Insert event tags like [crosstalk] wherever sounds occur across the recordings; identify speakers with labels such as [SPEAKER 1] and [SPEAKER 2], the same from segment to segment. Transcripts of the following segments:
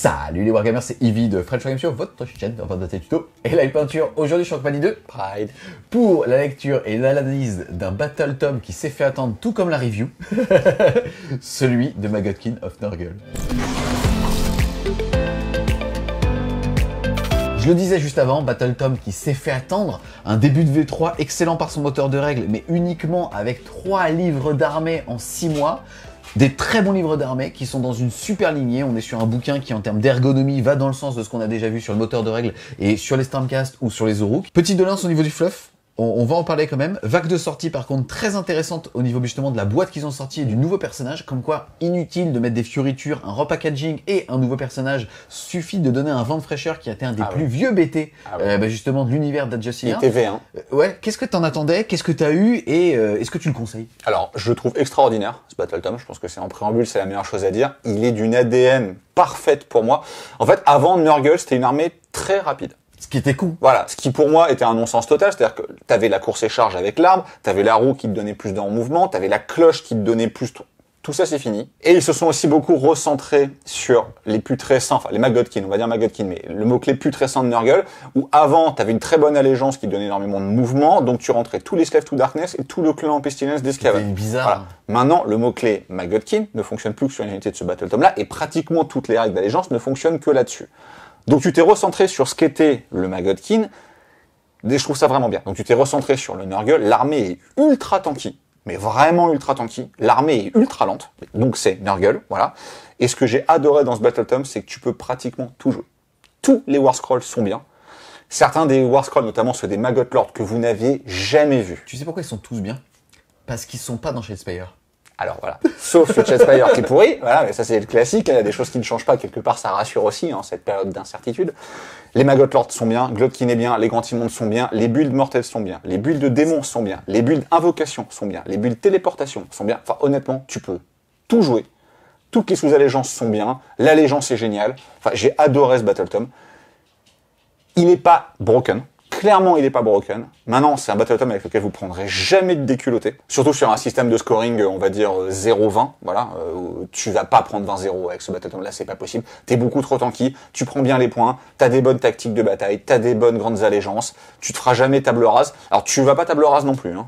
[SPEAKER 1] Salut les Wargamers, c'est Ivy de French sur votre chaîne de de tuto et live peinture. Aujourd'hui, je suis en compagnie de Pride pour la lecture et l'analyse d'un battle Tom qui s'est fait attendre tout comme la review, [laughs] celui de Maggotkin of Nurgle. Je le disais juste avant, Battle Tom qui s'est fait attendre, un début de V3 excellent par son moteur de règles, mais uniquement avec 3 livres d'armée en 6 mois, des très bons livres d'armée qui sont dans une super lignée. On est sur un bouquin qui, en termes d'ergonomie, va dans le sens de ce qu'on a déjà vu sur le moteur de règles et sur les Stormcast ou sur les Uruk. Petite dolence au niveau du fluff on, va en parler quand même. Vague de sortie par contre très intéressante au niveau justement de la boîte qu'ils ont sortie et du nouveau personnage. Comme quoi, inutile de mettre des fioritures, un repackaging et un nouveau personnage. Suffit de donner un vent de fraîcheur qui a été un des ah plus vieux BT ah euh, bah, justement de l'univers
[SPEAKER 2] d'Adjustin. TV, 1
[SPEAKER 1] ouais, qu'est-ce que t'en attendais Qu'est-ce que t'as eu Et euh, est-ce que tu le conseilles
[SPEAKER 2] Alors, je trouve extraordinaire ce Battle Tom. Je pense que c'est en préambule, c'est la meilleure chose à dire. Il est d'une ADN parfaite pour moi. En fait, avant Nurgle, c'était une armée très rapide. Ce qui était cool. Voilà, ce qui pour moi était un non-sens total, c'est-à-dire que t'avais la course et charge avec l'arbre, t'avais la roue qui te donnait plus d'en mouvement, t'avais la cloche qui te donnait plus tout ça c'est fini. Et ils se sont aussi beaucoup recentrés sur les plus récents, enfin les Magotkin, on va dire Magotkin, mais le mot-clé plus de Nurgle, où avant t'avais une très bonne allégeance qui donnait énormément de mouvement, donc tu rentrais tous les Slaves to Darkness et tout le clan Pestilence d'Escaven. C'est bizarre. Maintenant, le mot-clé Magotkin ne fonctionne plus que sur l'unité de ce Battle Tome-là, et pratiquement toutes les règles d'allégeance ne fonctionnent que là-dessus. Donc tu t'es recentré sur ce qu'était le Magotkin, et je trouve ça vraiment bien. Donc tu t'es recentré sur le Nurgle, l'armée est ultra tanky, mais vraiment ultra tanky, l'armée est ultra lente, donc c'est Nurgle, voilà. Et ce que j'ai adoré dans ce Battle Tom, c'est que tu peux pratiquement tout jouer. Tous les War Scrolls sont bien, certains des War Scrolls, notamment ceux des Maggot Lords que vous n'aviez jamais vus. Tu sais pourquoi ils sont tous bien Parce qu'ils sont pas dans Shadespire. Alors voilà, sauf le Chess qui est pourri, voilà, mais ça c'est le classique, il y a des choses qui ne changent pas, quelque part ça rassure aussi en hein, cette période d'incertitude. Les Maggot Lords sont bien, Glotkin est bien, les immondes sont bien, les bulles mortelles sont bien, les bulles de démons sont bien, les bulles invocation sont bien, les bulles téléportation sont bien, enfin honnêtement, tu peux tout jouer. Toutes les sous-allégeances sont bien, l'allégeance est géniale, enfin j'ai adoré ce Battle Tom. Il n'est pas broken, Clairement, il n'est pas broken. Maintenant, c'est un battle avec lequel vous prendrez jamais de déculotté. Surtout sur un système de scoring, on va dire 0-20. Euh, voilà, euh, tu vas pas prendre 20-0 avec ce battle là, c'est pas possible. T'es beaucoup trop tanky, tu prends bien les points, t'as des bonnes tactiques de bataille, t'as des bonnes grandes allégeances, tu te feras jamais table rase. Alors tu vas pas table rase non plus. Hein.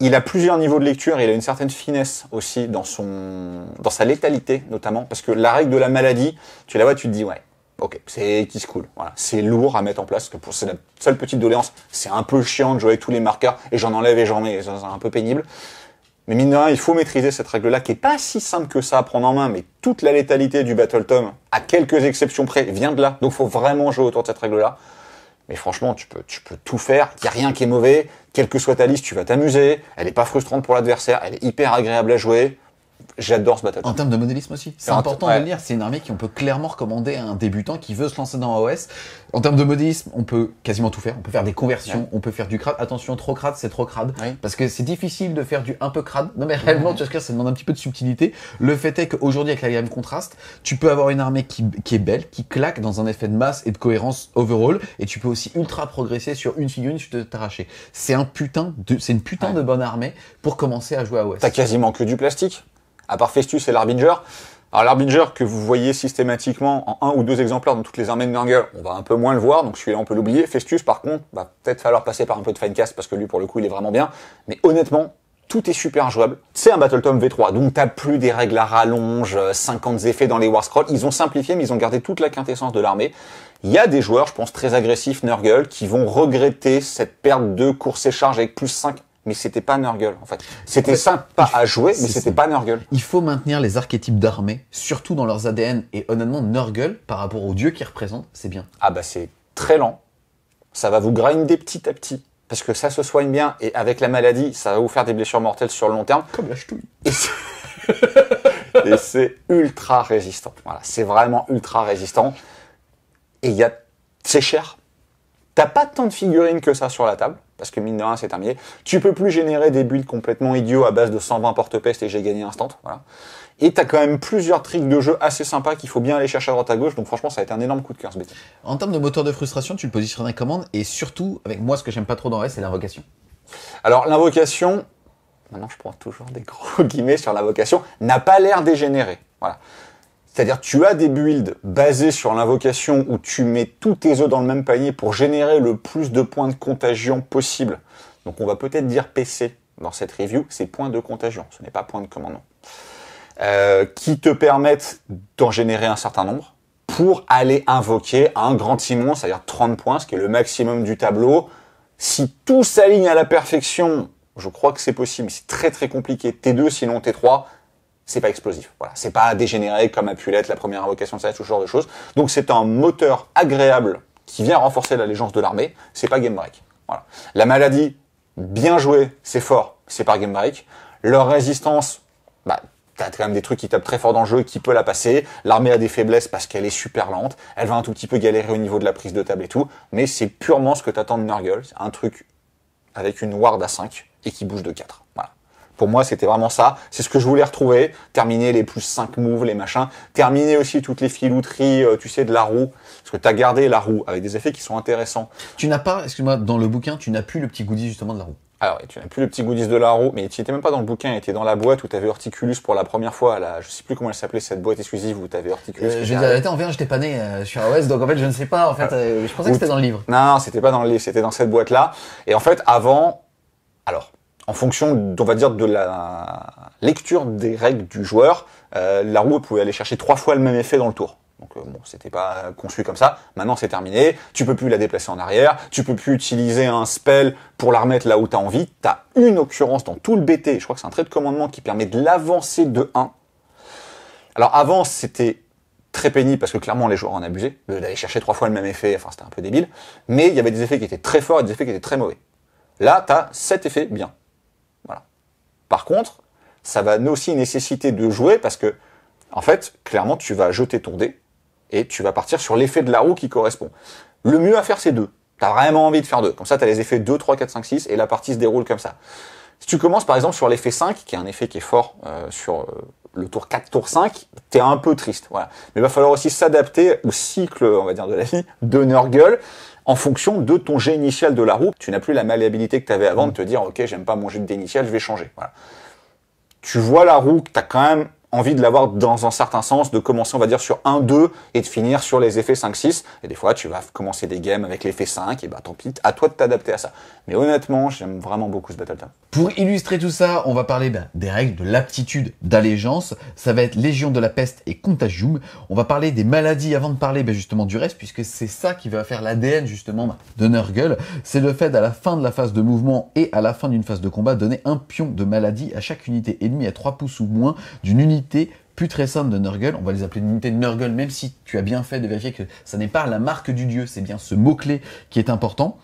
[SPEAKER 2] Il a plusieurs niveaux de lecture, il a une certaine finesse aussi dans son, dans sa létalité notamment, parce que la règle de la maladie, tu la vois, tu te dis ouais, ok, c'est qui se coule. c'est lourd à mettre en place, que pour c'est la seule petite doléance, c'est un peu chiant de jouer avec tous les marqueurs et j'en enlève et j'en mets, c'est un peu pénible. Mais mine il faut maîtriser cette règle-là qui est pas si simple que ça à prendre en main, mais toute la létalité du Battle Tom, à quelques exceptions près, vient de là. Donc faut vraiment jouer autour de cette règle-là. Mais franchement, tu peux, tu peux tout faire. Il n'y a rien qui est mauvais. Quelle que soit ta liste, tu vas t'amuser. Elle n'est pas frustrante pour l'adversaire. Elle est hyper agréable à jouer. J'adore ce bataillon. En termes
[SPEAKER 1] de modélisme aussi, c'est important de le dire. C'est une armée qu'on peut clairement recommander à un débutant qui veut se lancer dans OS. En termes de modélisme, on peut quasiment tout faire. On peut faire des conversions, on peut faire du crade. Attention, trop crade, c'est trop crade. Parce que c'est difficile de faire du un peu crade. Non mais réellement, tu que ça demande un petit peu de subtilité. Le fait est qu'aujourd'hui, avec la gamme contraste, tu peux avoir une armée qui, est belle, qui claque dans un effet de masse et de cohérence overall. Et tu peux aussi ultra progresser sur une figurine, tu te t'arracher. C'est un putain de, c'est une putain de bonne armée pour commencer à jouer à
[SPEAKER 2] T'as quasiment que du plastique à part Festus et l'Arbinger. Alors l'Arbinger que vous voyez systématiquement en un ou deux exemplaires dans toutes les armées de Nurgle, on va un peu moins le voir, donc celui-là on peut l'oublier. Festus par contre, va peut-être falloir passer par un peu de finecast parce que lui pour le coup il est vraiment bien. Mais honnêtement, tout est super jouable. C'est un Battle Tom V3, donc t'as plus des règles à rallonge, 50 euh, effets dans les War Ils ont simplifié, mais ils ont gardé toute la quintessence de l'armée. Il y a des joueurs, je pense, très agressifs, Nurgle, qui vont regretter cette perte de course et charge avec plus 5 mais c'était pas Nurgle en fait. C'était sympa à jouer, mais c'était pas Nurgle.
[SPEAKER 1] Il faut maintenir les archétypes d'armée, surtout dans leurs ADN. Et honnêtement, Nurgle, par rapport aux dieux qui représentent, c'est bien.
[SPEAKER 2] Ah bah c'est très lent. Ça va vous grinder petit à petit. Parce que ça se soigne bien, et avec la maladie, ça va vous faire des blessures mortelles sur le long terme. Comme la ch'touille. Et c'est [laughs] ultra résistant. Voilà, c'est vraiment ultra résistant. Et il y a... C'est cher. T'as pas tant de figurines que ça sur la table parce que mine de rien, c'est terminé. Tu peux plus générer des builds complètement idiots à base de 120 porte-peste et j'ai gagné instant, voilà. Et t'as quand même plusieurs tricks de jeu assez sympas qu'il faut bien aller chercher à droite à gauche. Donc franchement, ça a été un énorme coup de cœur ce
[SPEAKER 1] En termes de moteur de frustration, tu le positionnerais commande, Et surtout, avec moi, ce que j'aime pas trop dans S, c'est l'invocation.
[SPEAKER 2] Alors l'invocation, maintenant je prends toujours des gros [laughs] guillemets sur l'invocation, n'a pas l'air dégénéré. Voilà. C'est-à-dire tu as des builds basés sur l'invocation où tu mets tous tes œufs dans le même panier pour générer le plus de points de contagion possible. Donc on va peut-être dire PC dans cette review, c'est point de contagion, ce n'est pas point de commandement. Euh, qui te permettent d'en générer un certain nombre pour aller invoquer un grand timon, c'est-à-dire 30 points, ce qui est le maximum du tableau. Si tout s'aligne à la perfection, je crois que c'est possible, c'est très très compliqué. T2, sinon T3, c'est pas explosif. Voilà, c'est pas dégénéré comme a pu la première invocation de ce genre de choses. Donc c'est un moteur agréable qui vient renforcer l'allégeance de l'armée, c'est pas game break. Voilà. La maladie, bien jouée, c'est fort, c'est pas game break. Leur résistance, bah, t'as quand même des trucs qui tapent très fort dans le jeu, qui peut la passer. L'armée a des faiblesses parce qu'elle est super lente. Elle va un tout petit peu galérer au niveau de la prise de table et tout. Mais c'est purement ce que t'attends de Nurgle. Un truc avec une ward à 5 et qui bouge de 4. Pour moi, c'était vraiment ça. C'est ce que je voulais retrouver. Terminer les plus 5 moves, les machins. Terminer aussi toutes les filouteries, euh, tu sais, de la roue. Parce que tu as gardé la roue avec des effets qui sont intéressants. Tu n'as pas, excuse-moi,
[SPEAKER 1] dans le bouquin, tu n'as plus le petit goodies, justement de la roue.
[SPEAKER 2] Alors, tu n'as plus le petit goodies de la roue, mais tu n'étais même pas dans le bouquin, tu étais dans la boîte où tu avais Horticulus pour la première fois. Là, je sais plus comment elle s'appelait cette boîte exclusive où tu avais Horticulus. Euh, je les
[SPEAKER 1] en je j'étais pas né, euh, je donc en fait, je ne sais pas. En fait, euh, je pensais que c'était dans le livre.
[SPEAKER 2] Non, non, c'était pas dans le livre, c'était dans cette boîte-là. Et en fait, avant, alors, en fonction, on va dire, de la lecture des règles du joueur, euh, la roue pouvait aller chercher trois fois le même effet dans le tour. Donc euh, bon, c'était pas euh, conçu comme ça. Maintenant, c'est terminé. Tu peux plus la déplacer en arrière. Tu peux plus utiliser un spell pour la remettre là où tu as envie. Tu as une occurrence dans tout le BT. Je crois que c'est un trait de commandement qui permet de l'avancer de 1. Alors avant, c'était très pénible parce que clairement les joueurs en abusaient, d'aller chercher trois fois le même effet, enfin c'était un peu débile, mais il y avait des effets qui étaient très forts et des effets qui étaient très mauvais. Là, tu as 7 effets bien. Par contre, ça va aussi nécessiter de jouer parce que, en fait, clairement, tu vas jeter ton dé et tu vas partir sur l'effet de la roue qui correspond. Le mieux à faire, c'est deux. T'as vraiment envie de faire deux. Comme ça, t'as les effets 2, 3, 4, 5, 6 et la partie se déroule comme ça. Si tu commences par exemple sur l'effet 5, qui est un effet qui est fort euh, sur euh, le tour 4, tour 5, t'es un peu triste. Voilà. Mais il va falloir aussi s'adapter au cycle, on va dire, de la vie, de Nurgle en fonction de ton jet initial de la roue. Tu n'as plus la malléabilité que tu avais avant de mm. te dire, OK, j'aime pas mon jet de initial, je vais changer. Voilà. Tu vois la roue, tu as quand même envie de l'avoir dans un certain sens, de commencer, on va dire, sur 1, 2 et de finir sur les effets 5, 6. Et des fois, tu vas commencer des games avec l'effet 5, et bah tant pis, à toi de t'adapter à ça. Mais honnêtement, j'aime vraiment beaucoup ce Battletown.
[SPEAKER 1] Pour illustrer tout ça, on va parler ben, des règles, de l'aptitude, d'allégeance. Ça va être Légion de la peste et Contagium. On va parler des maladies avant de parler ben, justement du reste, puisque c'est ça qui va faire l'ADN justement ben, de Nurgle. C'est le fait à la fin de la phase de mouvement et à la fin d'une phase de combat, donner un pion de maladie à chaque unité ennemie à 3 pouces ou moins d'une unité plus de Nurgle. On va les appeler une de Nurgle, même si tu as bien fait de vérifier que ça n'est pas la marque du dieu, c'est bien ce mot-clé qui est important.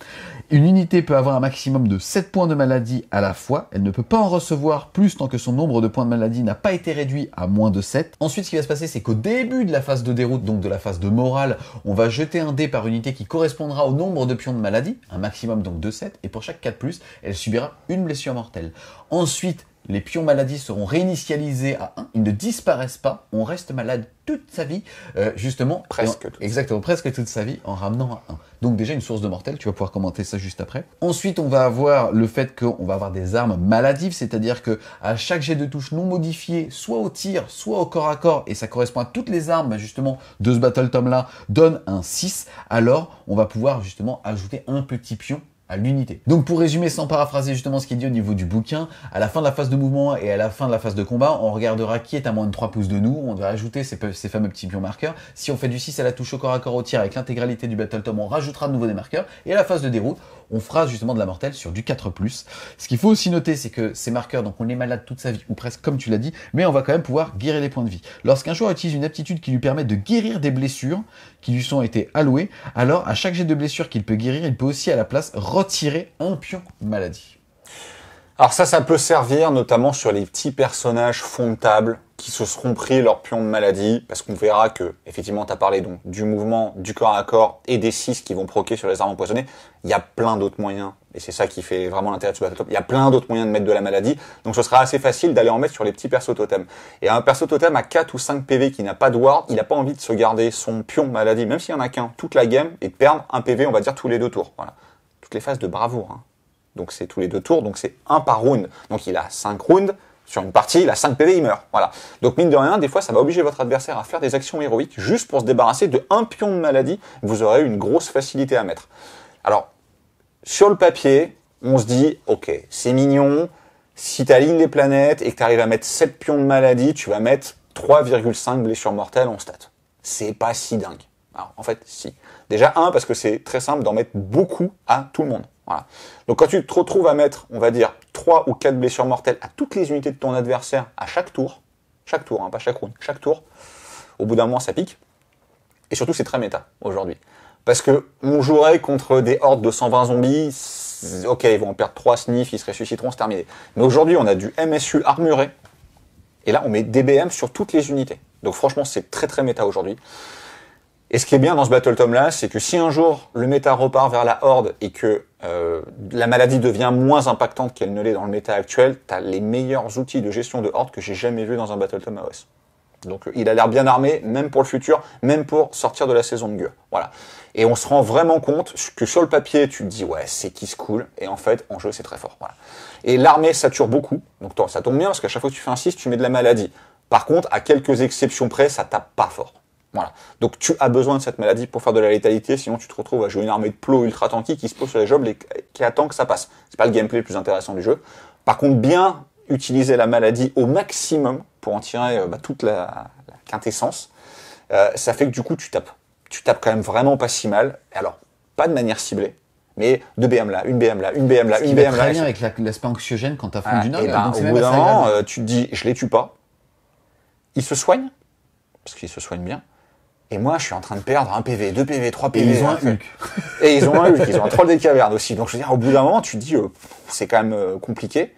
[SPEAKER 1] Une unité peut avoir un maximum de 7 points de maladie à la fois. Elle ne peut pas en recevoir plus tant que son nombre de points de maladie n'a pas été réduit à moins de 7. Ensuite, ce qui va se passer, c'est qu'au début de la phase de déroute, donc de la phase de morale, on va jeter un dé par unité qui correspondra au nombre de pions de maladie, un maximum donc de 7, et pour chaque 4+, elle subira une blessure mortelle. Ensuite, les pions maladies seront réinitialisés à 1, ils ne disparaissent pas, on reste malade toute sa vie, euh, justement. Presque. exactement, presque toute sa vie en ramenant à 1. Donc déjà une source de mortel, tu vas pouvoir commenter ça juste après. Ensuite, on va avoir le fait qu'on va avoir des armes maladives, c'est-à-dire que à chaque jet de touche non modifié, soit au tir, soit au corps à corps, et ça correspond à toutes les armes justement de ce battle tome là, donne un 6, alors on va pouvoir justement ajouter un petit pion l'unité. Donc pour résumer sans paraphraser justement ce qu'il dit au niveau du bouquin, à la fin de la phase de mouvement et à la fin de la phase de combat, on regardera qui est à moins de 3 pouces de nous, on va ajouter ces, fameux petits marqueurs. Si on fait du 6 à la touche au corps à corps au tir avec l'intégralité du battle tom, on rajoutera de nouveau des marqueurs. Et à la phase de déroute, on fera justement de la mortelle sur du 4 ⁇ Ce qu'il faut aussi noter, c'est que ces marqueurs, donc on est malade toute sa vie, ou presque comme tu l'as dit, mais on va quand même pouvoir guérir les points de vie. Lorsqu'un joueur utilise une aptitude qui lui permet de guérir des blessures qui lui sont été allouées, alors à chaque jet de blessure qu'il peut guérir, il peut aussi à la place retirer un pion
[SPEAKER 2] maladie. Alors ça, ça peut servir notamment sur les petits personnages fontables qui se seront pris leur pion de maladie, parce qu'on verra que, effectivement, tu as parlé donc du mouvement, du corps à corps et des 6 qui vont proquer sur les armes empoisonnées. Il y a plein d'autres moyens, et c'est ça qui fait vraiment l'intérêt de ce top, Il y a plein d'autres moyens de mettre de la maladie, donc ce sera assez facile d'aller en mettre sur les petits persos totems. Et un perso totem à 4 ou 5 PV qui n'a pas de ward, il n'a pas envie de se garder son pion maladie, même s'il y en a qu'un, toute la game, et de perdre un PV, on va dire, tous les deux tours. Voilà. Toutes les phases de bravoure. Hein. Donc c'est tous les deux tours, donc c'est un par round. Donc il a 5 rounds sur une partie, il a 5 PV, il meurt. Voilà. Donc mine de rien, des fois, ça va obliger votre adversaire à faire des actions héroïques juste pour se débarrasser de un pion de maladie. Vous aurez une grosse facilité à mettre. Alors, sur le papier, on se dit, ok, c'est mignon. Si tu alignes les planètes et que tu arrives à mettre 7 pions de maladie, tu vas mettre 3,5 blessures mortelles en stat. C'est pas si dingue. Alors, en fait, si. Déjà, un, parce que c'est très simple d'en mettre beaucoup à tout le monde. Donc quand tu te retrouves à mettre, on va dire, 3 ou 4 blessures mortelles à toutes les unités de ton adversaire à chaque tour, chaque tour, hein, pas chaque round, chaque tour, au bout d'un mois ça pique. Et surtout c'est très méta aujourd'hui. Parce que on jouerait contre des hordes de 120 zombies, ok, ils vont en perdre 3 sniffs, ils se ressusciteront, c'est terminé. Mais aujourd'hui on a du MSU armuré, et là on met DBM sur toutes les unités. Donc franchement c'est très très méta aujourd'hui. Et ce qui est bien dans ce Battle Tome là, c'est que si un jour le méta repart vers la horde et que euh, la maladie devient moins impactante qu'elle ne l'est dans le méta actuel, tu as les meilleurs outils de gestion de horde que j'ai jamais vu dans un Battle OS. Donc euh, il a l'air bien armé, même pour le futur, même pour sortir de la saison de gueux. Voilà. Et on se rend vraiment compte que sur le papier, tu te dis ouais, c'est qui se cool, et en fait, en jeu, c'est très fort. Voilà. Et l'armée sature beaucoup, donc ça tombe bien, parce qu'à chaque fois que tu fais un 6, tu mets de la maladie. Par contre, à quelques exceptions près, ça tape pas fort. Donc tu as besoin de cette maladie pour faire de la létalité, sinon tu te retrouves à jouer une armée de plots ultra tanky qui se pose sur les jobs et qui attend que ça passe. C'est pas le gameplay le plus intéressant du jeu. Par contre, bien utiliser la maladie au maximum pour en tirer euh, bah, toute la, quintessence, euh, ça fait que du coup tu tapes. Tu tapes quand même vraiment pas si mal. Alors, pas de manière ciblée, mais deux BM là, une BM là, une BM là, une BM là. bien avec
[SPEAKER 1] l'aspect anxiogène quand t'as fond ah, du euh, ben, au bout d'un moment,
[SPEAKER 2] tu te dis, je les tue pas. Ils se soignent, parce qu'ils se soignent bien. Et moi, je suis en train de perdre un PV, deux PV, trois PV. Et ils ont un Hulk. [laughs] Et ils ont un Hulk, ils ont un troll des cavernes aussi. Donc je veux dire, au bout d'un moment, tu dis, oh, c'est quand même euh, compliqué.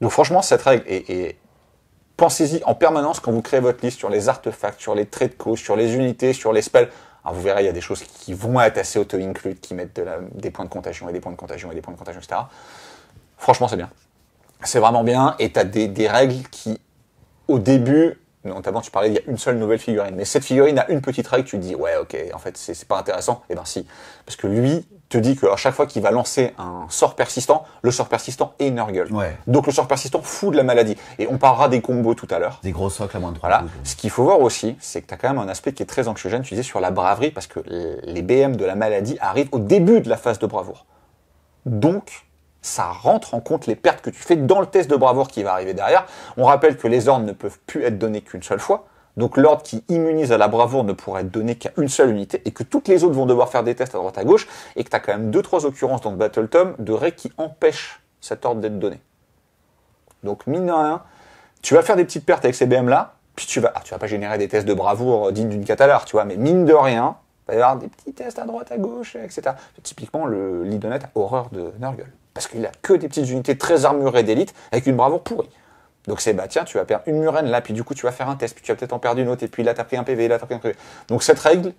[SPEAKER 2] Donc franchement, cette règle, et, pensez-y en permanence quand vous créez votre liste sur les artefacts, sur les traits de cause, sur les unités, sur les spells. Alors vous verrez, il y a des choses qui vont être assez auto-includes, qui mettent de des points de contagion et des points de contagion et des points de contagion, etc. Franchement, c'est bien. C'est vraiment bien, et t'as des, des règles qui, au début, euh, notamment tu parlais, il y a une seule nouvelle figurine. Mais cette figurine a une petite règle, tu te dis, ouais, ok, en fait, c'est pas intéressant. Et eh ben si. Parce que lui te dit à chaque fois qu'il va lancer un sort persistant, le sort persistant est une Donc le sort persistant fout de la maladie. Et on parlera des combos tout à l'heure. Des gros socles à moins de 3 Voilà. Ce qu'il faut voir aussi, c'est que tu as quand même un aspect qui est très anxiogène, tu disais, sur la braverie, parce que les BM de la maladie arrivent au début de la phase de bravoure. Donc, ça rentre en compte les pertes que tu fais dans le test de bravoure qui va arriver derrière. On rappelle que les ordres ne peuvent plus être donnés qu'une seule fois. Donc l'ordre qui immunise à la bravoure ne pourrait être donné qu'à une seule unité et que toutes les autres vont devoir faire des tests à droite à gauche et que tu as quand même deux trois occurrences dans Battle Tom de raids qui empêchent cet ordre d'être donné. Donc mine de rien, tu vas faire des petites pertes avec ces BM là, puis tu vas, ah, tu vas pas générer des tests de bravoure euh, dignes d'une catalare, tu vois, mais mine de rien, va y avoir des petits tests à droite, à gauche, etc. Typiquement, le lidonette a horreur de Nurgle. Parce qu'il a que des petites unités très armurées d'élite avec une bravoure pourrie. Donc c'est bah tiens, tu vas perdre une murène là, puis du coup tu vas faire un test, puis tu vas peut-être en perdre une autre, et puis là t'as pris un PV, là t'as pris un PV. Donc cette règle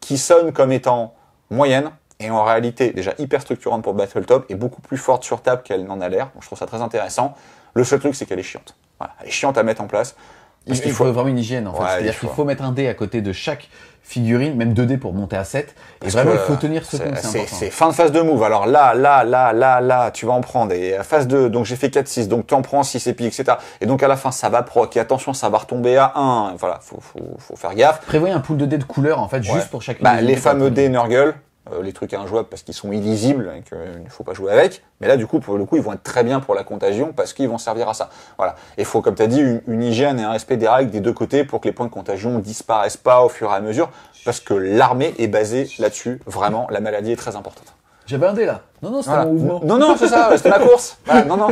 [SPEAKER 2] qui sonne comme étant moyenne, et en réalité déjà hyper structurante pour Battletop, est beaucoup plus forte sur table qu'elle n'en a l'air, donc je trouve ça très intéressant. Le seul truc c'est qu'elle est chiante. Voilà, elle est chiante à mettre en place il, faut... vraiment
[SPEAKER 1] une hygiène en fait. C'est-à-dire qu'il faut mettre un dé à côté de chaque figurine, même 2 dés pour monter à 7. et vraiment, il faut tenir ce compte, c'est C'est
[SPEAKER 2] fin de phase de move. Alors là, là, là, là, là, tu vas en prendre. Et à phase 2, donc j'ai fait 4, 6, donc tu en prends 6 et puis, etc. Et donc à la fin, ça va proc. Et attention, ça va retomber à 1. Voilà, faut, faut, faut faire gaffe.
[SPEAKER 1] Prévoyez un pool de dés de couleur, en fait, juste pour chaque. Bah, les fameux
[SPEAKER 2] dés Nurgle. Euh, les trucs injouables parce qu'ils sont illisibles et qu'il ne faut pas jouer avec. Mais là, du coup, pour le coup, ils vont être très bien pour la contagion parce qu'ils vont servir à ça. Voilà. Et il faut, comme tu as dit, une, hygiène et un respect des règles des deux côtés pour que les points de contagion disparaissent pas au fur et à mesure parce que l'armée est basée là-dessus. Vraiment, la maladie est très importante. J'ai bandé là. Non, non, c'était mon mouvement. Non, non, c'est ça, c'était ma course. non, non.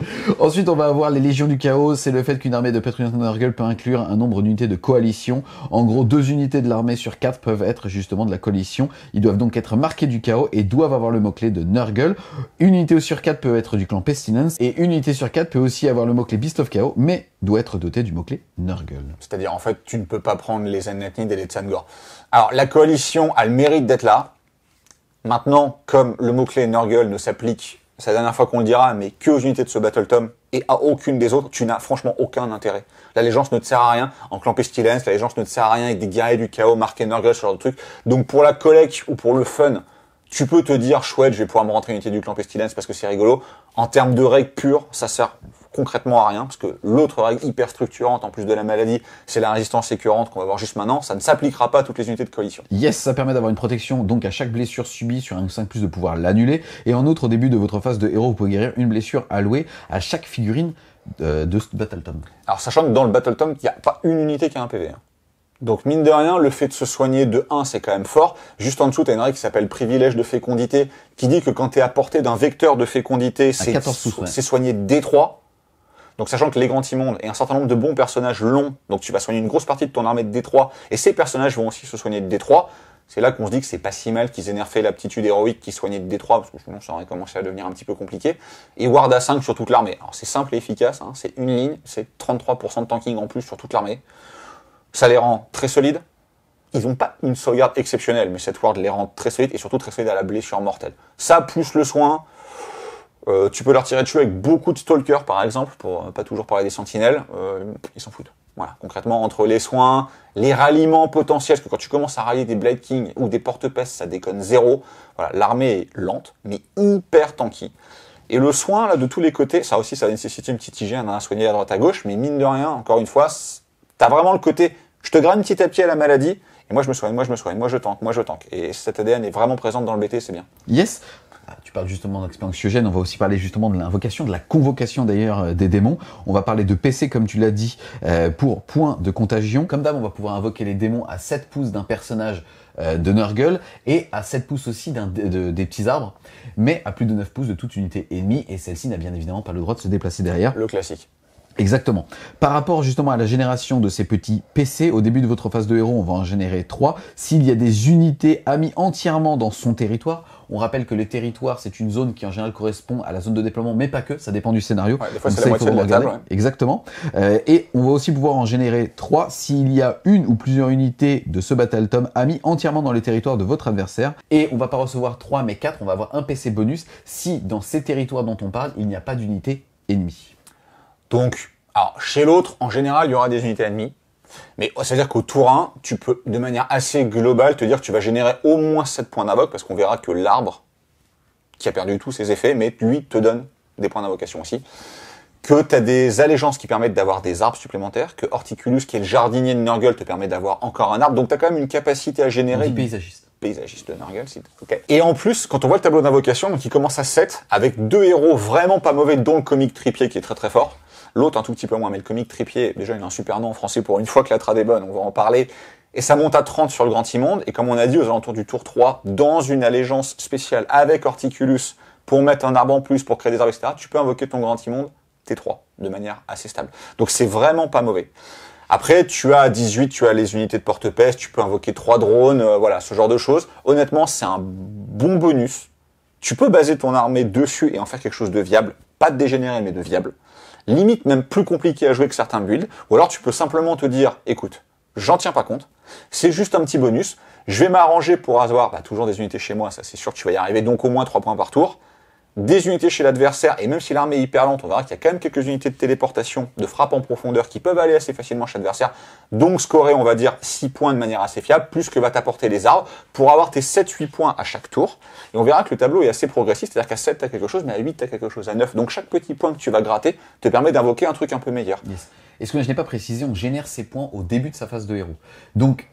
[SPEAKER 1] [laughs] Ensuite, on va avoir les Légions du Chaos. C'est le fait qu'une armée de de Nurgle peut inclure un nombre d'unités de coalition. En gros, deux unités de l'armée sur quatre peuvent être justement de la coalition. Ils doivent donc être marqués du Chaos et doivent avoir le mot-clé de Nurgle. Une unité sur quatre peut être du clan Pestilence et une unité sur quatre peut aussi avoir le mot-clé Beast of Chaos, mais doit être dotée du mot-clé Nurgle.
[SPEAKER 2] C'est-à-dire, en fait, tu ne peux pas prendre les Anatnid et les Tsangor. Alors, la coalition a le mérite d'être là. Maintenant, comme le mot-clé Nurgle ne s'applique c'est la dernière fois qu'on le dira, mais que aux unités de ce Battle Tom et à aucune des autres, tu n'as franchement aucun intérêt. L'allégeance ne te sert à rien en clan pestilence, l'allégeance ne te sert à rien avec des guerriers du chaos, Mark Nurgle, ce genre de truc. Donc pour la collecte ou pour le fun, tu peux te dire chouette, je vais pouvoir me rentrer une unité du clan Pestilence parce que c'est rigolo. En termes de règles pures, ça sert concrètement à rien parce que l'autre règle hyper structurante en plus de la maladie, c'est la résistance écurante qu'on va voir juste maintenant. Ça ne s'appliquera pas à toutes les unités de coalition.
[SPEAKER 1] Yes, ça permet d'avoir une protection donc à chaque blessure subie sur un ou 5 plus de pouvoir l'annuler. Et en outre, au début de votre phase de héros, vous pouvez guérir une blessure allouée à chaque figurine euh, de ce
[SPEAKER 2] Battle Tom. Alors sachant que dans le Battle Tom, il n'y a pas une unité qui a un PV. Hein. Donc mine de rien, le fait de se soigner de 1, c'est quand même fort. Juste en dessous, tu une règle qui s'appelle privilège de fécondité, qui dit que quand tu es à portée d'un vecteur de fécondité, c'est so soigné D3. Donc sachant que les grands immondes et un certain nombre de bons personnages longs, donc tu vas soigner une grosse partie de ton armée de D3, et ces personnages vont aussi se soigner de D3, c'est là qu'on se dit que c'est pas si mal qu'ils aient l'aptitude héroïque qui soignait de D3, parce que sinon ça aurait commencé à devenir un petit peu compliqué. Et Ward à 5 sur toute l'armée. Alors c'est simple et efficace, hein. c'est une ligne, c'est 33% de tanking en plus sur toute l'armée. Ça les rend très solides. Ils n'ont pas une sauvegarde exceptionnelle, mais cette ward les rend très solides et surtout très solides à la blessure mortelle. Ça, plus le soin, euh, tu peux leur tirer dessus avec beaucoup de stalkers, par exemple, pour euh, pas toujours parler des sentinelles. Euh, ils s'en foutent. Voilà, concrètement, entre les soins, les ralliements potentiels, parce que quand tu commences à rallier des Blade Kings ou des porte-pestes, ça déconne zéro. Voilà, l'armée est lente, mais hyper tanky. Et le soin, là, de tous les côtés, ça aussi, ça nécessite une petite hygiène, hein, à soigner à droite à gauche, mais mine de rien, encore une fois, t'as vraiment le côté je te graine petit à petit à la maladie. Et moi, je me soigne, moi, je me soigne, moi, je tank, moi, je tank. Et cette ADN est vraiment présente dans le BT, c'est bien. Yes.
[SPEAKER 1] Ah, tu parles justement d'expérience anxiogène, on va aussi parler justement de l'invocation, de la convocation d'ailleurs euh, des démons. On va parler de PC comme tu l'as dit euh, pour point de contagion. Comme d'hab, on va pouvoir invoquer les démons à 7 pouces d'un personnage euh, de Nurgle et à 7 pouces aussi d'un, des petits arbres, mais à plus de 9 pouces de toute unité ennemie et celle-ci n'a bien évidemment pas le droit de se déplacer derrière. Le classique. Exactement. Par rapport justement à la génération de ces petits PC, au début de votre phase de héros, on va en générer 3. S'il y a des unités amies entièrement dans son territoire, on rappelle que les territoires, c'est une zone qui en général correspond à la zone de déploiement, mais pas que, ça dépend du scénario. Exactement. et on va aussi pouvoir en générer 3 s'il y a une ou plusieurs unités de ce battle Tom amies entièrement dans les territoires de votre adversaire. Et on va pas recevoir 3 mais 4, on va avoir un PC bonus si dans ces territoires dont on parle, il n'y a pas d'unité ennemie. Donc,
[SPEAKER 2] alors, chez l'autre, en général, il y aura des unités ennemies. Mais ça oh, veut dire qu'au tour 1, tu peux, de manière assez globale, te dire que tu vas générer au moins 7 points d'invocation, parce qu'on verra que l'arbre, qui a perdu tous ses effets, mais lui te donne des points d'invocation aussi. Que tu as des allégeances qui permettent d'avoir des arbres supplémentaires, que Horticulus, qui est le jardinier de Nurgle, te permet d'avoir encore un arbre. Donc tu as quand même une capacité à générer... paysagiste. Paysagiste de Nurgle, c'est... OK. Et en plus, quand on voit le tableau d'invocation, donc il commence à 7, avec deux héros vraiment pas mauvais, dont le comique tripier qui est très très fort. L'autre, un tout petit peu moins, mais le comique Tripier, déjà, il a un super nom en français pour une fois que la trad est bonne, on va en parler. Et ça monte à 30 sur le Grand Immonde. Et comme on a dit, aux alentours du tour 3, dans une allégeance spéciale avec Horticulus, pour mettre un arbre en plus, pour créer des arbres, etc., tu peux invoquer ton Grand Immonde T3, de manière assez stable. Donc c'est vraiment pas mauvais. Après, tu as 18, tu as les unités de porte-peste, tu peux invoquer 3 drones, euh, voilà, ce genre de choses. Honnêtement, c'est un bon bonus. Tu peux baser ton armée dessus et en faire quelque chose de viable. Pas de dégénéré, mais de viable limite même plus compliqué à jouer que certains builds, ou alors tu peux simplement te dire, écoute, j'en tiens pas compte, c'est juste un petit bonus, je vais m'arranger pour avoir bah, toujours des unités chez moi, ça c'est sûr, tu vas y arriver, donc au moins 3 points par tour, des unités chez l'adversaire, et même si l'armée est hyper lente, on verra qu'il y a quand même quelques unités de téléportation, de frappe en profondeur qui peuvent aller assez facilement chez l'adversaire, donc scorer, on va dire, 6 points de manière assez fiable, plus que va t'apporter les arbres, pour avoir tes 7-8 points à chaque tour. Et on verra que le tableau est assez progressif, c'est-à-dire qu'à 7, t'as quelque chose, mais à 8, t'as quelque chose, à 9. Donc chaque petit point que tu vas gratter te permet d'invoquer un truc un peu meilleur.
[SPEAKER 1] Et ce que je n'ai pas précisé, on génère ses points au début de sa phase de héros. Donc,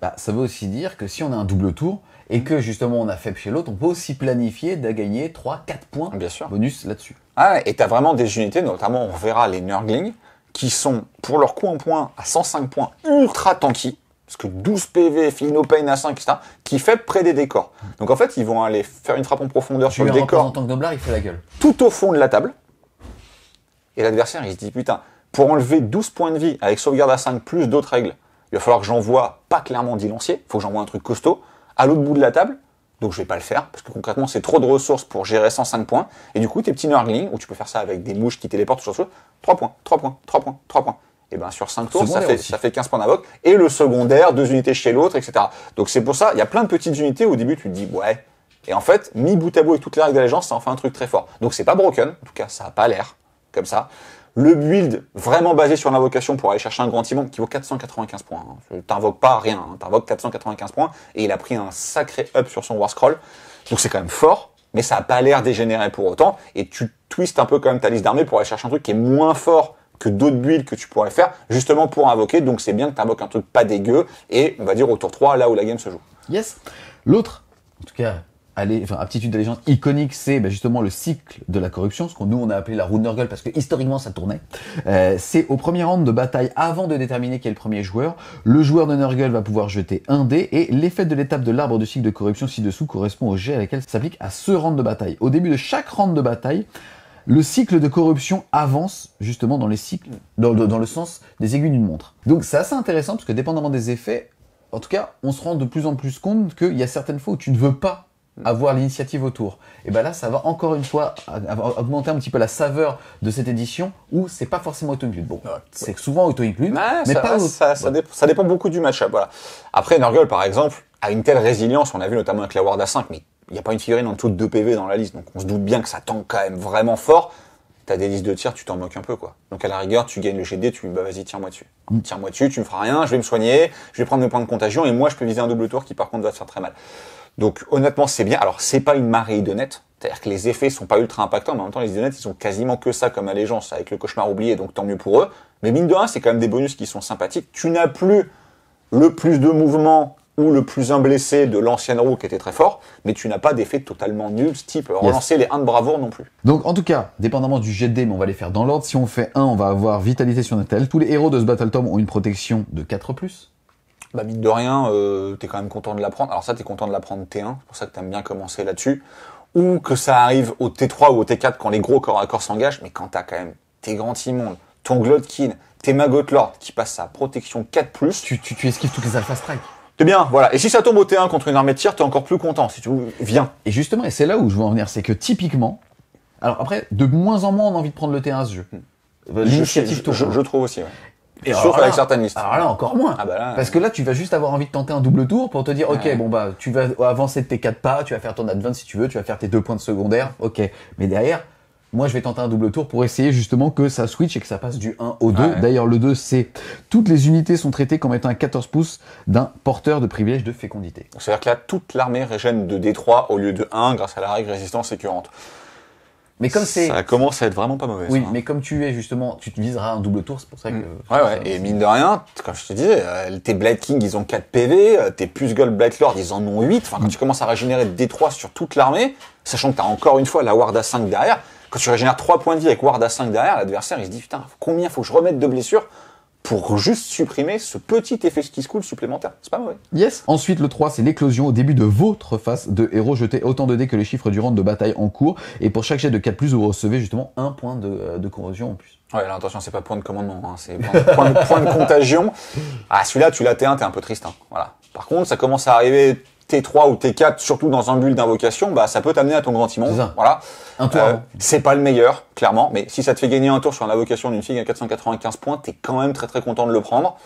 [SPEAKER 1] bah, ça veut aussi dire que si on a un double tour, et que justement on a fait chez l'autre, on peut aussi planifier de gagner
[SPEAKER 2] 3, 4 points bonus là-dessus. Ah, et t'as vraiment des unités, notamment on verra les Nurglings, qui sont pour leur coup en point à 105 points ultra tanky, parce que 12 PV, no pain à 5, etc., qui fait près des décors. Donc en fait, ils vont aller faire une frappe en profondeur sur le décor. En tant que noblard, il fait la gueule. Tout au fond de la table. Et l'adversaire, il se dit putain, pour enlever 12 points de vie avec sauvegarde à 5 plus d'autres règles, il va falloir que j'envoie pas clairement d'ilancier, il faut que j'envoie un truc costaud à l'autre bout de la table. Donc je vais pas le faire parce que concrètement c'est trop de ressources pour gérer 105 points. Et du coup tes petits nurglings où tu peux faire ça avec des mouches qui téléportent sur chose, 3 points, 3 points, 3 points, 3 points. Et eh bien sur 5 tours ça fait, ça fait, 15 points d'invoque et le secondaire deux unités chez l'autre etc. Donc c'est pour ça il y a plein de petites unités où au début tu te dis ouais et en fait mi bout à bout et toute la règles d'allégeance ça en fait un truc très fort. Donc c'est pas broken en tout cas ça a pas l'air comme ça. Le build vraiment basé sur l'invocation pour aller chercher un grand timon qui vaut 495 points. Hein. T'invoques pas rien, hein. t'invoques 495 points et il a pris un sacré up sur son war scroll. Donc c'est quand même fort, mais ça a pas l'air dégénéré pour autant. Et tu twistes un peu quand même ta liste d'armée pour aller chercher un truc qui est moins fort que d'autres builds que tu pourrais faire, justement pour invoquer. Donc c'est bien que t'invoques un truc pas dégueu et on va dire au tour 3, là où la game se joue. Yes.
[SPEAKER 1] L'autre, en tout cas, allé, enfin, aptitude d'allégeance iconique, c'est ben, justement le cycle de la corruption, ce qu'on nous on a appelé la roue de Nurgle parce que historiquement ça tournait. Euh, c'est au premier rang de bataille, avant de déterminer qui est le premier joueur, le joueur de Nurgle va pouvoir jeter un dé et l'effet de l'étape de l'arbre du cycle de corruption ci-dessous correspond au jet à laquelle s'applique à ce rang de bataille. Au début de chaque rang de bataille, le cycle de corruption avance justement dans les cycles, dans, dans le sens des aiguilles d'une montre. Donc c'est assez intéressant parce que dépendamment des effets, en tout cas, on se rend de plus en plus compte qu'il y a certaines fois où tu ne veux pas avoir l'initiative autour. Et ben là, ça va encore une fois augmenter un petit peu la saveur de cette édition où c'est pas forcément auto-include.
[SPEAKER 2] Bon, c'est souvent auto-include, mais ça, pas. Ça, dépend, beaucoup du match-up. Voilà. Après, Nurgle, par exemple, a une telle résilience, on a vu notamment avec la Ward A5, mais il n'y a pas une figurine en dessous de 2 PV dans la liste, donc on se doute bien que ça tend quand même vraiment fort. T'as des listes de tir, tu t'en moques un peu, quoi. Donc à la rigueur, tu gagnes le GD, tu bah vas-y, tire-moi dessus. Mm. Tire-moi dessus, tu me feras rien, je vais me soigner, je vais prendre mes points de contagion, et moi je peux viser un double tour qui par contre va te faire très mal. Donc honnêtement, c'est bien. Alors c'est pas une marée idonnette, c'est-à-dire que les effets sont pas ultra impactants, mais en même temps les idonnettes, ils ont quasiment que ça comme allégeance avec le cauchemar oublié, donc tant mieux pour eux. Mais mine de rien, c'est quand même des bonus qui sont sympathiques. Tu n'as plus le plus de mouvement ou le plus un blessé de l'ancienne roue qui était très fort, mais tu n'as pas d'effet totalement nul, ce type relancer les 1 de bravoure non plus.
[SPEAKER 1] Donc en tout cas, dépendamment du jet de mais on va les faire dans l'ordre, si on fait 1, on va avoir vitalité sur Natal. Tous les héros de ce Battle Tom ont une protection de 4+,
[SPEAKER 2] bah, mine de rien, euh, t'es quand même content de la prendre, Alors ça, t'es content de la prendre T1, c'est pour ça que t'aimes bien commencer là-dessus. Ou que ça arrive au T3 ou au T4 quand les gros corps à corps s'engagent, mais quand t'as quand même tes grands immondes, ton Glotkin, tes Lord qui passent à protection 4+. Tu, tu, tu esquives toutes les Alpha Strike. T'es eh bien, voilà. Et si ça tombe au T1 contre une armée de tir, t'es encore plus content. Si tu
[SPEAKER 1] viens. Et justement, et c'est là où je veux en venir, c'est que typiquement, alors après, de moins en moins on a envie de prendre le T1 à ce jeu. Hmm. Bah, L'initiative je, je, je, trouve
[SPEAKER 2] aussi. Ouais. Et avec certaines Alors là, encore moins. Ah,
[SPEAKER 1] bah Parce que là, tu vas juste avoir envie de tenter un double tour pour te dire, ok, bon bah, tu vas avancer de tes quatre pas, tu vas faire ton advance si tu veux, tu vas faire tes deux points de secondaire, ok. Mais derrière, moi, je vais tenter un double tour pour essayer justement que ça switch et que ça passe du 1 au 2. D'ailleurs, le 2, c'est toutes les unités sont traitées comme étant un 14 pouces d'un porteur de
[SPEAKER 2] privilège de fécondité. C'est-à-dire que là, toute l'armée régène de D3 au lieu de 1 grâce à la règle résistance écœurante. Mais comme c'est. Ça commence à être vraiment pas mauvais. Oui, ça, hein.
[SPEAKER 1] mais comme tu es justement, tu te viseras un double tour, c'est pour ça mm.
[SPEAKER 2] que. Ouais, ouais. et mine de rien, comme je te disais, euh, tes Blight King, ils ont 4 PV, euh, tes Pulse Gold Blade Lord, ils en ont 8. Enfin, quand mm. tu commences à régénérer D3 sur toute l'armée, sachant que t'as encore une fois la Ward à 5 derrière, quand tu régénères 3 points de vie avec Ward à 5 derrière, l'adversaire, il se dit, putain, combien faut que je remette de blessures pour juste supprimer ce petit effet qui se supplémentaire. C'est pas mauvais. Yes.
[SPEAKER 1] Ensuite, le 3, c'est l'éclosion au début de votre phase de héros. Jetez autant de dés que les chiffres du round de bataille en cours. Et pour chaque jet de 4+, vous recevez justement un point de, euh, corrosion en plus.
[SPEAKER 2] Ouais, là, attention, c'est pas point de commandement, hein, c'est point, de contagion. Ah, celui-là, tu l'as T1, t'es un peu triste. Hein, voilà. Par contre, ça commence à arriver T3 ou T4, surtout dans un bulle d'invocation, bah ça peut t'amener à ton grand timon. Voilà. Un tour. Euh, c'est pas le meilleur, clairement, mais si ça te fait gagner un tour sur l'invocation d'une fille à 495 points, t'es quand même très très content de le prendre.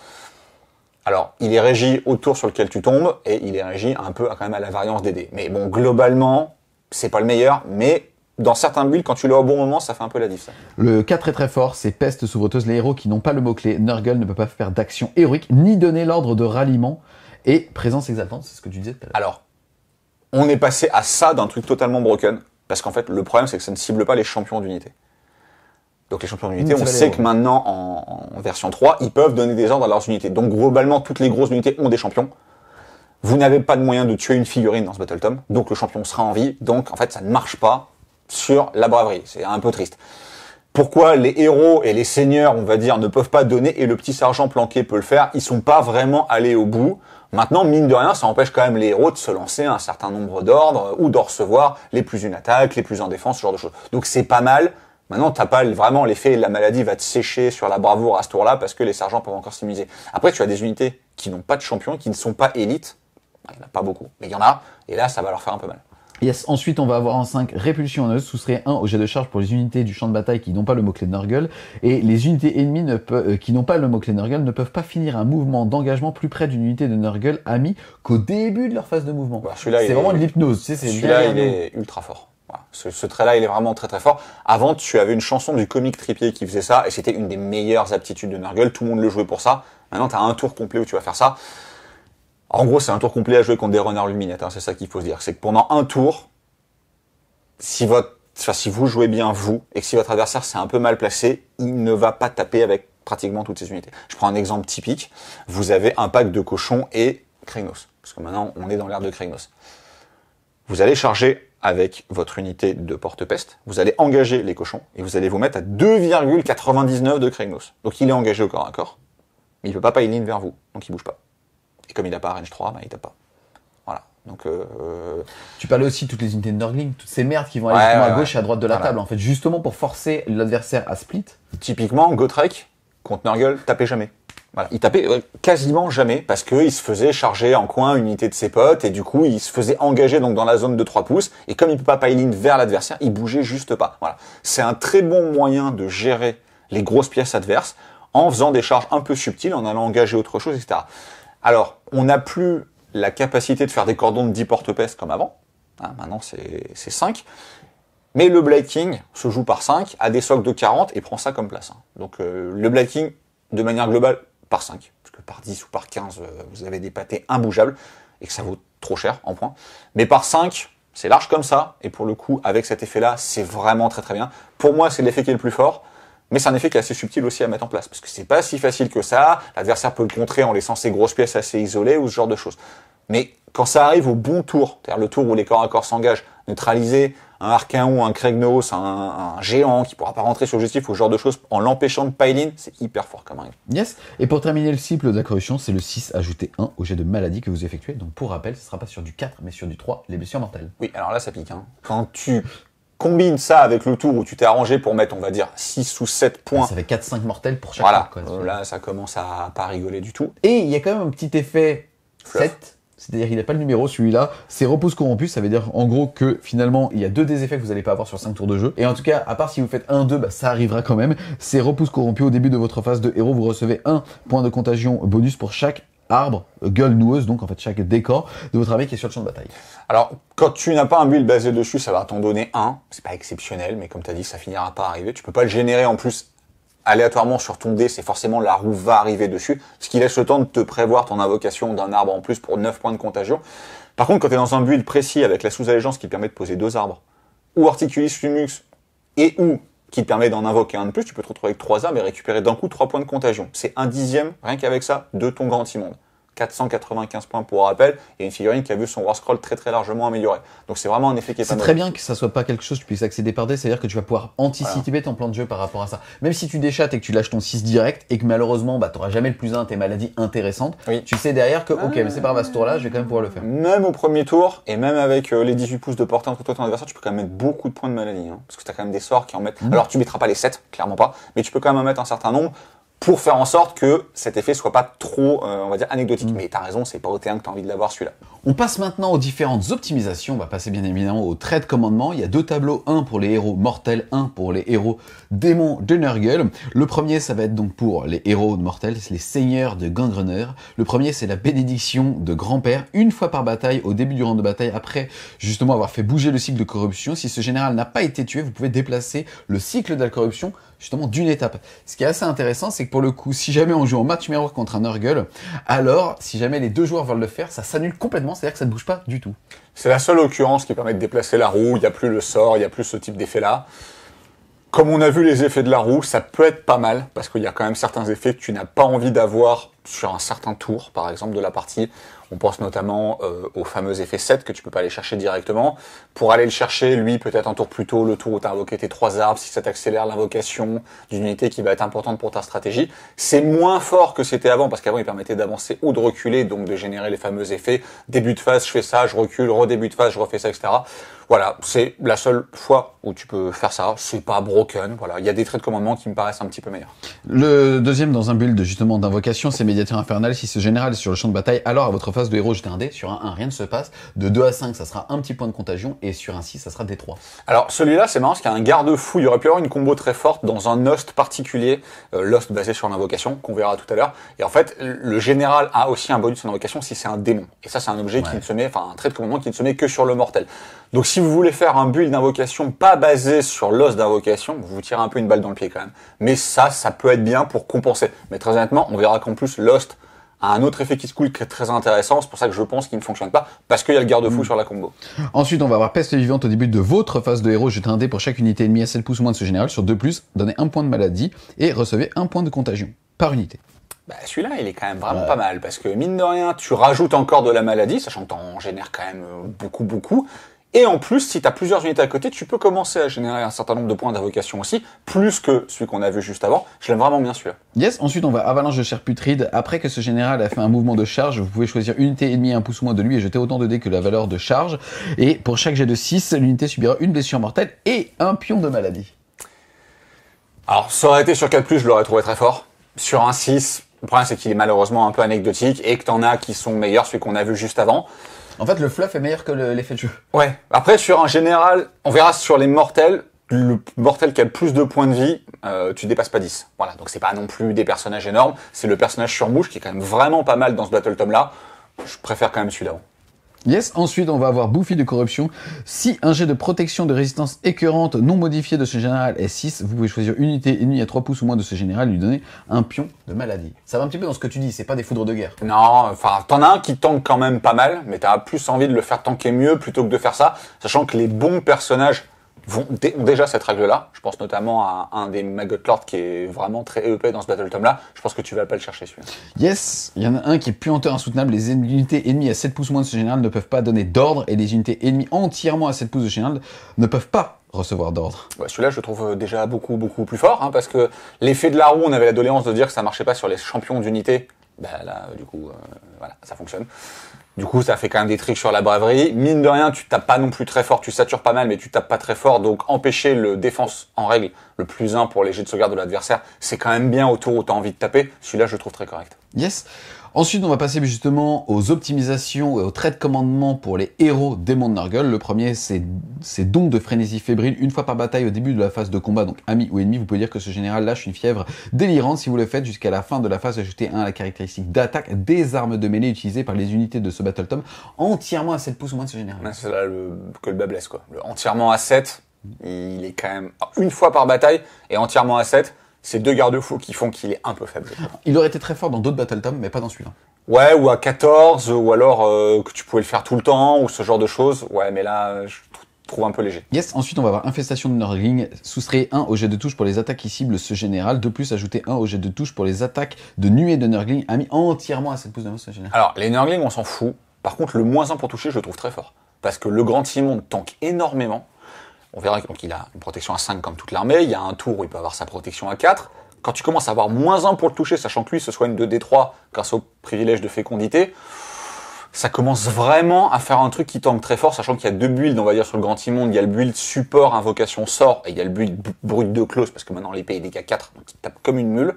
[SPEAKER 2] Alors, il est régi au tour sur lequel tu tombes et il est régi un peu quand même à la variance des dés. Mais bon, globalement, c'est pas le meilleur, mais dans certains builds, quand tu l'as au bon moment, ça fait un peu la diff.
[SPEAKER 1] Le 4 est très fort, c'est peste sous Les héros qui n'ont pas le mot-clé Nurgle ne peut pas faire d'action héroïque ni donner l'ordre de ralliement et présence exaltante, c'est ce que tu disais tout
[SPEAKER 2] à l'heure. Alors, on est passé à ça d'un truc totalement broken, parce qu'en fait, le problème, c'est que ça ne cible pas les champions d'unité. Donc les champions d'unité, mmh, on sait que maintenant, en, version 3, ils peuvent donner des ordres à leurs unités. Donc globalement, toutes les grosses unités ont des champions. Vous n'avez pas de moyen de tuer une figurine dans ce Battle Tom, donc le champion sera en vie. Donc en fait, ça ne marche pas sur la braverie. C'est un peu triste. Pourquoi les héros et les seigneurs, on va dire, ne peuvent pas donner et le petit sergent planqué peut le faire Ils sont pas vraiment allés au bout. Maintenant, mine de rien, ça empêche quand même les héros de se lancer un certain nombre d'ordres euh, ou de recevoir les plus une attaque, les plus en défense, ce genre de choses. Donc c'est pas mal. Maintenant, t'as pas vraiment l'effet la maladie va te sécher sur la bravoure à ce tour-là parce que les sergents peuvent encore s'immuniser. Après, tu as des unités qui n'ont pas de champion, qui ne sont pas élites. Il n'y en a pas beaucoup, mais il y en a, et là, ça va leur faire un peu mal.
[SPEAKER 1] Yes, ensuite on va avoir en 5 répulsion sous serait 1 au jet de charge pour les unités du champ de bataille qui n'ont pas le mot-clé Nurgle, et les unités ennemies euh, qui n'ont pas le mot-clé Nurgle ne peuvent pas finir un mouvement d'engagement plus près d'une unité de Nurgle amie qu'au début de leur phase de mouvement. c'est vraiment de l'hypnose, Celui-là il est
[SPEAKER 2] ultra fort. Ce, trait-là, il est vraiment très très fort. Avant, tu avais une chanson du comic Tripier qui faisait ça, et c'était une des meilleures aptitudes de Nurgle, tout le monde le jouait pour ça. Maintenant, tu as un tour complet où tu vas faire ça. En gros, c'est un tour complet à jouer contre des renards luminettes, hein, c'est ça qu'il faut se dire. C'est que pendant un tour, si votre, si vous jouez bien vous, et que si votre adversaire s'est un peu mal placé, il ne va pas taper avec pratiquement toutes ses unités. Je prends un exemple typique. Vous avez un pack de cochons et Kregnos. Parce que maintenant, on est dans l'ère de Kregnos. Vous allez charger avec votre unité de porte-peste, vous allez engager les cochons, et vous allez vous mettre à 2,99 de Kregnos. Donc il est engagé au corps à corps. Il ne peut pas ligne vers vous, donc il bouge pas. Et comme il n'a pas range 3, bah, ben, il tape pas. Voilà. Donc, euh, euh,
[SPEAKER 1] tu parlais aussi de toutes les unités de Nurgling, toutes ces merdes qui vont aller à gauche et à droite de la table,
[SPEAKER 2] en fait, justement pour forcer l'adversaire à split. Typiquement, Gotrek contre Nurgle tapait jamais. Voilà. Il tapait euh, quasiment jamais parce qu'il se faisait charger en coin une unité de ses potes et du coup il se faisait engager donc dans la zone de 3 pouces et comme il peut pas pile vers l'adversaire, il bougeait juste pas. Voilà. C'est un très bon moyen de gérer les grosses pièces adverses en faisant des charges un peu subtiles, en allant engager autre chose, etc. Alors, on n'a plus la capacité de faire des cordons de 10 porte pèces comme avant. Hein, maintenant, c'est 5. Mais le Black King se joue par 5, a des socles de 40 et prend ça comme place. Hein. Donc, euh, le Black King, de manière globale, par 5. Parce que par 10 ou par 15, euh, vous avez des pâtés imbougeables et que ça vaut trop cher en points. Mais par 5, c'est large comme ça. Et pour le coup, avec cet effet-là, c'est vraiment très très bien. Pour moi, c'est l'effet qui est le plus fort. Mais c'est un effet qui est assez subtil aussi à mettre en place, parce que c'est pas si facile que ça. L'adversaire peut le contrer en laissant ses grosses pièces assez isolées ou ce genre de choses. Mais quand ça arrive au bon tour, c'est-à-dire le tour où les corps à corps s'engagent, neutraliser un Arquin ou un Kregnos, un, géant qui pourra pas rentrer sur l'objectif ou ce genre de choses en l'empêchant de pile c'est hyper fort comme règle.
[SPEAKER 1] Yes. Et pour terminer le cycle corruption, c'est le 6 ajouté 1 au jet de maladie que vous effectuez.
[SPEAKER 2] Donc pour rappel, ce sera pas sur du 4 mais sur du 3, les blessures mortelles. Oui, alors là ça pique. Hein. Quand tu Combine ça avec le tour où tu t'es arrangé pour mettre, on va dire, 6 ou 7 points. Ça fait 4-5 mortels pour chaque Voilà, là, ça commence à pas rigoler du tout. Et il y a quand même un petit effet 7.
[SPEAKER 1] C'est-à-dire, il a pas le numéro, celui-là. C'est repousse corrompu, ça veut dire en gros que finalement, il y a deux des effets que vous allez pas avoir sur 5 tours de jeu. Et en tout cas, à part si vous faites 1-2, bah, ça arrivera quand même. C'est repousse corrompu au début de votre phase de héros. Vous recevez un point de contagion bonus pour chaque arbre, euh, gueule noueuse, donc en fait chaque décor de votre ami qui est sur le champ de bataille.
[SPEAKER 2] Alors, quand tu n'as pas un build basé dessus, ça va t'en donner un. C'est pas exceptionnel, mais comme tu as dit, ça finira pas arriver. Tu peux pas le générer en plus aléatoirement sur ton dé, c'est forcément la roue va arriver dessus, ce qui laisse le temps de te prévoir ton invocation d'un arbre en plus pour 9 points de contagion. Par contre, quand tu es dans un build précis avec la sous-allégeance qui permet de poser deux arbres, ou articulis Lumux et ou qui te permet d'en invoquer un de plus, tu peux te retrouver avec trois armes et récupérer d'un coup trois points de contagion. C'est un dixième, rien qu'avec ça, de ton grand immonde. 495 points pour rappel, et une figurine qui a vu son war scroll très très largement amélioré. Donc c'est vraiment un effet qui est, C'est très bien
[SPEAKER 1] que ça soit pas quelque chose que tu puisses accéder par des c'est-à-dire que tu vas pouvoir anticiper ton plan de jeu par rapport à ça. Même si tu déchattes et que tu lâches ton 6 direct et que malheureusement bah t'auras jamais le plus 1 tes maladies intéressantes, oui. tu sais derrière que ok mais c'est pas grave à ce ah. tour-là, je vais
[SPEAKER 2] quand même pouvoir le faire. Même au premier tour et même avec euh, les 18 pouces de portée entre toi et ton adversaire, tu peux quand même mettre beaucoup de points de maladie, hein, parce que tu as quand même des sorts qui en mettent. Mhm. Alors tu mettras pas les 7, clairement pas, mais tu peux quand même en mettre un certain nombre pour faire en sorte que cet effet soit pas trop, euh, on va dire, anecdotique. Mais t'as raison, c'est pas au T1 que t'as envie de l'avoir celui-là.
[SPEAKER 1] On passe maintenant aux différentes optimisations, on va passer bien évidemment au trait de commandement. Il y a deux tableaux, un pour les héros mortels, un pour les héros démons de Nurgle. Le premier, ça va être donc pour les héros mortels, les seigneurs de gangrener. Le premier, c'est la bénédiction de grand-père, une fois par bataille, au début du rang de bataille, après justement avoir fait bouger le cycle de corruption. Si ce général n'a pas été tué, vous pouvez déplacer le cycle de la corruption justement d'une étape. Ce qui est assez intéressant, c'est que pour le coup, si jamais on joue en match numéro contre un Nurgle, alors si jamais les deux joueurs veulent le faire, ça s'annule complètement c'est-à-dire que ça ne bouge pas du tout.
[SPEAKER 2] C'est la seule occurrence qui permet de déplacer la roue, il n'y a plus le sort, il n'y a plus ce type d'effet-là. Comme on a vu les effets de la roue, ça peut être pas mal, parce qu'il y a quand même certains effets que tu n'as pas envie d'avoir sur un certain tour, par exemple, de la partie, on pense notamment euh, au fameux effet 7 que tu peux pas aller chercher directement. Pour aller le chercher, lui, peut-être un tour plus tôt, le tour où tu as invoqué tes trois arbres, si ça t'accélère l'invocation d'une unité qui va être importante pour ta stratégie. C'est moins fort que c'était avant, parce qu'avant, il permettait d'avancer ou de reculer, donc de générer les fameux effets. Début de phase, je fais ça, je recule, redébut de phase, je refais ça, etc. Voilà, c'est la seule fois où tu peux faire ça. C'est pas broken. Voilà, il y a des traits de commandement qui me paraissent un petit peu meilleurs.
[SPEAKER 1] Le deuxième dans un build justement d'invocation, c'est médiateur infernal. Si ce général est sur le champ de bataille, alors à votre phase de héros, jetez un dé. Sur un 1, rien ne se passe. De 2 à 5, ça sera un petit point de contagion. Et sur un 6, ça sera des 3.
[SPEAKER 2] Alors celui-là, c'est marrant parce qu'il y a un garde-fou. Il aurait pu y avoir une combo très forte dans un host particulier, euh, l'host basé sur l'invocation, qu'on verra tout à l'heure. Et en fait, le général a aussi un bonus en invocation si c'est un démon. Et ça, c'est un objet qui ne se met, enfin un trait de commandement qui ne se met que sur le mortel. Donc si vous voulez faire un build d'invocation pas basé sur l'os d'invocation, vous vous tirez un peu une balle dans le pied quand même. Mais ça, ça peut être bien pour compenser. Mais très honnêtement, on verra qu'en plus Lost a un autre effet qui se coule qui est très intéressant. C'est pour ça que je pense qu'il ne fonctionne pas parce qu'il y a le garde-fou hmm. sur la combo.
[SPEAKER 1] Ensuite, on va avoir peste vivante au début de votre phase de héros. Jetez un dé pour chaque unité ennemie à 7 pouces ou moins de ce général sur 2 plus, donnez un point de maladie et recevez un point de contagion par unité.
[SPEAKER 2] Bah celui-là, il est quand même vraiment pas mal parce que mine de rien, tu rajoutes encore de la maladie, sachant que t'en génères quand même beaucoup, beaucoup. Et en plus, si tu as plusieurs unités à côté, tu peux commencer à générer un certain nombre de points d'invocation aussi, plus que celui qu'on a vu juste avant. Je l'aime vraiment bien celui-là.
[SPEAKER 1] Yes, ensuite on va avalanche de chair putride. Après que ce général a fait un mouvement de charge, vous pouvez choisir une unité ennemie un pouce ou moins de lui et jeter autant de dés que la valeur de charge. Et pour chaque jet de 6, l'unité subira une blessure mortelle et un pion de maladie.
[SPEAKER 2] Alors, ça aurait été sur 4+, je l'aurais trouvé très fort. Sur un 6, le problème c'est qu'il est malheureusement un peu anecdotique et que t'en as qui sont meilleurs, celui qu'on a vu juste avant. En
[SPEAKER 1] fait, le fluff est meilleur que l'effet
[SPEAKER 2] de jeu. Ouais. Après, sur un général, on verra sur les mortels, le mortel qui a le plus de points de vie, euh, tu dépasses pas 10. Voilà, donc c'est pas non plus des personnages énormes. C'est le personnage sur mouche qui est quand même vraiment pas mal dans ce battle tome là. Je préfère quand même celui d'avant.
[SPEAKER 1] Yes, ensuite on va avoir Bouffi de corruption. Si un jet de protection de résistance écœurante non modifié de ce général est 6, vous pouvez choisir une unité ennemie à 3 pouces ou moins de ce général et lui donner un pion de maladie. Ça va un petit peu dans ce que tu dis, c'est pas des foudres de guerre.
[SPEAKER 2] Non, enfin t'en as un qui tank quand même pas mal, mais t'as plus envie de le faire tanker mieux plutôt que de faire ça, sachant que les bons personnages vont, déjà cette règle-là. Je pense notamment à un des Maggot Lord qui est vraiment très EP dans ce Battle Tome-là. Je pense que tu vas pas le chercher celui-là.
[SPEAKER 1] Yes, il y en a un qui est puanteur insoutenable. Les unités ennemies à 7 pouces moins de ce général ne peuvent pas donner d'ordre et les unités ennemies entièrement à 7 pouces de général ne peuvent pas recevoir d'ordre.
[SPEAKER 2] Celui-là, je le trouve déjà beaucoup, beaucoup plus fort, hein, parce que l'effet de la roue, on avait la doléance de dire que ça marchait pas sur les champions d'unité. bah là, du coup, euh, voilà, ça fonctionne. Du coup, ça fait quand même des tricks sur la braverie. Mine de rien, tu tapes pas non plus très fort, tu satures pas mal, mais tu tapes pas très fort. Donc, empêcher le défense en règle, le plus 1 pour les jets de sauvegarde de l'adversaire, c'est quand même bien autour où tu as envie de taper. Celui-là, je le trouve très correct.
[SPEAKER 1] Yes. Ensuite, on va passer justement aux optimisations et aux traits de commandement pour les héros démon de Nurgle. Le premier, c'est donc de frénésie fébrile une fois par bataille au début de la phase de combat, donc ami ou ennemi. Vous pouvez dire que ce général lâche une fièvre délirante si vous le faites jusqu'à la fin de la phase. Ajoutez un à la caractéristique d'attaque des armes de mêlée utilisées par les unités de ce Battle Tom,
[SPEAKER 2] entièrement à 7 pouces au moins de ce général. c'est là le, que le bas blesse, quoi. Le entièrement à 7, il est quand même une fois par bataille et entièrement à 7. C'est deux garde-fous qui font qu'il est un peu faible.
[SPEAKER 1] Il aurait été très fort dans d'autres Battle Tom, mais pas dans celui-là.
[SPEAKER 2] Ouais, ou à 14, ou alors euh, que tu pouvais le faire tout le temps, ou ce genre de choses. Ouais, mais là, je trouve un peu léger.
[SPEAKER 1] Yes, ensuite on va avoir infestation de Nurgling, soustrait 1 au jet de touche pour les attaques qui ciblent ce général, de plus ajouter 1 au jet de touche pour les attaques de nuée de Nurgling, ami entièrement à cette pousse de ce général.
[SPEAKER 2] Alors les Nurgling, on s'en fout, par contre le moins 1 pour toucher je trouve très fort, parce que le grand Simon tank énormément, on verra il a une protection à 5 comme toute l'armée. Il y a un tour où il peut avoir sa protection à 4. Quand tu commences à avoir moins 1 pour le toucher, sachant que lui soit soigne de D3 grâce au privilège de fécondité, ça commence vraiment à faire un truc qui tangue très fort, sachant qu'il y a deux builds, on va dire, sur le Grand timon, Il y a le build support, invocation, sort, et il y a le build brut de close, parce que maintenant l'épée est dégâts 4, donc il tape comme une mule.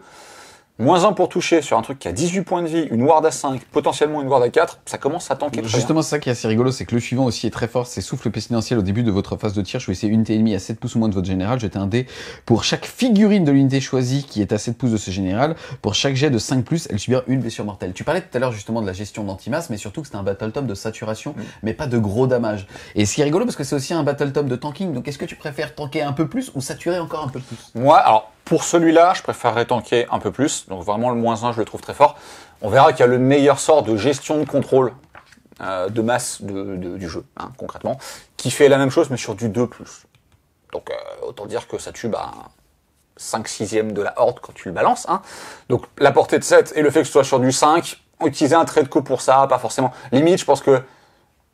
[SPEAKER 2] Moins un pour toucher sur un truc qui a 18 points de vie, une ward à 5, potentiellement une ward à 4, ça commence à tanker. Justement,
[SPEAKER 1] c'est ça qui est assez rigolo, c'est que le suivant aussi est très fort, c'est souffle pestilentiel au début de votre phase de tir, Je choisissez une unité ennemie à 7 pouces ou moins de votre général, J'étais un dé pour chaque figurine de l'unité choisie qui est à 7 pouces de ce général, pour chaque jet de 5 plus, elle subit une blessure mortelle. Tu parlais tout à l'heure justement de la gestion d'antimasse, mais surtout que c'est un battle top de saturation, mm. mais pas de gros damage. Et ce qui est rigolo parce que c'est aussi un battle top de tanking, donc est-ce que tu préfères tanker un peu plus ou saturer encore un peu plus
[SPEAKER 2] Moi, alors pour celui-là, je préférerais tanker un peu plus. Donc vraiment, le moins 1, je le trouve très fort. On verra qu'il y a le meilleur sort de gestion de contrôle euh, de masse du jeu, hein, concrètement, qui fait la même chose, mais sur du 2+. Donc euh, autant dire que ça tue bah, 5 sixièmes de la horde quand tu le balances. Hein. Donc la portée de 7 et le fait que ce soit sur du 5, utiliser un trait de coup pour ça, pas forcément. Limite, je pense que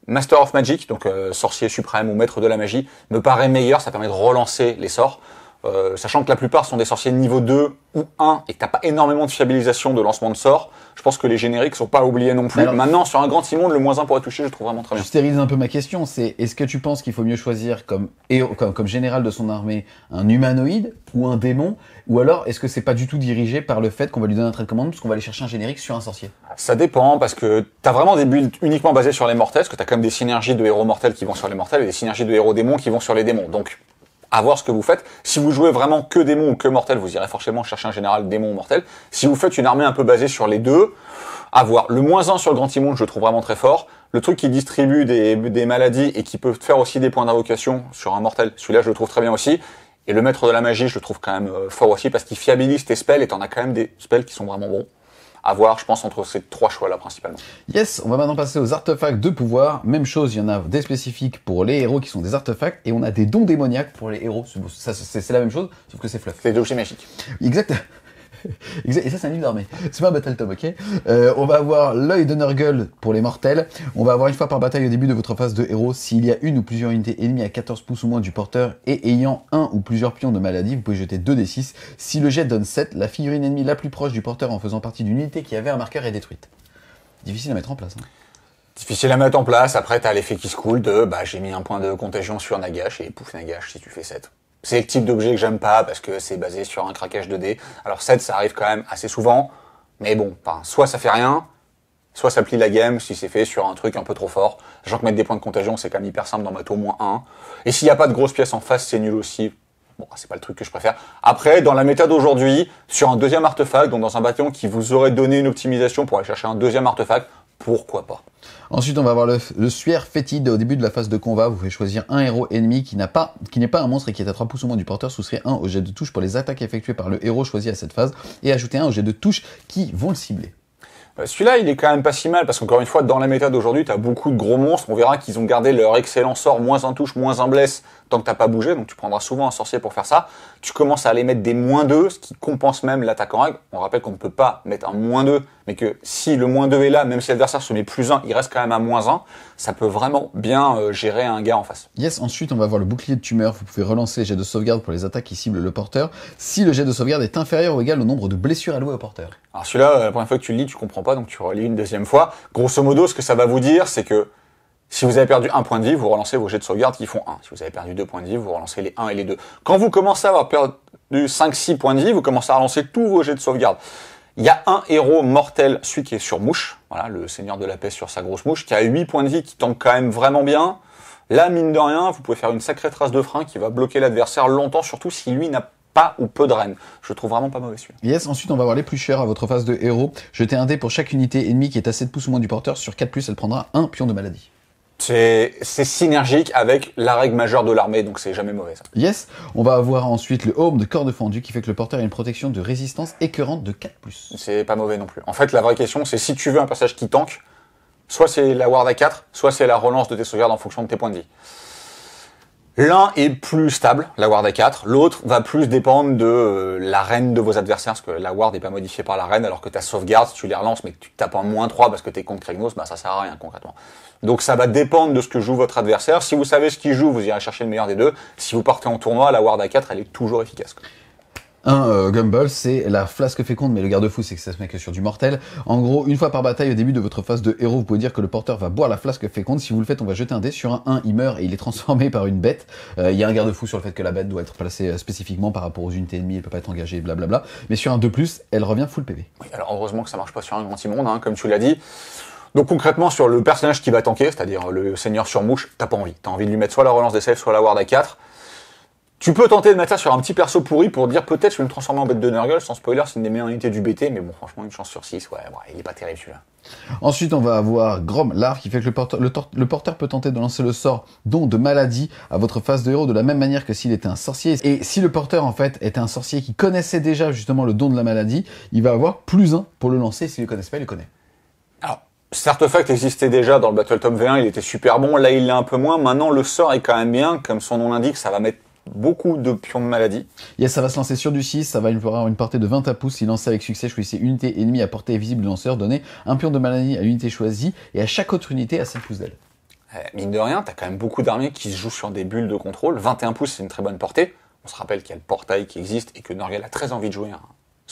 [SPEAKER 2] Master of Magic, donc euh, sorcier suprême ou maître de la magie, me paraît meilleur, ça permet de relancer les sorts. Euh, sachant que la plupart sont des sorciers niveau 2 ou 1 et que t'as pas énormément de fiabilisation de lancement de sorts, je pense que les génériques sont pas oubliés non plus. Maintenant, sur un grand Simon, le moins 1 pourrait toucher, je trouve vraiment très
[SPEAKER 1] bien. Je un peu ma question, c'est est-ce que tu penses qu'il faut mieux choisir comme, comme, comme général de son armée un humanoïde ou un démon ou alors est-ce que c'est pas du tout dirigé par le fait qu'on va lui donner un trait de commande parce qu'on va aller chercher un générique sur un sorcier
[SPEAKER 2] Ça dépend parce que t'as vraiment des builds uniquement basés sur les mortels, parce que t'as quand même des synergies de héros mortels qui vont sur les mortels et des synergies de héros démons qui vont sur les démons. Donc à voir ce que vous faites. Si vous jouez vraiment que démon ou que mortel, vous irez forcément chercher un général démon ou mortel. Si vous faites une armée un peu basée sur les deux, à voir. Le moins 1 sur le Grand immonde, je le trouve vraiment très fort. Le truc qui distribue des, maladies et qui peut faire aussi des points d'invocation sur un mortel, celui-là, je le trouve très bien aussi. Et le maître de la magie, je le trouve quand même euh, fort aussi parce qu'il fiabilise tes spells et t'en as quand même des spells qui sont vraiment bons à je pense, entre ces trois choix-là principalement.
[SPEAKER 1] Yes, on va maintenant passer aux artefacts de pouvoir. Même chose, il y en a des spécifiques pour les héros qui sont des artefacts, et on a des dons démoniaques pour les héros. C'est la même chose, sauf que c'est fluff. C'est des objets magiques. Exact. [laughs] Et ça, c'est un livre d'armée. C'est pas un battle tome, ok euh, On va avoir l'œil de Nurgle pour les mortels. On va avoir une fois par bataille au début de votre phase de héros, s'il y a une ou plusieurs unités ennemies à 14 pouces ou moins du porteur et ayant un ou plusieurs pions de maladie, vous pouvez jeter 2 des 6. Si le jet donne 7, la figurine ennemie la plus proche du porteur en faisant partie d'une unité qui avait un marqueur est détruite. Difficile à mettre en place. Hein.
[SPEAKER 2] Difficile à mettre en place. Après, t'as l'effet qui se coule de bah, j'ai mis un point de contagion sur Nagash et pouf, Nagash si tu fais 7. C'est le type d'objet que j'aime pas parce que c'est basé sur un craquage 2D. Alors 7, ça arrive quand même assez souvent, mais bon, soit ça fait rien, soit ça plie la game si c'est fait sur un truc un peu trop fort. Genre que mettre des points de contagion, c'est quand même hyper simple dans ma au moins un. Et s'il n'y a pas de grosse pièce en face, c'est nul aussi. Bon, ah, c'est pas le truc que je préfère. Après, dans la méthode d'aujourd'hui, sur un deuxième artefact, donc dans un bâton qui vous aurait donné une optimisation pour aller chercher un deuxième artefact, pourquoi pas.
[SPEAKER 1] Ensuite, on va avoir le, suaire fétide. Au début de la phase de combat, vous pouvez choisir un héros ennemi qui n'est pas, un monstre et qui est à 3 pouces au moins du porteur. serait un au jet de touche pour les attaques effectuées par le héros choisi à cette phase et ajouter un au jet de touche qui vont le cibler.
[SPEAKER 2] Euh, celui-là, il est quand même pas si mal parce qu'encore une fois, dans la méthode d'aujourd'hui, t'as beaucoup de gros monstres. On verra qu'ils ont gardé leur excellent sort moins un touche, moins un bless tant que t'as pas bougé, donc tu prendras souvent un sorcier pour faire ça. Tu commences à aller mettre des moins 2, ce qui compense même l'attaque en règle. On rappelle qu'on ne peut pas mettre un moins 2, mais que si le moins 2 est là, même si l'adversaire se met plus 1, il reste quand même à moins 1. Ça peut vraiment bien euh, gérer un gars en face.
[SPEAKER 1] Yes, ensuite on va voir le bouclier de tumeur. Vous pouvez relancer les jets de sauvegarde pour les attaques qui ciblent le porteur, si le jet de sauvegarde est inférieur ou égal au nombre de blessures allouées au porteur.
[SPEAKER 2] Alors celui-là, euh, la première fois que tu le lis, tu comprends pas, donc tu relis une deuxième fois. Grosso modo, ce que ça va vous dire, c'est que si vous avez perdu un point de vie, vous relancez vos jets de sauvegarde qui font 1. Si vous avez perdu deux points de vie, vous relancez les 1 et les 2. Quand vous commencez à avoir perdu 5-6 points de vie, vous commencez à relancer tous vos jets de sauvegarde. Il y a un héros mortel, celui qui est sur mouche, voilà, le seigneur de la paix sur sa grosse mouche, qui a 8 points de vie, qui tombe quand même vraiment bien. Là, mine de rien, vous pouvez faire une sacrée trace de frein qui va bloquer l'adversaire longtemps, surtout si lui n'a pas ou peu de rennes. Je trouve vraiment pas mauvais celui-là.
[SPEAKER 1] Yes, ensuite on va voir les plus chers à votre phase de héros. Jetez un dé pour chaque unité ennemie qui est à 7 pouces ou moins du porteur. Sur 4 elle prendra un pion de
[SPEAKER 2] maladie. C'est synergique avec la règle majeure de l'armée, donc c'est jamais mauvais. Ça.
[SPEAKER 1] Yes, on va avoir ensuite le home de corps de fendu qui fait que le porteur a une protection de résistance écœurante de 4+.
[SPEAKER 2] C'est pas mauvais non plus. En fait, la vraie question, c'est si tu veux un passage qui tank, soit c'est la ward à 4, soit c'est la relance de tes sauvegardes en fonction de tes points de vie. L'un est plus stable, la ward a 4, l'autre va plus dépendre de l'arène euh, la reine de vos adversaires, parce que la ward n'est pas modifiée par la reine, alors que ta sauvegarde, si tu les relances mais que tu tapes en moins 3 parce que t'es contre Kregnos, bah ça sert à rien concrètement. Donc ça va dépendre de ce que joue votre adversaire. Si vous savez ce qu'il joue, vous irez chercher le meilleur des deux. Si vous partez en tournoi, la ward à 4, elle est toujours efficace.
[SPEAKER 1] Un euh, Gumball, c'est la flasque féconde, mais le garde-fou, c'est que ça se met que sur du mortel. En gros, une fois par bataille, au début de votre phase de héros, vous pouvez dire que le porteur va boire la flasque féconde. Si vous le faites, on va jeter un dé sur un 1, il meurt et il est transformé [laughs] par une bête. Euh, il y a un garde-fou sur le fait que la bête doit être placée euh, spécifiquement par rapport aux unités ennemies, elle peut pas être engagée, blablabla. Mais sur un 2+, elle revient full PV.
[SPEAKER 2] Oui, alors heureusement que ça marche pas sur un grand monde, hein, comme tu l'as dit. Donc concrètement, sur le personnage qui va tanker, c'est-à-dire le seigneur sur mouche, t'as pas envie. T'as envie de lui mettre soit la relance d'essai soit la ward à 4. Tu peux tenter de mettre ça sur un petit perso pourri pour dire peut-être je vais me transformer en bête de Nurgle. Sans spoiler, c'est une des meilleures unités du BT, mais bon, franchement, une chance sur 6, ouais, bon il est pas terrible celui-là.
[SPEAKER 1] Ensuite, on va avoir Grom, l'art qui fait que le porteur, peut tenter de lancer le sort don de maladie à votre face de héros de la même manière que s'il était un sorcier. Et si le porteur, en fait, était un sorcier qui connaissait déjà justement le don de la maladie, il va avoir plus un pour le lancer. S'il ne le connaissait pas, il le connaît.
[SPEAKER 2] Alors, cet artefact existait déjà dans le Battle Top V1, il était super bon, là il l'est un peu moins. Maintenant, le sort est quand même bien, comme son nom l'indique, ça va mettre beaucoup de pions de maladie.
[SPEAKER 1] Yes, ça va se lancer sur du 6, ça va avoir une portée de 20 à pouces. Si lancé avec succès, choisissez unité ennemie à portée visible du lanceur, donnez un pion de maladie à l'unité choisie et à chaque autre unité à 5 pouces
[SPEAKER 2] d'elle. Eh, mine de rien, t'as quand même beaucoup d'armées qui se jouent sur des bulles de contrôle. 21 pouces, c'est une très bonne portée. On se rappelle qu'il y a le portail qui existe et que Noriel a très envie de jouer hein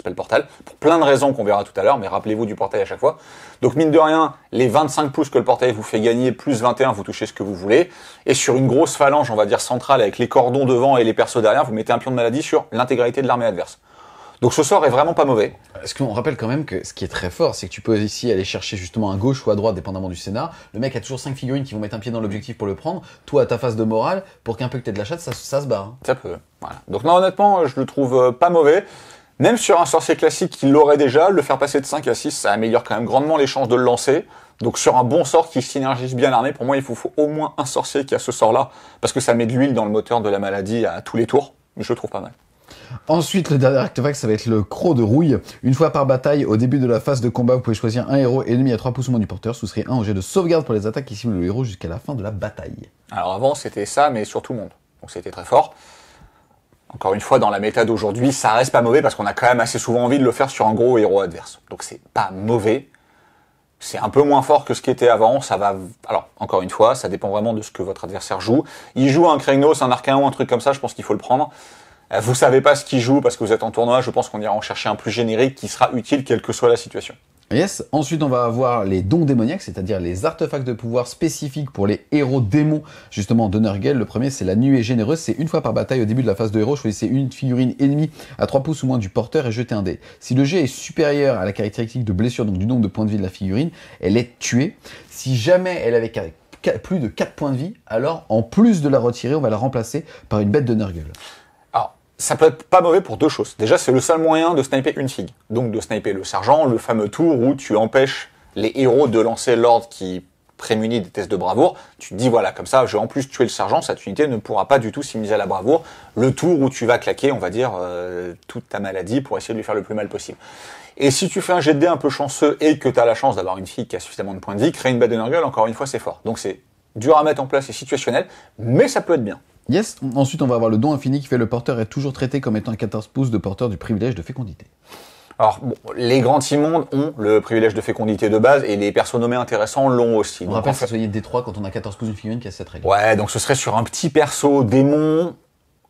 [SPEAKER 2] le Portal, pour plein de raisons qu'on verra tout à l'heure, mais rappelez-vous du portail à chaque fois. Donc mine de rien, les 25 pouces que le portail vous fait gagner, plus 21, vous touchez ce que vous voulez. Et sur une grosse phalange, on va dire centrale, avec les cordons devant et les persos derrière, vous mettez un pion de maladie sur l'intégralité de l'armée adverse. Donc ce sort est vraiment pas mauvais. Parce qu'on
[SPEAKER 1] rappelle quand même que ce qui est très fort, c'est que tu peux ici aller chercher justement à gauche ou à droite, dépendamment du scénar. Le mec a toujours 5 figurines qui vont mettre un pied dans l'objectif pour le prendre. Toi, à ta phase de morale, pour qu'un peu que t'aies de la chatte, ça, ça se barre. Hein.
[SPEAKER 2] Ça peut. Voilà. Donc non, honnêtement, je le trouve euh, pas mauvais. Même sur un sorcier classique qui l'aurait déjà, le faire passer de 5 à 6, ça améliore quand même grandement les chances de le lancer. Donc sur un bon sort qui synergise bien l'armée, pour moi, il faut, faut, au moins un sorcier qui a ce sort-là, parce que ça met de l'huile dans le moteur de la maladie à tous les tours. Je le trouve pas mal.
[SPEAKER 1] Ensuite, le dernier artefact, ça va être le croc de rouille. Une fois par bataille, au début de la phase de combat, vous pouvez choisir un héros ennemi à 3 pouces moins du porteur. Ce serait un objet de sauvegarde pour les attaques qui ciblent le héros jusqu'à la fin de la bataille.
[SPEAKER 2] Alors avant, c'était ça, mais sur tout le monde. Donc c'était très fort encore une fois, dans la méta d'aujourd'hui, ça reste pas mauvais parce qu'on a quand même assez souvent envie de le faire sur un gros héros adverse. Donc c'est pas mauvais. C'est un peu moins fort que ce qui était avant. Ça va. Alors encore une fois, ça dépend vraiment de ce que votre adversaire joue. Il joue un Kregnos, un ou un truc comme ça. Je pense qu'il faut le prendre. Euh, vous savez pas ce qu'il joue parce que vous êtes en tournoi. Je pense qu'on ira en chercher un plus générique qui sera utile quelle que soit la situation.
[SPEAKER 1] Yes. Ensuite, on va avoir les dons démoniaques, c'est-à-dire les artefacts de pouvoir spécifiques pour les héros démons, justement, de Nurgle. Le premier, c'est la nuée généreuse. C'est une fois par bataille au début de la phase de héros, choisissez une figurine ennemie à 3 pouces ou moins du porteur et jetez un dé. Si le jet est supérieur à la caractéristique de blessure, donc du nombre de points de vie de la figurine, elle est tuée. Si jamais elle avait plus de 4 points de vie, alors en plus de la retirer, on va la remplacer par une bête de Nurgle
[SPEAKER 2] ça peut être pas mauvais pour deux choses. Déjà, c'est le seul moyen de sniper une figue. Donc de sniper le sergent, le fameux tour où tu empêches les héros de lancer l'ordre qui prémunit des tests de bravoure. Tu te dis, voilà, comme ça, je vais en plus tuer le sergent, cette unité ne pourra pas du tout s'immiser à la bravoure. Le tour où tu vas claquer, on va dire, euh, toute ta maladie pour essayer de lui faire le plus mal possible. Et si tu fais un jet de dé un peu chanceux et que tu as la chance d'avoir une figue qui a suffisamment de points de vie, créer une bête de gueule, encore une fois, c'est fort. Donc c'est dur à mettre en place et situationnel, mais ça peut être bien.
[SPEAKER 1] Yes, ensuite on va avoir le don infini qui fait le porteur est toujours traité comme étant 14 pouces de porteur du privilège de fécondité.
[SPEAKER 2] Alors, bon, les grands immondes ont le privilège de fécondité de base et les persos nommés intéressants l'ont aussi. On donc, rappelle que soyez D3 quand on a 14 pouces d'une figurine qui a cette règle. Ouais, donc ce serait sur un petit perso démon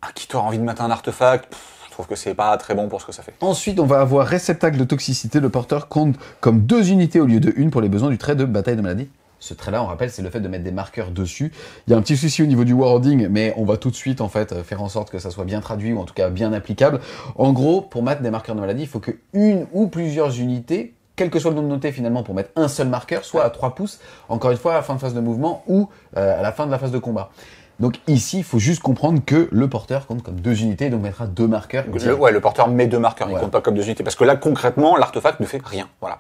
[SPEAKER 2] à qui t'auras envie de mettre un artefact. je trouve que c'est pas très bon pour ce que ça fait.
[SPEAKER 1] Ensuite, on va avoir réceptacle de toxicité. Le porteur compte comme deux unités au lieu de une pour les besoins du trait de bataille de maladie ce trait-là, on rappelle, c'est le fait de mettre des marqueurs dessus. Il y a un petit souci au niveau du wording, mais on va tout de suite en fait euh, faire en sorte que ça soit bien traduit ou en tout cas bien applicable. En gros, pour mettre des marqueurs de maladie, il faut que une ou plusieurs unités quel que soit le nombre noté finalement pour mettre un seul marqueur, soit à 3 pouces, encore une fois à la fin de phase de mouvement ou euh, à la fin de la phase de combat. Donc ici, il faut juste comprendre que le porteur compte comme deux unités, donc mettra deux marqueurs.
[SPEAKER 2] ouais, le porteur met deux marqueurs, il il compte pas comme deux unités, parce que là concrètement, l'artefact ne fait rien. Voilà.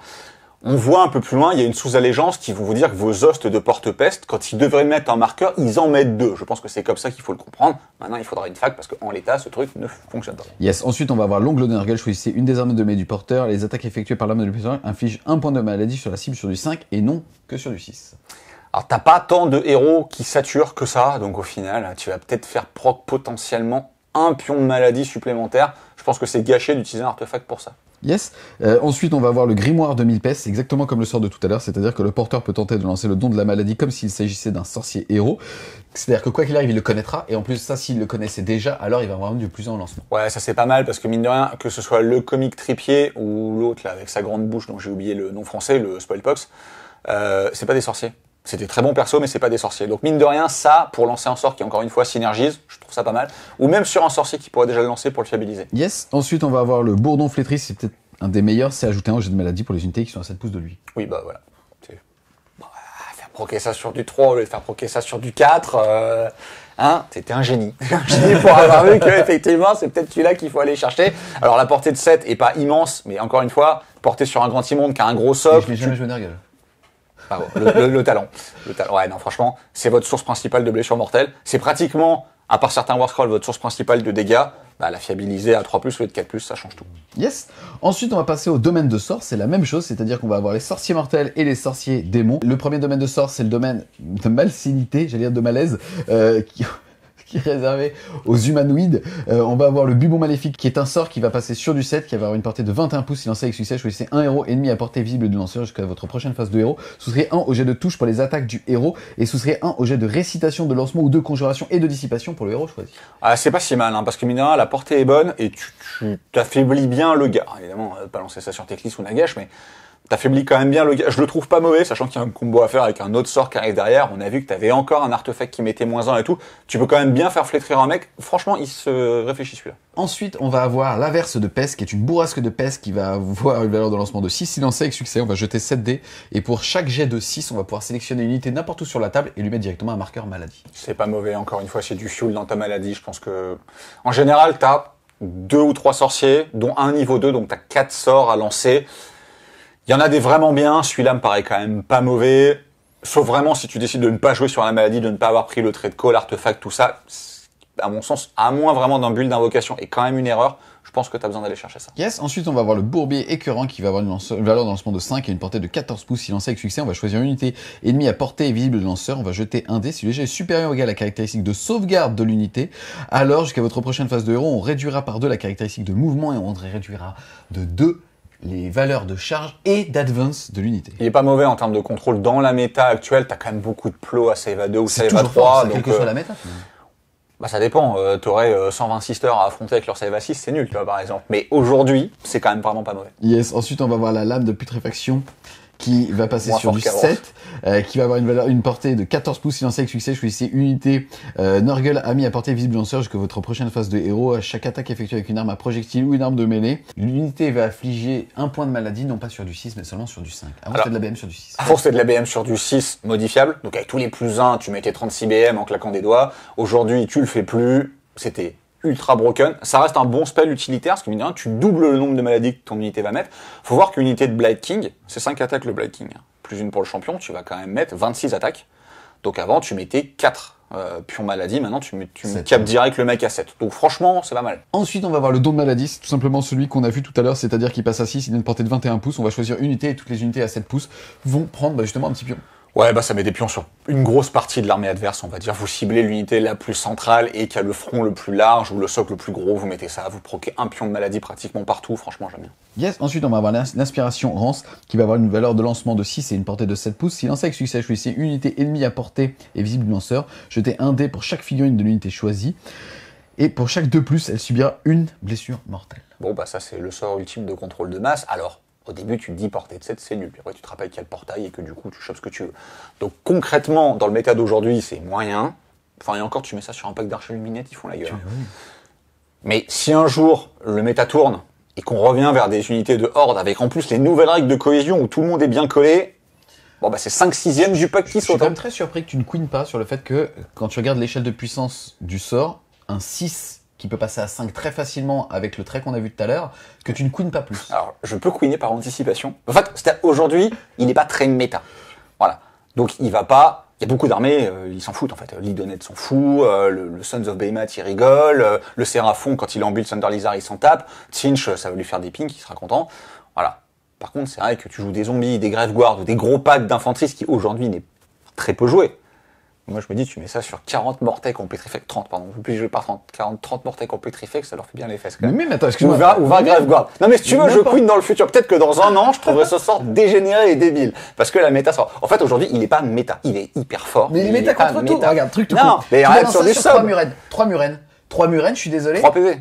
[SPEAKER 2] On voit un peu plus loin, il y a une sous-allégeance qui vous dire que vos hostes de porte-peste, quand ils devraient mettre un marqueur, ils en mettent deux. Je pense que c'est comme ça qu'il faut le comprendre. Maintenant, il faudra une fac parce qu'en l'état, ce truc ne fonctionne pas.
[SPEAKER 1] Yes, ensuite, on va voir l'ongle Nurgle. Choisissez une des armes de mai du porteur. Les attaques effectuées par l'arme du porteur infligent un point de maladie sur la cible sur du 5 et non
[SPEAKER 2] que sur du 6. Alors t'as pas tant de héros qui saturent que ça, donc au final, tu vas peut-être faire proc potentiellement un pion de maladie supplémentaire. Je pense que c'est gâché d'utiliser un artefact pour ça.
[SPEAKER 1] Yes. Euh, ensuite, on va voir le grimoire de Milpès, exactement comme le sort de tout à l'heure, c'est-à-dire que le porteur peut tenter de lancer le don de la maladie comme s'il s'agissait d'un sorcier héros. C'est-à-dire que quoi qu'il arrive, il le connaîtra, et en plus, ça, s'il le connaissait déjà, alors il va avoir du plus en lancement.
[SPEAKER 2] Ouais, ça c'est pas mal, parce que mine de rien, que ce soit le comique tripier ou l'autre, là, avec sa grande bouche, dont j'ai oublié le nom français, le Spoilpox, euh, c'est pas des sorciers. C'était très bon perso, mais c'est pas des sorciers. Donc mine de rien, ça, pour lancer un sort qui encore une fois synergise, je trouve ça pas mal. Ou même sur un sorcier qui pourrait déjà le lancer pour le fiabiliser.
[SPEAKER 1] Yes, ensuite on va avoir le bourdon flétri, c'est peut-être un des meilleurs, c'est ajouter un jeu de maladie pour les unités qui sont à 7 pouces de lui.
[SPEAKER 2] Oui, bah voilà. Bah, faire proquer ça sur du 3 au lieu de faire proquer ça sur du 4, euh, hein, c'était un génie. [laughs] un génie pour avoir vu que effectivement c'est peut-être celui-là qu'il faut aller chercher. Alors la portée de 7 est pas immense, mais encore une fois, portée sur un grand immonde qui a un gros socle. Le, talent. Le talent. Ouais, non, franchement, c'est votre source principale de blessure mortelle. C'est pratiquement, à part certains war votre source principale de dégâts. Bah, la fiabiliser à 3 plus ou 4 plus, ça change tout.
[SPEAKER 1] Yes. Ensuite, on va passer au domaine de sort, C'est la même chose, c'est-à-dire qu'on va avoir les sorciers mortels et les sorciers démons. Le premier domaine de sort, c'est le domaine de malsénité, j'allais dire de malaise, euh, qui réservé aux humanoïdes. Euh, on va avoir le bubon maléfique qui est un sort qui va passer sur du set qui va avoir une portée de 21 pouces. Si lancé avec succès, choisissez un héros ennemi à portée visible du lanceur jusqu'à votre prochaine phase de héros. ce serait un au jet de touche pour les attaques du héros et ce serait un au jet de récitation, de lancement ou de conjuration et de dissipation pour le héros choisi.
[SPEAKER 2] Ah, c'est pas si mal, hein, parce que minera la portée est bonne et tu t'affaiblis bien le gars. Évidemment, on pas lancer ça sur Teclis ou Nagash, mais T'affaiblis quand même bien le gars. Je le trouve pas mauvais, sachant qu'il y a un combo à faire avec un autre sort qui arrive derrière. On a vu que t'avais encore un artefact qui mettait moins 1 et tout. Tu peux quand même bien faire flétrir un mec. Franchement, il se réfléchit celui-là.
[SPEAKER 1] Ensuite, on va avoir l'inverse de Peste, qui est une bourrasque de Peste qui va avoir une valeur de lancement de 6. Si lancé avec succès, on va jeter 7 dés. Et pour chaque jet de 6, on va pouvoir sélectionner une unité n'importe où sur la
[SPEAKER 2] table et lui mettre directement un marqueur maladie. C'est pas mauvais, encore une fois, c'est du fuel dans ta maladie. Je pense que, en général, t'as deux ou trois sorciers, dont un niveau 2, donc t'as quatre sorts à lancer. Il y en a des vraiment bien, celui-là me paraît quand même pas mauvais. Sauf vraiment si tu décides de ne pas jouer sur la maladie, de ne pas avoir pris le trait de call, l'artefact, tout ça, à mon sens, à moins vraiment d'un build d'invocation et quand même une erreur, je pense que tu as besoin d'aller chercher ça.
[SPEAKER 1] Yes, ensuite on va voir le bourbier écœurant qui va avoir une, valeur de lancement de 5 et une portée de 14 pouces. Si lancé avec succès, on va choisir une unité ennemie à portée visible de lanceur. On va jeter un dé. Si le jet est supérieur ou égal à la caractéristique de sauvegarde de l'unité, alors jusqu'à votre prochaine phase de héros, on réduira par 2 la caractéristique de mouvement et on réduira de 2 les valeurs de
[SPEAKER 2] charge et d'advance de l'unité. Il est pas mauvais en termes de contrôle. Dans la méta actuelle, t'as quand même beaucoup de plots à Save 2 ou Save 3. quelle que soit euh, la méta. Bah ça dépend. Tu aurais 126 heures à affronter avec leur Save 6, c'est nul, tu par exemple. Mais aujourd'hui, c'est quand même vraiment pas mauvais.
[SPEAKER 1] Yes, ensuite on va voir la lame de putréfaction qui va passer sur du 7, euh, qui va avoir une, valeur, une portée de 14 pouces sait avec succès. je ici unité. Euh, Norgel a mis à portée visible lanceur jusqu'à que votre prochaine phase de héros. À chaque attaque effectuée avec une arme à projectile ou une arme de mêlée, l'unité va affliger un point de maladie, non pas sur du 6, mais seulement sur du 5. Avant, c'était de la BM sur du 6.
[SPEAKER 2] Avant, c'était de la BM sur du 6 modifiable. Donc, avec tous les plus 1, tu mettais 36 BM en claquant des doigts. Aujourd'hui, tu le fais plus. C'était ultra broken. Ça reste un bon spell utilitaire, parce que mine tu doubles le nombre de maladies que ton unité va mettre. Faut voir qu'une unité de Blight King, c'est 5 attaques le Blight King, plus une pour le champion, tu vas quand même mettre 26 attaques. Donc avant, tu mettais 4 euh, pions maladie, maintenant tu, tu capes direct le mec à 7. Donc franchement, c'est pas mal.
[SPEAKER 1] Ensuite, on va voir le don de maladies, c'est tout simplement celui qu'on a vu tout à l'heure, c'est-à-dire qu'il passe à 6, il a une portée de 21 pouces, on va choisir une unité et toutes les unités à 7 pouces vont prendre bah, justement un petit pion.
[SPEAKER 2] Ouais, bah ça met des pions sur une grosse partie de l'armée adverse, on va dire. Vous ciblez l'unité la plus centrale et qui a le front le plus large ou le socle le plus gros, vous mettez ça, vous proquez un pion de maladie pratiquement partout, franchement j'aime bien.
[SPEAKER 1] Yes, ensuite on va avoir l'inspiration Rance qui va avoir une valeur de lancement de 6 et une portée de 7 pouces. Si lancé avec succès, choisissez une unité ennemie à portée et visible du lanceur. Jetez un dé pour chaque figurine de l'unité choisie. Et pour chaque 2+, elle subira une blessure mortelle.
[SPEAKER 2] Bon bah ça c'est le sort ultime de contrôle de masse. Alors, au début, tu te dis portée de 7, c'est nul. Puis après, tu te rappelles qu'il y a le portail et que du coup, tu chopes ce que tu veux. Donc concrètement, dans le méta d'aujourd'hui, c'est moyen. Enfin, et encore, tu mets ça sur un pack d'archiluminettes, ils font la gueule. Ah Mais si un jour, le méta tourne et qu'on revient vers des unités de horde avec en plus les nouvelles règles de cohésion où tout le monde est bien collé, bon, bah, c'est 5 6 du pack qui Je suis quand hein. même très
[SPEAKER 1] surpris que tu ne queen pas sur le fait que, quand tu regardes l'échelle de puissance du sort, un 6 qui peut passer à 5 très facilement avec le trait qu'on a vu tout à l'heure, que tu ne queens pas plus. Alors, je peux queener par anticipation.
[SPEAKER 2] En fait, aujourd'hui, il n'est pas très méta. Voilà. Donc, il va pas il y a beaucoup d'armées, Il euh, ils s'en foutent en fait. L'Idonet s'en fout, euh, le, Sons of Behemoth il rigole, euh, le Séraphon quand il embute Thunder il s'en tape, Tinch ça va lui faire des pings, il sera content. Voilà. Par contre, c'est vrai que tu joues des zombies, des Grave Guard ou des gros packs d'infanterie, ce qui aujourd'hui n'est très peu joué. Moi, je me dis, tu mets ça sur 40 mortels qu'on pétrifie, 30, pardon, vous je par 30, 40, 30 mortels qu'on pétrifie, ça leur fait bien les fesses, quand même. Mais, mais attends, excuse-moi. Ou 20 ou quoi. grave Non, mais si tu veux, je queen dans le futur. Peut-être que dans un an, je trouverai ce sort [laughs] dégénéré et débile. Parce que la méta sort. En fait, aujourd'hui, il est pas méta. Il est hyper fort. Mais il est méta contre tout. Méta. Regarde, truc tout Non, mais arrête sur des sur 3
[SPEAKER 1] murennes. 3 murennes. 3 murennes, je suis désolé. 3 PV.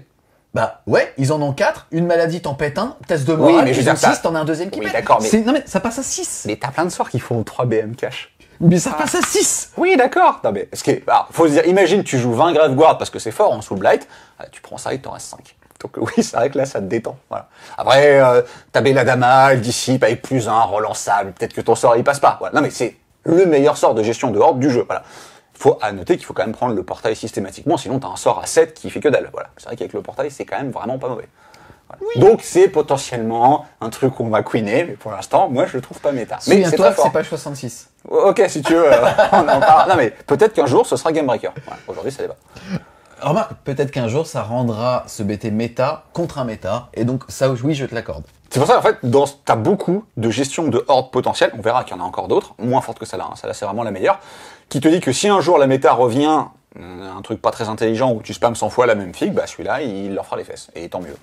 [SPEAKER 1] Bah ouais, ils en ont 4, une maladie t'en pète un, test de mort, oui, mais ils je 6, t'en as un deuxième qui oui, pète. Mais... Non
[SPEAKER 2] mais ça passe à 6. Mais t'as plein de soirs qui font 3 BM cash. Mais ça passe à 6 Oui, d'accord. Non, mais ce faut se dire, imagine, tu joues 20 Grave Guard parce que c'est fort en Soul Blight, euh, tu prends ça et t'en restes 5. Donc [laughs] oui, c'est vrai que là, ça te détend. Voilà. Après, euh, t'as Belladama, elle dissipe avec plus un, relançable, peut-être que ton sort, il passe pas. Voilà. Non, mais c'est le meilleur sort de gestion de horde du jeu. Voilà. Faut à noter qu'il faut quand même prendre le portail systématiquement, sinon t'as un sort à 7 qui fait que dalle. Voilà. C'est vrai qu'avec le portail, c'est quand même vraiment pas mauvais. Donc c'est potentiellement un truc qu'on va queener, mais pour l'instant, moi je le trouve pas méta. Mais c'est toi, c'est
[SPEAKER 1] page 66.
[SPEAKER 2] Ok, si tu veux, euh, [laughs] on en parle. Non mais peut-être qu'un jour ce sera Game Breaker. Aujourd'hui, ça pas.
[SPEAKER 1] Remarque, peut-être qu'un jour ça rendra ce BT méta contre un méta, et donc ça, oui, je te l'accorde.
[SPEAKER 2] C'est pour ça, en fait, dans, t'as beaucoup de gestion de horde potentielle, on verra qu'il y en a encore d'autres, moins forte que celle-là, hein. celle-là c'est vraiment la meilleure, qui te dit que si un jour la méta revient, euh, un truc pas très intelligent où tu spams 100 fois la même figue, bah celui-là, il leur fera les fesses, et tant mieux.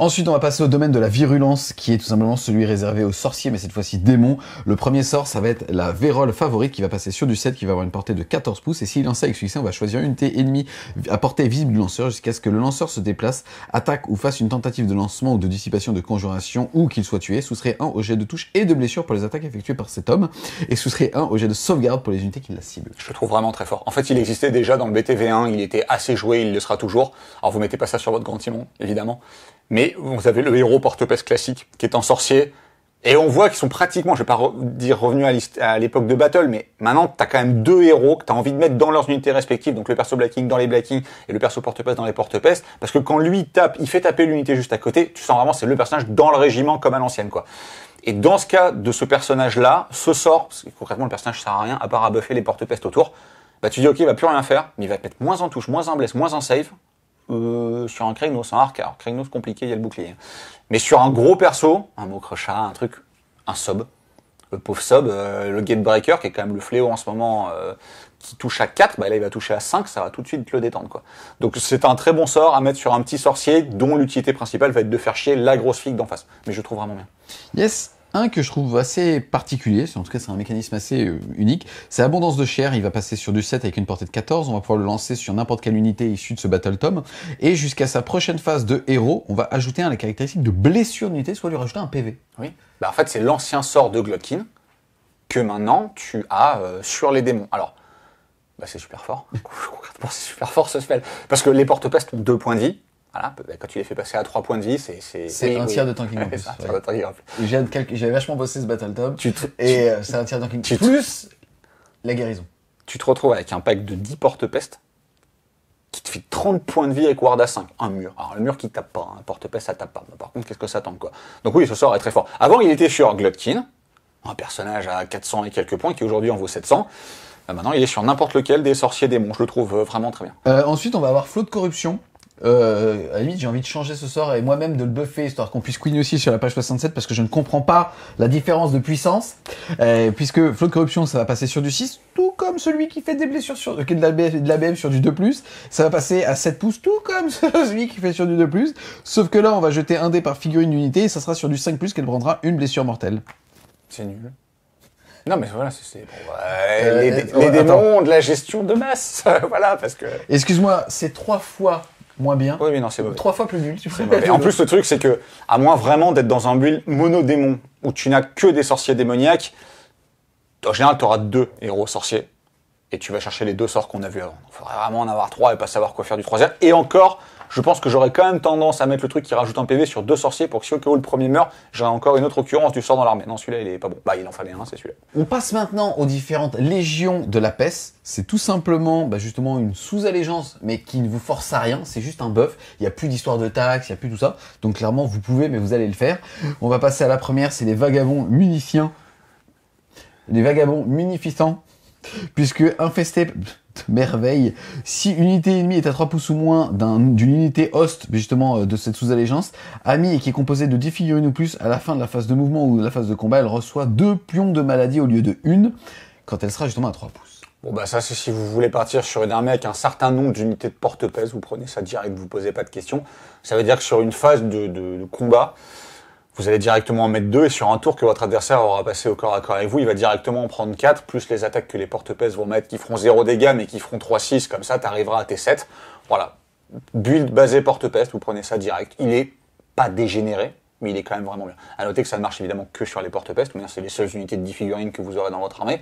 [SPEAKER 1] Ensuite, on va passer au domaine de la virulence, qui est tout simplement celui réservé aux sorciers, mais cette fois-ci démons. Le premier sort, ça va être la vérole favorite qui va passer sur du 7, qui va avoir une portée de 14 pouces. Et s'il lance avec succès, on va choisir une unité ennemie à portée visible du lanceur jusqu'à ce que le lanceur se déplace, attaque ou fasse une tentative de lancement ou de dissipation de conjuration ou qu'il soit tué. Ce 1 au jet de touche et de blessure pour les attaques effectuées par cet homme. Et ce 1 au jet de sauvegarde pour les unités qui la
[SPEAKER 2] ciblent. Je le trouve vraiment très fort. En fait, il existait déjà dans le BTV1, il était assez joué, il le sera toujours. Alors vous mettez pas ça sur votre grand timon, évidemment mais vous avez le héros porte-peste classique qui est en sorcier. Et on voit qu'ils sont pratiquement, je vais pas dire revenus à l'époque de Battle, mais maintenant t'as quand même deux héros que t'as envie de mettre dans leurs unités respectives, donc le perso Blacking dans les Blacking et le perso porte-peste dans les porte-peste, parce que quand lui tape, il fait taper l'unité juste à côté, tu sens vraiment c'est le personnage dans le régiment comme à l'ancienne quoi. Et dans ce cas de ce personnage-là, ce sort, parce que concrètement le personnage sert à rien à part à buffer les porte peste autour, bah tu dis ok il va plus rien faire, mais il va te mettre moins en touche, moins en blesse, moins en save, euh, sur un Kregnos, un alors Kregnos compliqué, il y a le bouclier. Mais sur un gros perso, un mocrochat un truc, un Sob, le pauvre Sob, euh, le le Gatebreaker, qui est quand même le fléau en ce moment, euh, qui touche à 4, bah, là il va toucher à 5, ça va tout de suite le détendre. quoi. Donc c'est un très bon sort à mettre sur un petit sorcier dont l'utilité principale va être de faire chier la grosse figue d'en face. Mais je trouve vraiment bien.
[SPEAKER 1] Yes un que je trouve assez particulier, en tout cas c'est un mécanisme assez euh, unique, c'est Abondance de chair, il va passer sur du 7 avec une portée de 14, on va pouvoir le lancer sur n'importe quelle unité issue de ce Battle Tom, et jusqu'à sa prochaine phase de héros, on va ajouter un, la caractéristique de blessure d'unité, soit lui rajouter un PV.
[SPEAKER 2] Oui, bah en fait c'est l'ancien sort de Glockin que maintenant tu as euh, sur les démons. Alors, bah c'est super fort, [laughs] c'est super fort ce spell, parce que les porte-pestes ont deux points de vie, voilà, bah, bah, quand tu les fais passer à 3 points de vie, c'est. C'est un [laughs] tiers de tanking en plus.
[SPEAKER 1] J'avais vachement bossé ce Battle Top. et euh, c'est un tiers de tanking. plus la guérison.
[SPEAKER 2] Tu te retrouves avec un pack de 10 porte pestes qui te fait 30 points de vie avec Warda 5. Un mur. Alors, le mur qui tape pas, un hein. porte-peste, ça tape pas. par contre, qu'est-ce que ça tente, quoi Donc, oui, ce sort est très fort. Avant, il était sur Glotkin, un personnage à 400 et quelques points qui aujourd'hui en vaut 700. Bah, maintenant, il est sur n'importe lequel des sorciers démons. Je le trouve euh, vraiment très bien.
[SPEAKER 1] Euh, ensuite, on va avoir Flot de Corruption euh, à la limite, j'ai envie de changer ce sort et moi-même de le buffer, histoire qu'on puisse queen aussi sur la page 67, parce que je ne comprends pas la différence de puissance, euh, puisque flot de Corruption, ça va passer sur du 6, tout comme celui qui fait des blessures sur, de la, de la BM sur du 2+, ça va passer à 7 pouces, tout comme [laughs] celui qui fait sur du 2+, sauf que là, on va jeter un dé par figurine d'unité, et ça sera sur du 5+, qu'elle prendra une blessure mortelle.
[SPEAKER 2] C'est nul. Non, mais voilà, c'est bon, ouais, euh, les, euh, les oh, démons de la gestion de masse, [laughs] voilà, parce que... Excuse-moi, c'est trois fois moins bien. Oui, mais non, c'est Trois fois plus nul, tu Et en plus, le truc, c'est que, à moins vraiment d'être dans un build monodémon, où tu n'as que des sorciers démoniaques, en général, tu auras deux héros sorciers. Et tu vas chercher les deux sorts qu'on a vus avant. Il faudrait vraiment en avoir trois et pas savoir quoi faire du troisième. Et encore, je pense que j'aurais quand même tendance à mettre le truc qui rajoute un PV sur deux sorciers pour que si au cas où le premier meurt, j'ai encore une autre occurrence du sort dans l'armée. Non, celui-là, il est pas bon. Bah, il en fallait un, c'est celui-là.
[SPEAKER 1] On passe maintenant aux différentes légions de la peste. C'est tout simplement, bah, justement, une sous-allégeance, mais qui ne vous force à rien. C'est juste un buff. Il n'y a plus d'histoire de taxes, il n'y a plus tout ça. Donc, clairement, vous pouvez, mais vous allez le faire. On va passer à la première, c'est les vagabonds municiens. Les vagabonds munificants puisque infesté merveille, merveille si une unité ennemie est à 3 pouces ou moins d'une unité host, justement euh, de cette sous-allégeance, amie et qui est composée de 10 figurines ou plus, à la fin de la phase de mouvement ou de la phase de combat, elle reçoit 2 pions de maladie au lieu de une quand elle sera justement à 3 pouces.
[SPEAKER 2] Bon bah ça c'est si vous voulez partir sur une armée avec un certain nombre d'unités de porte-pèse, vous prenez ça direct, vous posez pas de questions. Ça veut dire que sur une phase de combat, vous allez directement en mettre deux et sur un tour que votre adversaire aura passé au corps à corps avec vous, il va directement en prendre 4 plus les attaques que les porte pestes vont mettre qui feront 0 dégâts mais qui feront 3-6 comme ça t'arriveras à tes 7. Voilà. Build basé porte-peste, vous prenez ça direct. Il est pas dégénéré, mais il est quand même vraiment bien. À noter que ça ne marche évidemment que sur les porte-pestes, c'est les seules unités de 10 figurines que vous aurez dans votre armée.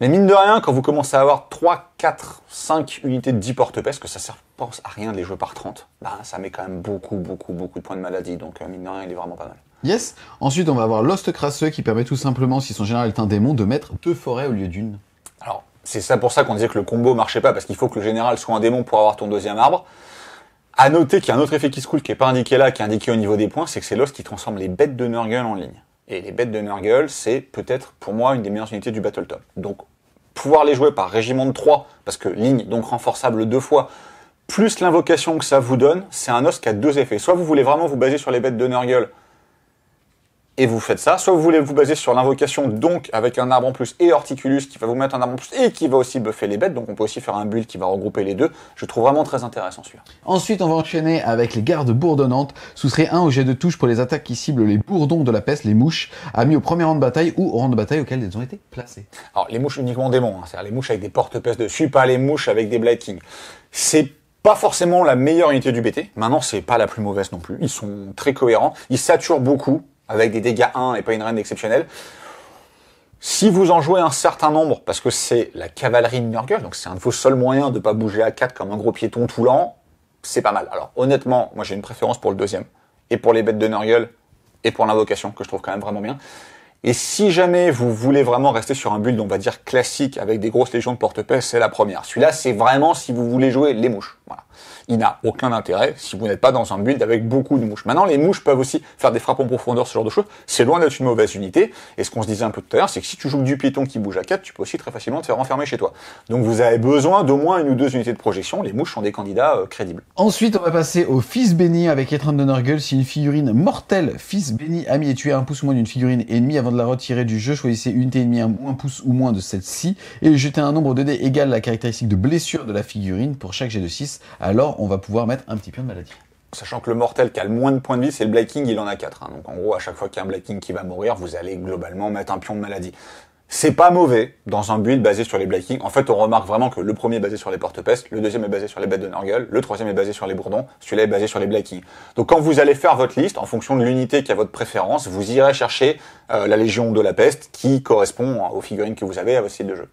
[SPEAKER 2] Mais mine de rien, quand vous commencez à avoir 3, 4, 5 unités de 10 porte que ça sert à rien de les jouer par 30, bah, ça met quand même beaucoup, beaucoup, beaucoup de points de maladie. Donc, euh, mine de rien, il est vraiment pas mal.
[SPEAKER 1] Yes. Ensuite, on va avoir Lost Crasseux qui permet tout simplement, si son général est un démon, de mettre deux forêts au lieu d'une.
[SPEAKER 2] Alors, c'est ça pour ça qu'on disait que le combo marchait pas, parce qu'il faut que le général soit un démon pour avoir ton deuxième arbre. À noter qu'il y a un autre effet qui se coule qui n'est pas indiqué là, qui est indiqué au niveau des points, c'est que c'est Lost qui transforme les bêtes de Nurgle en ligne. Et les bêtes de Nurgle, c'est peut-être pour moi une des meilleures unités du Battletop. Donc pouvoir les jouer par régiment de 3, parce que ligne donc renforçable deux fois, plus l'invocation que ça vous donne, c'est un os qui a deux effets. Soit vous voulez vraiment vous baser sur les bêtes de Nurgle et vous faites ça. Soit vous voulez vous baser sur l'invocation, donc avec un arbre en plus et Horticulus qui va vous mettre un arbre en plus et qui va aussi buffer les bêtes. Donc on peut aussi faire un build qui va regrouper les deux. Je trouve vraiment très intéressant celui-là.
[SPEAKER 1] Ensuite, on va enchaîner avec les gardes bourdonnantes. ce un un jet de touche pour les attaques qui ciblent les bourdons de la peste, les mouches, amis au premier rang de bataille ou au rang de bataille auquel elles ont été placées.
[SPEAKER 2] Alors les mouches uniquement démons, hein. c'est-à-dire les mouches avec des porte peste dessus, pas les mouches avec des Blight C'est pas forcément la meilleure unité du BT. Maintenant, c'est pas la plus mauvaise non plus. Ils sont très cohérents. Ils saturent beaucoup avec des dégâts 1 et pas une reine exceptionnelle. Si vous en jouez un certain nombre, parce que c'est la cavalerie de Nurgle, donc c'est un de vos seuls moyens de pas bouger à 4 comme un gros piéton tout lent, c'est pas mal. Alors honnêtement, moi j'ai une préférence pour le deuxième, et pour les bêtes de Nurgle, et pour l'invocation, que je trouve quand même vraiment bien. Et si jamais vous voulez vraiment rester sur un build, on va dire classique, avec des grosses légions de porte-paix, c'est la première. Celui-là, c'est vraiment si vous voulez jouer les mouches. Voilà. Il n'a aucun intérêt si vous n'êtes pas dans un build avec beaucoup de mouches. Maintenant, les mouches peuvent aussi faire des frappes en profondeur, ce genre de choses. C'est loin d'être une mauvaise unité. Et ce qu'on se disait un peu tout à l'heure, c'est que si tu joues du piéton qui bouge à 4, tu peux aussi très facilement te faire enfermer chez toi. Donc vous avez besoin d'au moins une ou deux unités de projection. Les mouches sont des candidats euh, crédibles.
[SPEAKER 1] Ensuite, on va passer au fils béni avec Etran de Nurgle. Si une figurine mortelle, fils béni, ami est tué un pouce ou moins d'une figurine ennemie avant de la retirer du jeu, choisissez une unité ennemie un, un pouce ou moins de celle-ci et jetez un nombre de dés égal à la caractéristique de blessure de la figurine pour chaque jet de 6. Alors, on va pouvoir mettre un petit pion de maladie.
[SPEAKER 2] Sachant que le mortel qui a le moins de points de vie, c'est le Black King, il en a 4. Hein. Donc en gros, à chaque fois qu'il y a un Black King qui va mourir, vous allez globalement mettre un pion de maladie. C'est pas mauvais dans un build basé sur les blackings. En fait, on remarque vraiment que le premier est basé sur les porte-pestes, le deuxième est basé sur les bêtes de Nurgle, le troisième est basé sur les bourdons, celui-là est basé sur les King. Donc quand vous allez faire votre liste, en fonction de l'unité qui a votre préférence, vous irez chercher euh, la Légion de la Peste qui correspond aux figurines que vous avez à votre style de jeu.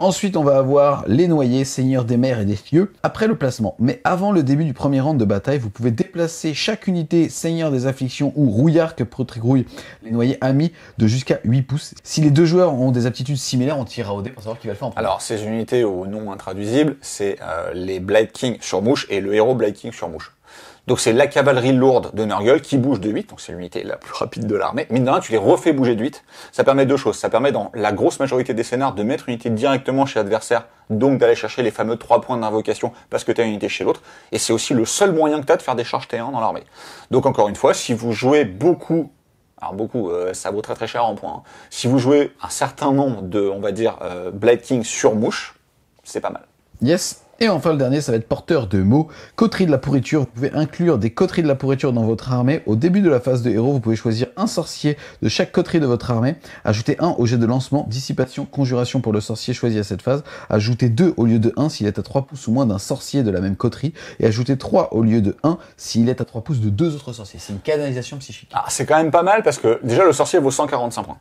[SPEAKER 1] Ensuite, on va avoir les noyés, seigneurs des mers et des cieux, après le placement. Mais avant le début du premier round de bataille, vous pouvez déplacer chaque unité seigneur des afflictions ou rouillard que protrigrouille les noyés amis de jusqu'à 8 pouces. Si les deux joueurs ont des aptitudes similaires, on tirera au dé pour savoir qui va le faire en premier. Alors,
[SPEAKER 2] ces unités au nom intraduisible, c'est euh, les Blade King sur mouche et le héros Blade King sur mouche. Donc c'est la cavalerie lourde de Nurgle qui bouge de 8, donc c'est l'unité la plus rapide de l'armée. Mine de tu les refais bouger de 8. Ça permet deux choses. Ça permet dans la grosse majorité des scénars de mettre une unité directement chez l'adversaire, donc d'aller chercher les fameux 3 points d'invocation parce que tu as une unité chez l'autre. Et c'est aussi le seul moyen que tu as de faire des charges T1 dans l'armée. Donc encore une fois, si vous jouez beaucoup alors beaucoup, euh, ça vaut très très cher en points. Hein. Si vous jouez un certain nombre de, on va dire, euh, Blight King sur mouche, c'est pas mal.
[SPEAKER 1] Yes. Et enfin, le dernier, ça va être porteur de mots, coterie de la pourriture. Vous pouvez inclure des coteries de la pourriture dans votre armée. Au début de la phase de héros, vous pouvez choisir un sorcier de chaque coterie de votre armée. Ajoutez un au jet de lancement, dissipation, conjuration pour le sorcier choisi à cette phase. Ajoutez deux au lieu de un s'il est à 3 pouces ou moins d'un sorcier de la même coterie. Et ajoutez trois au lieu de un s'il est à 3 pouces de deux autres sorciers. C'est une
[SPEAKER 2] canalisation psychique. Ah, c'est quand même pas mal parce que déjà le sorcier vaut 145 points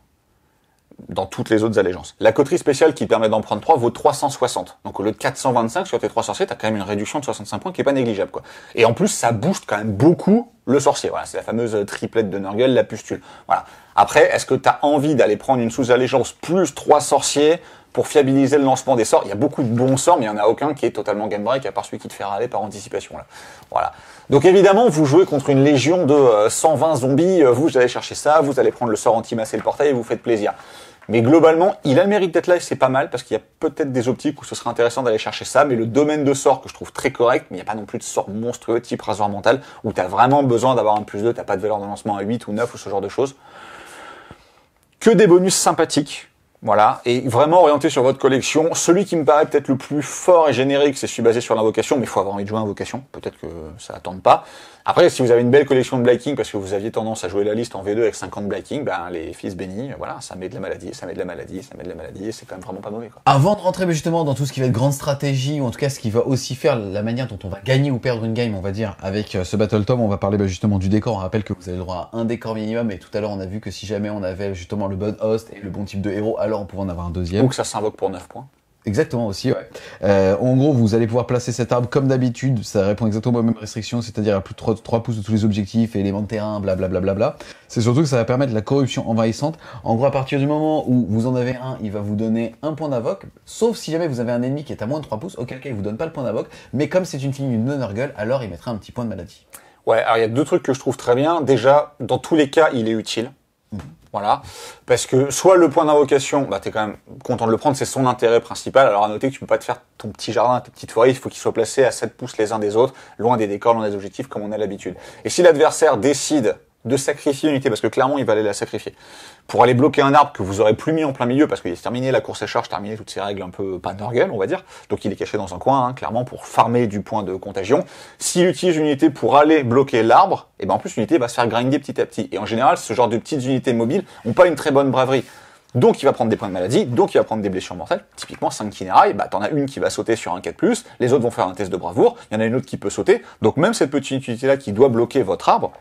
[SPEAKER 2] dans toutes les autres allégeances. La coterie spéciale qui permet d'en prendre trois vaut 360. Donc au lieu de 425 sur tes 3 sorciers, t'as quand même une réduction de 65 points qui est pas négligeable quoi. Et en plus ça booste quand même beaucoup le sorcier. Voilà, c'est la fameuse euh, triplette de Nurgle, la pustule. Voilà. Après, est-ce que t'as envie d'aller prendre une sous-allégeance plus 3 sorciers pour fiabiliser le lancement des sorts Il y a beaucoup de bons sorts, mais il n'y en a aucun qui est totalement game break à part celui qui te fait râler par anticipation là. Voilà. Donc évidemment, vous jouez contre une légion de 120 euh, zombies, euh, vous allez chercher ça, vous allez prendre le sort anti-masse le portail et vous faites plaisir. Mais globalement, il a le mérite d'être là et c'est pas mal parce qu'il y a peut-être des optiques où ce serait intéressant d'aller chercher ça. Mais le domaine de sort que je trouve très correct, mais il n'y a pas non plus de sort monstrueux type rasoir mental où tu as vraiment besoin d'avoir un plus 2, t'as pas de valeur de lancement à 8 ou 9 ou ce genre de choses. Que des bonus sympathiques. Voilà, et vraiment orienté sur votre collection. Celui qui me paraît peut-être le plus fort et générique, c'est celui basé sur l'invocation, mais il faut avoir envie de jouer invocation, peut-être que ça attende pas. Après, si vous avez une belle collection de blaking parce que vous aviez tendance à jouer la liste en V2 avec 50 Black ben, les fils bénis, voilà, ça met de la maladie, ça met de la maladie, ça met de la maladie, c'est quand même vraiment pas mauvais.
[SPEAKER 1] Avant de rentrer ben, justement dans tout ce qui va être grande stratégie, ou en tout cas ce qui va aussi faire la manière dont on va gagner ou perdre une game, on va dire, avec euh, ce Battle Tom, on va parler ben, justement du décor. On rappelle que vous avez le droit à un décor minimum, et tout à l'heure on a vu que si jamais on avait justement le bon host et le bon type de héros, alors on pouvait en avoir un deuxième. Donc ça s'invoque pour 9 points. Exactement aussi, ouais. Euh, en gros, vous allez pouvoir placer cet arbre comme d'habitude, ça répond exactement aux mêmes restrictions, c'est-à-dire à plus de 3, pouces de tous les objectifs, et éléments de terrain, blablabla. C'est surtout que ça va permettre la corruption envahissante. En gros, à partir du moment où vous en avez un, il va vous donner un point d'avoc, sauf si jamais vous avez un ennemi qui est à moins de 3 pouces, auquel cas il vous donne pas le point d'avoc, mais comme c'est une ligne une non alors il mettra un petit point de
[SPEAKER 2] maladie. Ouais, alors il y a deux trucs que je trouve très bien. Déjà, dans tous les cas, il est utile. Mhm. Voilà. Parce que soit le point d'invocation, bah, tu quand même content de le prendre, c'est son intérêt principal. Alors à noter que tu peux pas te faire ton petit jardin, ta petite forêt, il faut qu'il soit placé à 7 pouces les uns des autres, loin des décors, loin des objectifs, comme on a l'habitude. Et si l'adversaire décide de sacrifier une unité, parce que clairement, il va aller la sacrifier, pour aller bloquer un arbre que vous aurez plus mis en plein milieu, parce qu'il est terminé la course à charge, terminé toutes ces règles un peu pas d'orgueil, on va dire, donc il est caché dans un coin, hein, clairement, pour farmer du point de contagion. S'il utilise une unité pour aller bloquer l'arbre, et eh ben en plus, l'unité va se faire grinder petit à petit. Et en général, ce genre de petites unités mobiles ont pas une très bonne braverie. Donc il va prendre des points de maladie, donc il va prendre des blessures mortelles. Typiquement, 5 kinérailles, bah t'en as une qui va sauter sur un 4+, les autres vont faire un test de bravoure, il y en a une autre qui peut sauter. Donc même cette petite unité-là qui doit bloquer votre arbre,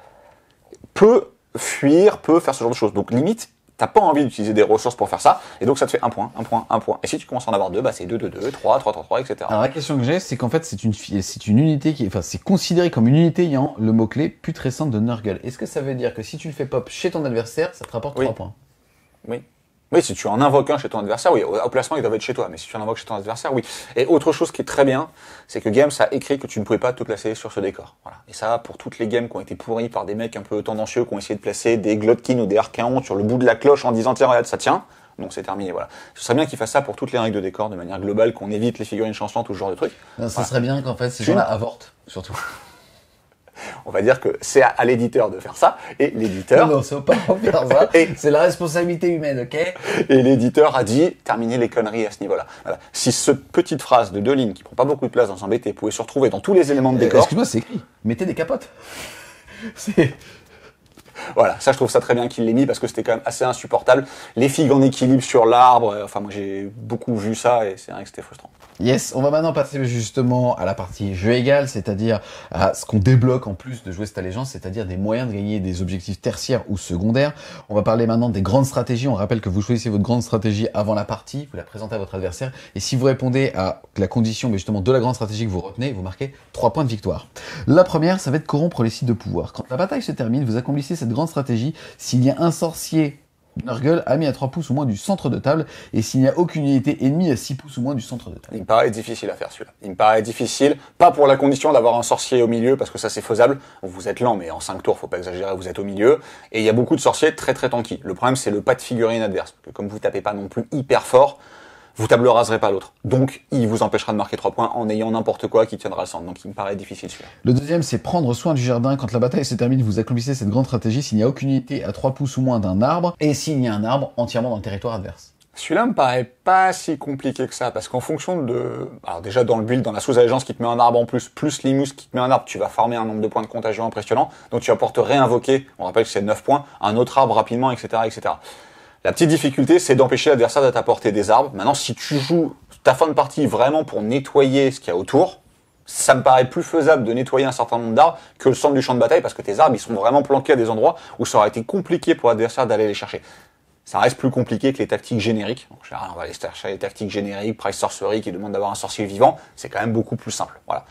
[SPEAKER 2] peut fuir, peut faire ce genre de choses. Donc limite, t'as pas envie d'utiliser des ressources pour faire ça, et donc ça te fait un point, un point, un point. Et si tu commences à en avoir deux, bah c'est deux deux deux trois trois trois trois etc.
[SPEAKER 1] Alors la question que j'ai, c'est qu'en fait c'est une, c'est une unité qui, enfin c'est considéré comme une unité ayant le mot clé putrescent de Nurgle. Est-ce que ça veut
[SPEAKER 2] dire que si tu le fais pop chez ton adversaire, ça te rapporte 3 points Oui. Oui, si tu en invoques un chez ton adversaire, oui, au placement, il doit être chez toi, mais si tu en invoques chez ton adversaire, oui. Et autre chose qui est très bien, c'est que Games a écrit que tu ne pouvais pas te placer sur ce décor. Voilà. Et ça, pour toutes les games qui ont été pourries par des mecs un peu tendancieux, qui ont essayé de placer des Glotkin ou des Archaon sur le bout de la cloche en disant, tiens, regarde, ça tient. Donc c'est terminé, voilà. Ce serait bien qu'il fasse ça pour toutes les règles de décor de manière globale, qu'on évite les figurines chancelantes ou ce genre de trucs.
[SPEAKER 1] ça serait bien qu'en fait ces gens-là avortent,
[SPEAKER 2] surtout on va dire que c'est à, l'éditeur de faire ça, et l'éditeur... Non, c'est pas faire ça, [laughs] c'est la responsabilité humaine, ok Et l'éditeur a dit, terminez les conneries à ce niveau-là. Si cette petite phrase de deux lignes, qui prend pas beaucoup de place dans son BT, pouvait se retrouver dans tous les éléments de euh, décor... Excuse-moi, c'est
[SPEAKER 1] écrit, mettez des capotes [laughs]
[SPEAKER 2] Voilà, ça je trouve ça très bien qu'il l'ait mis parce que c'était quand même assez insupportable. Les figues en équilibre sur l'arbre, euh, enfin moi j'ai beaucoup vu ça et c'est vrai que c'était frustrant.
[SPEAKER 1] Yes, on va maintenant passer justement à la partie jeu égal, c'est-à-dire à ce qu'on débloque en plus de jouer cette allégeance, c'est-à-dire des moyens de gagner des objectifs tertiaires ou secondaires. On va parler maintenant des grandes stratégies. On rappelle que vous choisissez votre grande stratégie avant la partie, vous la présentez à votre adversaire, et si vous répondez à la condition mais justement de la grande stratégie que vous retenez, vous marquez 3 points de victoire. La première, ça va être corrompre les sites de pouvoir. Quand la bataille se termine, vous accomplissez cette grande stratégie. S'il y a un sorcier Nurgle a mis à 3 pouces ou moins du centre de table, et s'il n'y a aucune unité ennemie à 6 pouces ou moins du centre de
[SPEAKER 2] table. Il me paraît difficile à faire celui-là. Il me paraît difficile, pas pour la condition d'avoir un sorcier au milieu, parce que ça c'est faisable, vous êtes lent, mais en 5 tours, faut pas exagérer, vous êtes au milieu, et il y a beaucoup de sorciers très très tanky. Le problème c'est le pas de figurine adverse, parce que comme vous tapez pas non plus hyper fort, vous table raserez pas l'autre. Donc, il vous empêchera de marquer trois points en ayant n'importe quoi qui tiendra le centre. Donc, il me paraît difficile celui-là.
[SPEAKER 1] Le deuxième, c'est prendre soin du jardin. Quand la bataille se termine, vous accomplissez cette grande stratégie s'il n'y a aucune unité à trois pouces ou moins d'un arbre et s'il y a un arbre entièrement dans le territoire adverse.
[SPEAKER 2] Celui-là me paraît pas si compliqué que ça, parce qu'en fonction de... Alors déjà, dans le build, dans la sous-agence qui te met un arbre en plus, plus l'Imus qui te met un arbre, tu vas former un nombre de points de contagion impressionnant, donc tu vas pouvoir te réinvoquer, on rappelle que c'est 9 points, un autre arbre rapidement, etc. etc. La petite difficulté, c'est d'empêcher l'adversaire de t'apporter des arbres. Maintenant, si tu joues ta fin de partie vraiment pour nettoyer ce qu'il y a autour, ça me paraît plus faisable de nettoyer un certain nombre d'arbres que le centre du champ de bataille parce que tes arbres, ils sont vraiment planqués à des endroits où ça aurait été compliqué pour l'adversaire d'aller les chercher. Ça reste plus compliqué que les tactiques génériques. on va aller chercher les tactiques génériques, price sorcery qui demande d'avoir un sorcier vivant. C'est quand même beaucoup plus simple. Voilà.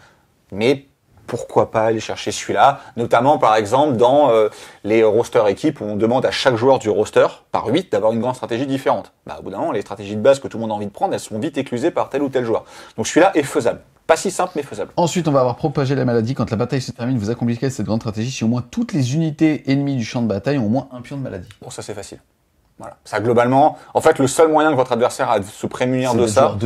[SPEAKER 2] Mais pourquoi pas aller chercher celui-là, notamment par exemple dans euh, les rosters équipes où on demande à chaque joueur du roster, par 8, d'avoir une grande stratégie différente. Bah, au bout d'un moment, les stratégies de base que tout le monde a envie de prendre, elles sont vite éclusées par tel ou tel joueur. Donc celui-là est faisable. Pas si simple, mais faisable.
[SPEAKER 1] Ensuite, on va avoir propagé la maladie. Quand la bataille se termine, vous accomplissez cette grande stratégie si au moins toutes les unités ennemies du champ de bataille ont au moins un pion de maladie.
[SPEAKER 2] Bon, ça c'est facile. Voilà. Ça, globalement, en fait, le seul moyen que votre adversaire a de se prémunir de ça,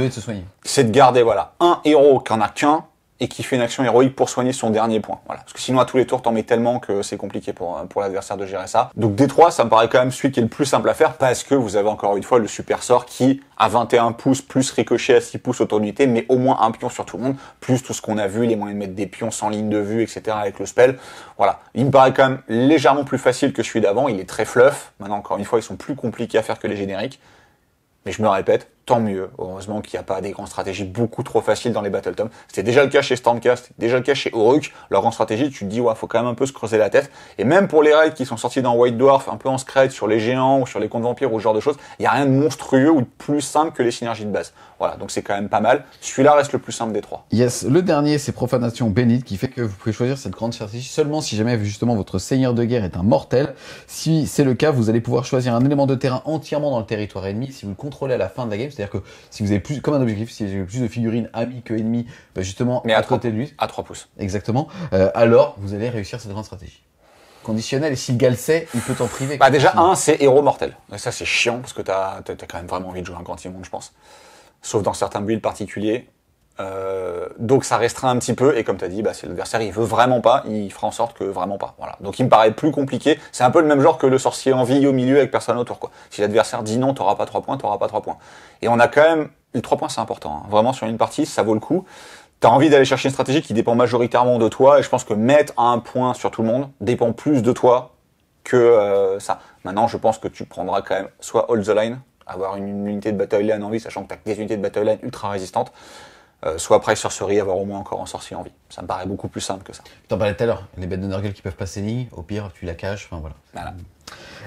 [SPEAKER 2] c'est de garder, voilà, un héros qui en a qu'un, et qui fait une action héroïque pour soigner son dernier point. Voilà. Parce que sinon, à tous les tours, t'en mets tellement que c'est compliqué pour, euh, pour l'adversaire de gérer ça. Donc, D3, ça me paraît quand même celui qui est le plus simple à faire parce que vous avez encore une fois le super sort qui à 21 pouces, plus ricochet à 6 pouces autorité mais au moins un pion sur tout le monde, plus tout ce qu'on a vu, les moyens de mettre des pions sans ligne de vue, etc. avec le spell. Voilà. Il me paraît quand même légèrement plus facile que celui d'avant. Il est très fluff. Maintenant, encore une fois, ils sont plus compliqués à faire que les génériques. Mais je me répète, tant mieux. Heureusement qu'il n'y a pas des grandes stratégies beaucoup trop faciles dans les Battle Tom. C'était déjà le cas chez Stormcast, déjà le cas chez Oruk. Leur grande stratégie, tu te dis, ouais, faut quand même un peu se creuser la tête. Et même pour les raids qui sont sortis dans White Dwarf, un peu en secret sur les géants ou sur les contes vampires ou ce genre de choses, il n'y a rien de monstrueux ou de plus simple que les synergies de base. Voilà, donc c'est quand même pas mal. Celui-là reste le plus simple des trois.
[SPEAKER 1] Yes, le dernier, c'est Profanation Bénite, qui fait que vous pouvez choisir cette grande stratégie seulement si jamais justement votre seigneur de guerre est un mortel. Si c'est le cas, vous allez pouvoir choisir un élément de terrain entièrement dans le territoire ennemi. Si vous le contrôlez à la fin de la game, c'est-à-dire que si vous avez plus, comme un objectif, si vous avez plus de figurines amis que ennemis, bah, justement, Mais à, côté de lui. À 3 pouces. Exactement. Euh, alors, vous allez réussir cette grande stratégie. Conditionnel, et s'il sait, il peut t'en priver. Bah, déjà,
[SPEAKER 2] un, c'est héros mortel. ça, c'est chiant, parce que t'as as, quand même vraiment envie de jouer un grand monde, je pense. Sauf dans certains builds particuliers. Euh, donc ça restreint un petit peu et comme tu dit, bah, si l'adversaire il veut vraiment pas, il fera en sorte que vraiment pas. Voilà. Donc il me paraît plus compliqué. C'est un peu le même genre que le sorcier en vie au milieu avec personne autour. Quoi. Si l'adversaire dit non, t'auras pas trois points, t'auras pas trois points. Et on a quand même les trois points, c'est important. Hein. Vraiment sur une partie, ça vaut le coup. T'as envie d'aller chercher une stratégie qui dépend majoritairement de toi et je pense que mettre un point sur tout le monde dépend plus de toi que euh, ça. Maintenant, je pense que tu prendras quand même soit hold the line, avoir une unité de battle line en vie, sachant que t'as des unités de battle ultra résistantes euh, soit après sur avoir au moins encore un sorcier en vie. Ça me paraît beaucoup plus simple que ça. Tu parlais tout à l'heure, les bêtes de Nurgle qui peuvent passer ligne, au pire, tu la caches, enfin voilà. voilà.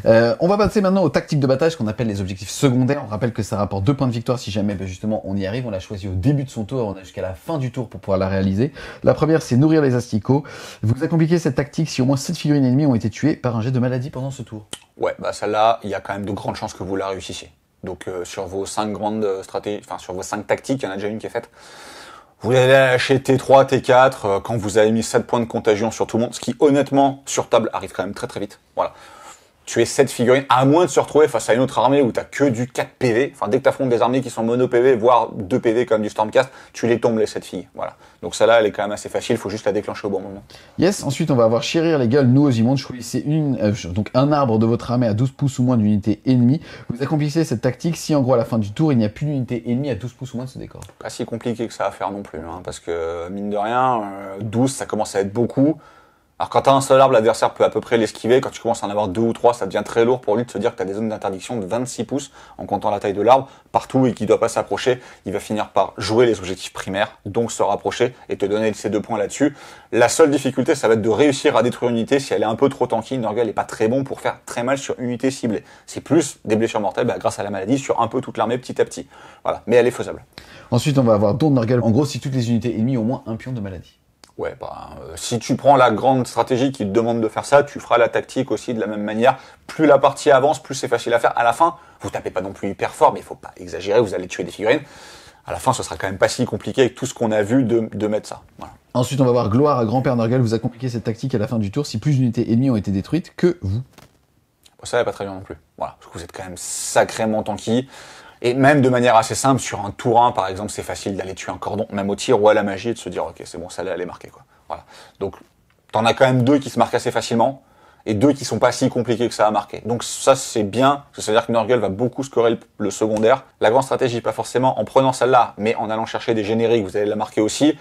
[SPEAKER 1] Euh, on va passer maintenant aux tactiques de bataille, qu'on appelle les objectifs secondaires. On rappelle que ça rapporte deux points de victoire si jamais ben, justement on y arrive. On l'a choisi au début de son tour, on a jusqu'à la fin du tour pour pouvoir la réaliser. La première, c'est nourrir les asticots. Vous compliqué cette tactique si au moins 7 figurines ennemies ont été tuées par un jet de maladie pendant ce tour.
[SPEAKER 2] Ouais, bah celle-là, il y a quand même de grandes chances que vous la réussissiez. Donc euh, sur vos cinq grandes euh, stratégies, enfin sur vos cinq tactiques, il y en a déjà une qui est faite. Vous allez lâcher T3, T4 euh, quand vous avez mis 7 points de contagion sur tout le monde, ce qui honnêtement sur table arrive quand même très très vite. Voilà es cette figurine à moins de se retrouver face à une autre armée où t'as que du 4 PV. Enfin, dès que t'affrontes des armées qui sont mono PV, voire 2 PV comme du Stormcast, tu les tombes les 7 filles. Voilà. Donc ça, là elle est quand même assez facile, faut juste la déclencher au bon moment.
[SPEAKER 1] Yes, ensuite on va avoir chérir les gueules, nous aux immondes, choisissez une, euh, donc un arbre de votre armée à 12 pouces ou moins d'unité ennemie. Vous accomplissez cette tactique si en gros à la fin du tour il n'y a plus d'unité ennemie à 12 pouces ou moins de ce décor.
[SPEAKER 2] Pas si compliqué que ça à faire non plus, hein, parce que mine de rien, 12 euh, ça commence à être beaucoup. Alors quand t'as un seul arbre, l'adversaire peut à peu près l'esquiver. Quand tu commences à en avoir deux ou trois, ça devient très lourd pour lui de se dire que t'as des zones d'interdiction de 26 pouces en comptant la taille de l'arbre partout et qu'il doit pas s'approcher. Il va finir par jouer les objectifs primaires, donc se rapprocher et te donner ces deux points là-dessus. La seule difficulté, ça va être de réussir à détruire une unité si elle est un peu trop tanky. Nurgle est pas très bon pour faire très mal sur une unité ciblée. C'est plus des blessures mortelles bah, grâce à la maladie sur un peu toute l'armée petit à petit. Voilà, mais elle est faisable.
[SPEAKER 1] Ensuite, on va avoir Don Nurgle. En gros, si toutes les unités ennemies ont au moins un pion de maladie.
[SPEAKER 2] Ouais, bah, euh, si tu prends la grande stratégie qui te demande de faire ça, tu feras la tactique aussi de la même manière. Plus la partie avance, plus c'est facile à faire. À la fin, vous tapez pas non plus hyper fort, mais il faut pas exagérer, vous allez tuer des figurines. À la fin, ce sera quand même pas si compliqué avec tout ce qu'on a vu de, mettre ça.
[SPEAKER 1] Ensuite, on va voir Gloire à Grand-Père Norgal vous a compliqué cette tactique à la fin du tour si plus d'unités ennemies ont été détruites que vous.
[SPEAKER 2] ça va pas très bien non plus. Voilà, parce que vous êtes quand même sacrément tanky. Et même de manière assez simple, sur un tour 1, par exemple, c'est facile d'aller tuer un cordon, même au tir ou à la magie, et de se dire, ok, c'est bon, ça allait marquer quoi. Voilà. Donc, t'en as quand même deux qui se marquent assez facilement, et deux qui sont pas si compliqués que ça à marquer. Donc ça, c'est bien, parce que ça veut dire que Nurgle va beaucoup scorer le, secondaire. La grande stratégie, pas forcément en prenant celle-là, mais en allant chercher des génériques, vous allez la marquer aussi.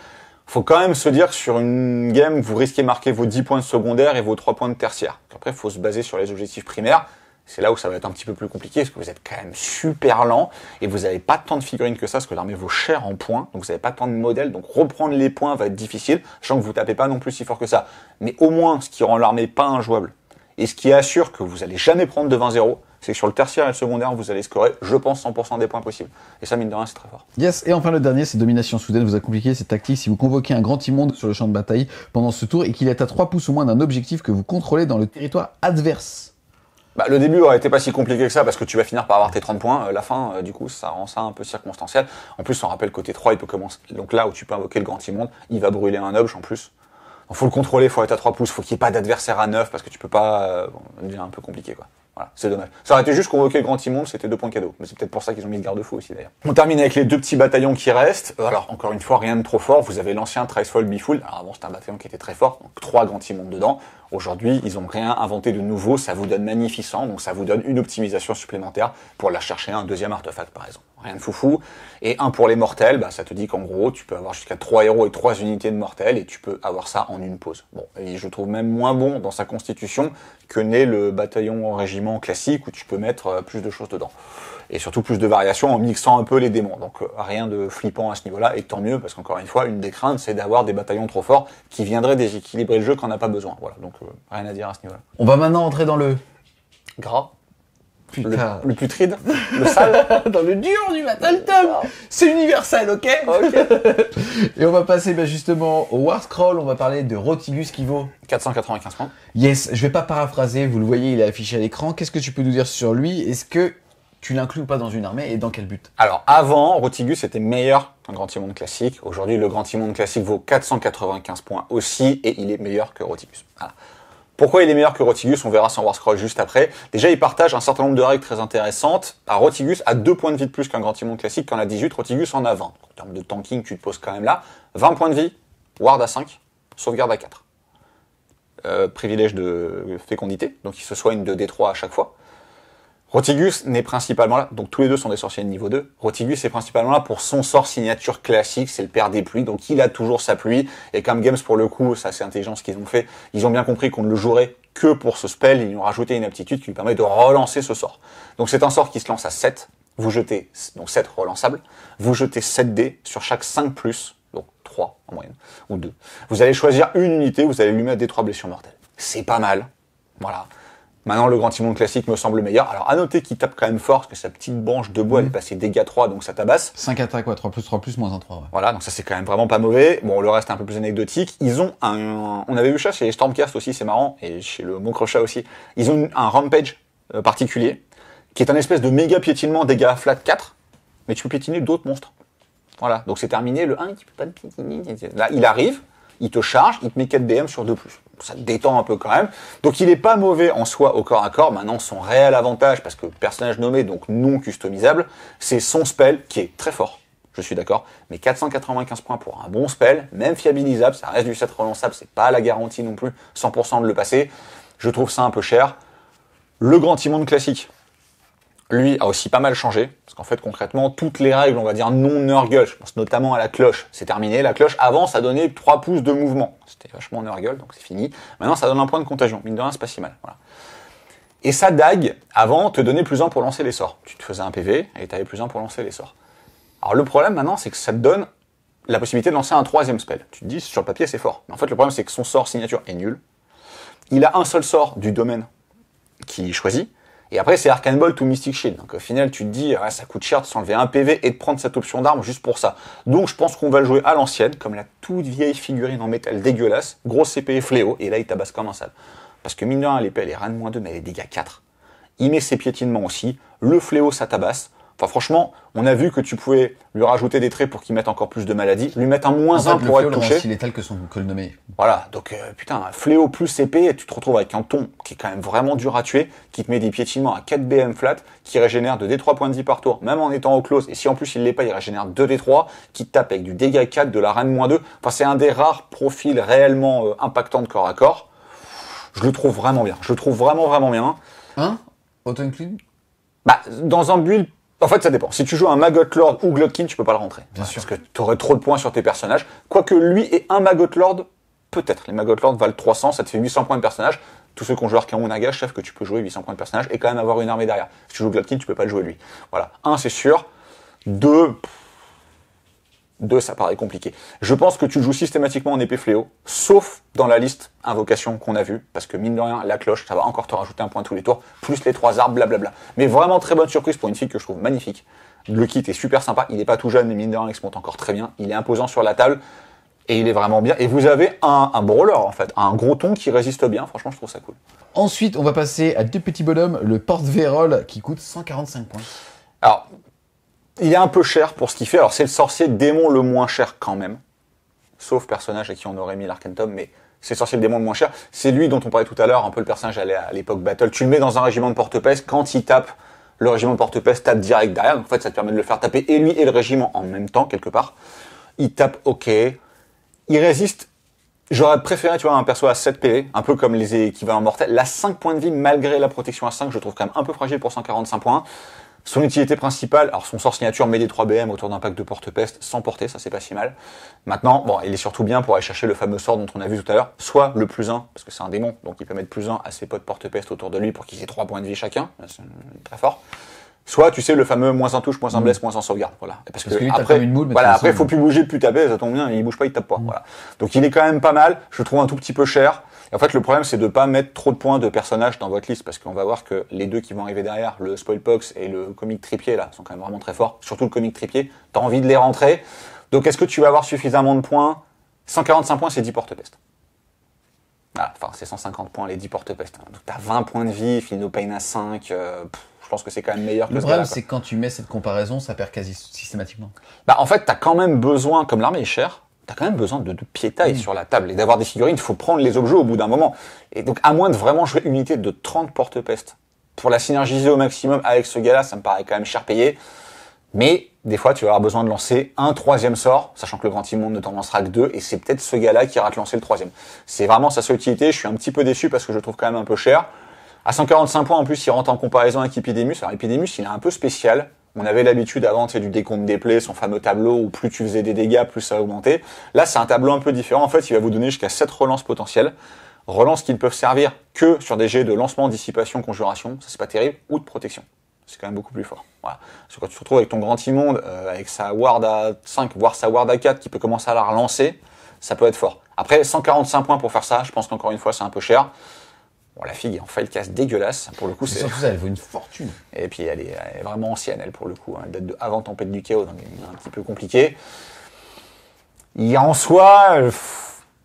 [SPEAKER 2] Faut quand même se dire que sur une game, vous risquez de marquer vos 10 points de secondaire et vos 3 points de tertiaire. Après, faut se baser sur les objectifs primaires. C'est là où ça va être un petit peu plus compliqué, parce que vous êtes quand même super lent, et vous n'avez pas tant de figurines que ça, parce que l'armée vaut cher en points, donc vous n'avez pas tant de modèles, donc reprendre les points va être difficile, sachant que vous tapez pas non plus si fort que ça. Mais au moins, ce qui rend l'armée pas injouable, et ce qui assure que vous n'allez jamais prendre de 20-0, c'est que sur le tertiaire et le secondaire, vous allez scorer, je pense, 100% des points possibles. Et ça, mine de rien, c'est très
[SPEAKER 1] fort. Yes, et enfin le dernier, c'est domination soudaine. Vous a compliqué cette tactique si vous convoquez un grand immonde sur le champ de bataille pendant ce tour et qu'il est à 3 pouces ou moins d'un objectif que vous contrôlez dans le territoire adverse.
[SPEAKER 2] Bah, le début aurait été pas si compliqué que ça parce que tu vas finir par avoir tes 30 points. Euh, la fin, euh, du coup, ça rend ça un peu circonstanciel. En plus, on rappelle côté 3, il peut commencer. Donc là où tu peux invoquer le grand immonde, il va brûler un objet en plus. Donc faut le contrôler, faut être à 3 pouces, faut qu'il n'y ait pas d'adversaire à 9 parce que tu peux pas. Euh, bon, devient un peu compliqué quoi. Voilà, c'est dommage. Ça aurait été juste convoqué le grand immonde, c'était deux points cadeaux. Mais c'est peut-être pour ça qu'ils ont mis le garde-fou aussi d'ailleurs. On termine avec les deux petits bataillons qui restent. Alors encore une fois, rien de trop fort. Vous avez l'ancien Tricefall Bifool. Alors avant c'était un bataillon qui était très fort, donc trois grands immondes dedans. Aujourd'hui, ils n'ont rien inventé de nouveau, ça vous donne magnificent, donc ça vous donne une optimisation supplémentaire pour la chercher un deuxième artefact par exemple. Rien de foufou. Et un pour les mortels, bah, ça te dit qu'en gros, tu peux avoir jusqu'à 3 héros et 3 unités de mortels et tu peux avoir ça en une pause. Bon, et je trouve même moins bon dans sa constitution que n'est le bataillon régiment classique où tu peux mettre euh, plus de choses dedans et surtout plus de variations en mixant un peu les démons. Donc euh, rien de flippant à ce niveau-là, et tant mieux, parce qu'encore une fois, une des craintes, c'est d'avoir des bataillons trop forts qui viendraient déséquilibrer le jeu quand on n'a pas besoin. Voilà, donc euh, rien à dire à ce niveau-là.
[SPEAKER 1] On va maintenant entrer dans le... Gras. Putain. Le, le putride, le sale.
[SPEAKER 2] [laughs] dans le dur du Battle Tom. C'est universel, ok, ah,
[SPEAKER 1] Ok. [laughs] Et on va passer ben, justement au War Scroll. On va parler de Rotigus qui vaut 495 points. Yes, je vais pas paraphraser, vous le voyez, il est affiché à l'écran. Qu'est-ce que tu peux nous dire sur lui Est-ce que tu l'inclus pas dans une armée et dans quel but
[SPEAKER 2] Alors avant, Rotigus était meilleur qu'un Grand immonde classique. Aujourd'hui, le Grand immonde classique vaut 495 points aussi et il est meilleur que Rotigus. Pourquoi il est meilleur que Rotigus On verra sans War Scroll juste après. Déjà, il partage un certain nombre de règles très intéressantes. Ah, Rotigus a deux points de vie de plus qu'un Grand immonde classique. Quand on a 18, Rotigus en a 20. En termes de tanking, tu te poses quand même là. 20 points de vie, Ward à 5, sauvegarde à 4. Euh, privilège de fécondité, donc il se soigne de D3 à chaque fois. Rotigus n'est principalement là, donc tous les deux sont des sorciers de niveau 2. Rotigus est principalement là pour son sort signature classique, c'est le père des pluies, donc il a toujours sa pluie. Et comme Games, pour le coup, ça c'est intelligent ce qu'ils ont fait, ils ont bien compris qu'on ne le jouerait que pour ce spell, ils lui ont rajouté une aptitude qui lui permet de relancer ce sort. Donc c'est un sort qui se lance à 7, vous jetez, donc 7 relançables, vous jetez 7 dés sur chaque 5+, plus, donc 3 en moyenne, ou 2. Vous allez choisir une unité, vous allez lui mettre des 3 blessures mortelles. C'est pas mal, voilà. Maintenant, le Grand Timon classique me semble meilleur. Alors, à noter qu'il tape quand même fort, parce que sa petite branche de bois, elle mhm. est passée dégâts 3, donc ça tabasse.
[SPEAKER 1] 5 attaques, quoi, 3 plus, 3 plus, moins 1, 3.
[SPEAKER 2] Voilà, donc ça, c'est quand même vraiment pas mauvais. Bon, le reste est un peu plus anecdotique. Ils ont un, on avait vu ça chez les Stormcast aussi, c'est marrant, et chez le Moncrochat aussi. Ils ont un Rampage euh, particulier, qui est un espèce de méga piétinement dégâts flat 4, mais tu peux piétiner d'autres monstres. Voilà, donc c'est terminé, le 1, qui peut pas piétiner. Là, il arrive, il te charge, il te met 4 BM sur 2+. Ça te détend un peu quand même. Donc il n'est pas mauvais en soi au corps à corps. Maintenant, son réel avantage, parce que personnage nommé, donc non customisable, c'est son spell qui est très fort je suis d'accord. Mais 495 points pour un bon spell, même fiabilisable, ça reste du set relançable, c'est pas la garantie non plus 100% de le passer. Je trouve ça un peu cher. Le grand Timon classique, lui, a aussi pas mal changé. En fait, concrètement, toutes les règles, on va dire non Nurgle, je pense notamment à la cloche, c'est terminé. La cloche, avant, ça donnait 3 pouces de mouvement. C'était vachement Nurgle, donc c'est fini. Maintenant, ça donne un point de contagion. Mine de rien, c'est pas si mal. Et ça dague, avant, te donnait plus un pour lancer les sorts. Tu te faisais un PV et t'avais plus un pour lancer les sorts. Alors le problème maintenant, c'est que ça te donne la possibilité de lancer un troisième spell. Tu te dis, sur le papier, c'est fort. Mais en fait, le problème, c'est que son sort signature est nul. Il a un seul sort du domaine qui choisit. Et après, c'est Arcane Bolt ou Mystic Shield. Donc au final, tu te dis, ah, ça coûte cher de s'enlever un PV et de prendre cette option d'arme juste pour ça. Donc je pense qu'on va le jouer à l'ancienne, comme la toute vieille figurine en métal dégueulasse, grosse CP fléau, et là il tabasse comme un sale. Parce que mine de rien, l'épée elle est rien de moins 2, mais elle est dégâts 4. Il met ses piétinements aussi, le fléau ça tabasse, Enfin, franchement, on a vu que tu pouvais lui rajouter des traits pour qu'il mette encore plus de maladies, lui mettre un moins 1 pour être touché. est
[SPEAKER 1] létal que, son, que le nommé.
[SPEAKER 2] Voilà, donc euh, putain, un fléau plus épais, et tu te retrouves avec un ton qui est quand même vraiment dur à tuer, qui te met des piétinements à 4 BM flat, qui régénère 2 d 310 points par tour, même en étant au close, et si en plus il l'est pas, il régénère 2 D3, qui te tape avec du dégât 4, de la reine moins 2. Enfin, c'est un des rares profils réellement euh, impactants de corps à corps. Je le trouve vraiment bien. Je le trouve vraiment, vraiment bien. Hein Auto-include bah, dans un build en fait, ça dépend. Si tu joues un Maggot Lord ou Glotkin, tu peux pas le rentrer. Bien sûr. Parce que tu aurais trop de points sur tes personnages. Quoique lui et un Maggot Lord, peut-être. Les Maggot Lord valent 300, ça te fait 800 points de personnage. Tous ceux qui ont joué Arkham Naga savent que tu peux jouer 800 points de personnage et quand même avoir une armée derrière. Si tu joues Glotkin, tu peux pas le jouer lui. Voilà. Un, c'est sûr. Deux, 2, ça paraît compliqué. Je pense que tu joues systématiquement en épée fléau, sauf dans la liste invocation qu'on a vue, parce que mine de rien, la cloche, ça va encore te rajouter un point tous les tours, plus les trois arbres, blablabla. Mais vraiment très bonne surprise pour une fille que je trouve magnifique. Le kit est super sympa, il n'est pas tout jeune, mais mine de rien, il se monte encore très bien. Il est imposant sur la table, et il est vraiment bien. Et vous avez un, un brawler, en fait, un gros ton qui résiste bien, franchement, je trouve ça cool.
[SPEAKER 1] Ensuite, on va passer à deux petits bonhommes, le porte-vérole, qui coûte 145 points.
[SPEAKER 2] Alors, il est un peu cher pour ce qu'il fait. Alors c'est le sorcier démon le moins cher quand même. Sauf personnage à qui on aurait mis l'Arkentum, mais c'est le sorcier démon le moins cher. C'est lui dont on parlait tout à l'heure, un peu le personnage à l'époque Battle. Tu le mets dans un régiment de porte-peste, quand il tape, le régiment de porte-peste tape direct derrière. en fait, ça te permet de le faire taper et lui et le régiment en même temps, quelque part. Il tape OK. Il résiste. J'aurais préféré, tu vois, un perso à 7 PV, un peu comme les équivalents mortels. La 5 points de vie, malgré la protection à 5, je trouve quand même un peu fragile pour 145 points. Son utilité principale, alors son sort signature met des 3 BM autour d'un pack de porte-peste sans porter, ça c'est pas si mal. Maintenant, bon, il est surtout bien pour aller chercher le fameux sort dont on a vu tout à l'heure, soit le plus 1, parce que c'est un démon, donc il peut mettre plus 1 à ses potes porte-peste autour de lui pour qu'ils aient 3 points de vie chacun, c'est très fort. Soit, tu sais, le fameux moins un touche, moins un blesse, moins 1 sauvegarde. Voilà. Parce que, après, une voilà, après, faut plus bouger, plus taper, ça tombe bien, il bouge pas, il tape pas. Mmh. Voilà. Donc, il est quand même pas mal. Je trouve un tout petit peu cher en fait, le problème, c'est de pas mettre trop de points de personnages dans votre liste, parce qu'on va voir que les deux qui vont arriver derrière, le Spoilpox et le Comic tripier, là, sont quand même vraiment très forts. Surtout le comique tripier, t'as envie de les rentrer. Donc, est-ce que tu vas avoir suffisamment de points 145 points, c'est 10 porte-pestes. Ah, enfin, c'est 150 points, les 10 porte-pestes. Hein. Donc, t'as 20 points de vie, finno Pain à 5, je pense que c'est quand même meilleur que Le problème, c'est
[SPEAKER 1] quand tu mets cette comparaison, ça perd quasi systématiquement.
[SPEAKER 2] Bah, en fait, t'as quand même besoin, comme l'armée est chère, tu quand même besoin de, de piétaille mm. sur la table. Et d'avoir des figurines, il faut prendre les objets au bout d'un moment. Et donc, à moins de vraiment jouer une unité de 30 porte-peste, pour la synergiser au maximum avec ce gars-là, ça me paraît quand même cher payé. Mais des fois, tu vas avoir besoin de lancer un troisième sort, sachant que le grand Timon ne t'en lancera que deux, et c'est peut-être ce gars-là qui ira te lancer le troisième. C'est vraiment sa seule utilité. Je suis un petit peu déçu parce que je le trouve quand même un peu cher. À 145 points, en plus, il rentre en comparaison avec Epidemus. Alors, Epidemus, il est un peu spécial. On avait l'habitude avant, faire du décompte des plaies, son fameux tableau où plus tu faisais des dégâts, plus ça augmentait. Là, c'est un tableau un peu différent. En fait, il va vous donner jusqu'à 7 relances potentielles. Relances qui ne peuvent servir que sur des jets de lancement, dissipation, conjuration, ça c'est pas terrible, ou de protection. C'est quand même beaucoup plus fort. Voilà. Parce que quand tu te retrouves avec ton grand immonde, euh, avec sa ward à 5, voire sa ward à 4 qui peut commencer à la relancer, ça peut être fort. Après, 145 points pour faire ça, je pense qu'encore une fois, c'est un peu cher. Bon, la figue est en filecast dégueulasse. Pour le coup, c'est. Surtout ça, elle vaut une fortune. Et puis, elle est, vraiment ancienne, elle, pour le coup. Hein. Elle date de avant Tempête du Chaos, donc un petit peu compliqué. Il en soi, euh,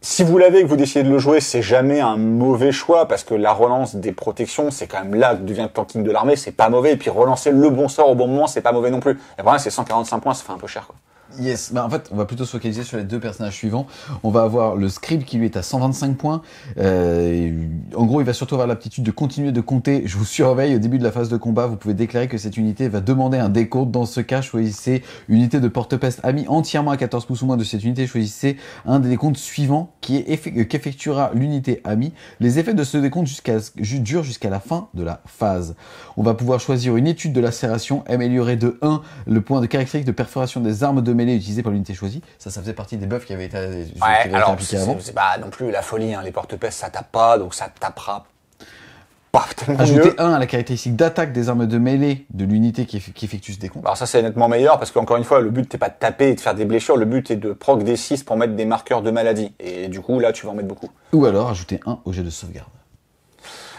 [SPEAKER 2] si vous l'avez et que vous décidez de le jouer, c'est jamais un mauvais choix parce que la relance des protections, c'est quand même là que devient le tanking de l'armée, c'est pas mauvais. Et puis relancer le bon sort au bon moment, c'est pas mauvais non plus. Et voilà, c'est 145 points, ça fait un peu cher. Quoi.
[SPEAKER 1] Yes, bah en fait, on va plutôt se focaliser sur les deux personnages suivants. On va avoir le scribe qui lui est à 125 points. Euh, en gros, il va surtout avoir l'aptitude de continuer de compter. Je vous surveille au début de la phase de combat. Vous pouvez déclarer que cette unité va demander un décompte. Dans ce cas, choisissez une unité de porte-peste amie entièrement à 14 pouces ou moins de cette unité. Choisissez un des décomptes suivants qui est euh, qu'effectuera l'unité amie. Les effets de ce décompte jusqu'à, durent jusqu'à la fin de la phase. On va pouvoir choisir une étude de lacération, améliorer de 1 le point de caractéristique de perforation des armes de mêlée par l'unité choisie, ça,
[SPEAKER 2] ça faisait partie des buffs qui avaient été, ouais, pas non plus la folie, hein. les porte-pèces ça tape pas, donc ça tapera pas tellement Ajouter
[SPEAKER 1] un à la caractéristique d'attaque des armes de mêlée de l'unité qui, qui, effectue ce décompte. Alors ça
[SPEAKER 2] c'est nettement meilleur parce qu'encore une fois le but n'est pas de taper et de faire des blessures le but est de proc des 6 pour mettre des marqueurs de maladie. Et du coup là tu vas en mettre beaucoup.
[SPEAKER 1] Ou alors ajouter un au jet de sauvegarde.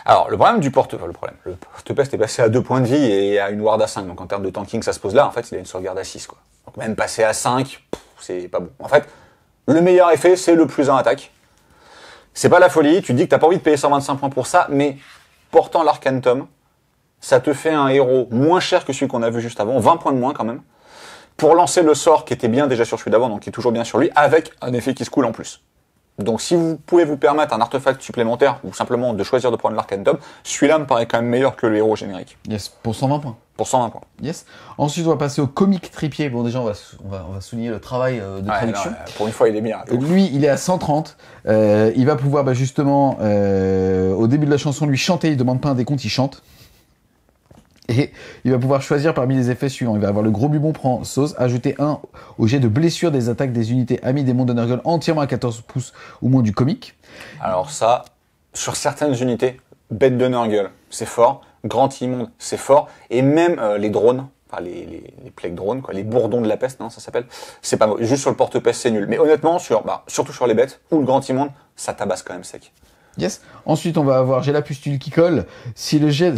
[SPEAKER 2] Alors, le problème du porte, le problème, le porte-peste est passé à 2 points de vie et à une ward à 5. Donc, en termes de tanking, ça se pose là. En fait, il a une sauvegarde à 6, quoi. Donc, même passer à 5, c'est pas bon. En fait, le meilleur effet, c'est le plus en attaque. C'est pas la folie. Tu te dis que t'as pas envie de payer 125 points pour ça, mais portant l'Arcantum, ça te fait un héros moins cher que celui qu'on a vu juste avant, 20 points de moins quand même, pour lancer le sort qui était bien déjà sur celui d'avant, donc qui est toujours bien sur lui, avec un effet qui se coule en plus. Donc si vous pouvez vous permettre un artefact supplémentaire ou simplement de choisir de prendre l'arcane dome, celui-là me paraît quand même meilleur que le héros générique. Yes, pour 120 points. Pour 120 points.
[SPEAKER 1] Yes. Ensuite, on va passer au comique tripier. Bon, déjà, on va, on va, souligner le travail euh, de traduction.
[SPEAKER 2] Euh, pour une fois, il est bien.
[SPEAKER 1] Donc. Lui, il est à 130. Euh, il va pouvoir, bah, justement, au début de la chanson, lui chanter. Il demande pas un décompte, il chante. Et il va pouvoir choisir parmi les effets suivants. Il va avoir le gros bubon prend sauce, ajouter un au jet de blessure des attaques des unités amies mondes de Nurgle entièrement à 14 pouces au moins du comique.
[SPEAKER 2] Alors ça, sur certaines unités, bête de Nurgle, c'est fort. Grand immonde, c'est fort. Et même euh, les drones, enfin les, les, les drones, quoi, les bourdons de la peste, non, hein, ça s'appelle. C'est pas Juste sur le porte-peste, c'est nul. Mais honnêtement, sur, bah, surtout sur les bêtes ou le grand immonde, ça tabasse quand même sec.
[SPEAKER 1] Yes. Ensuite, on va avoir j'ai la pustule qui colle. Si le jet...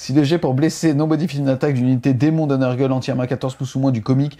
[SPEAKER 1] Si le jet pour blesser non modifie une attaque d'une unité démon d'un Nurgle entièrement 14 pouces ou moins du comique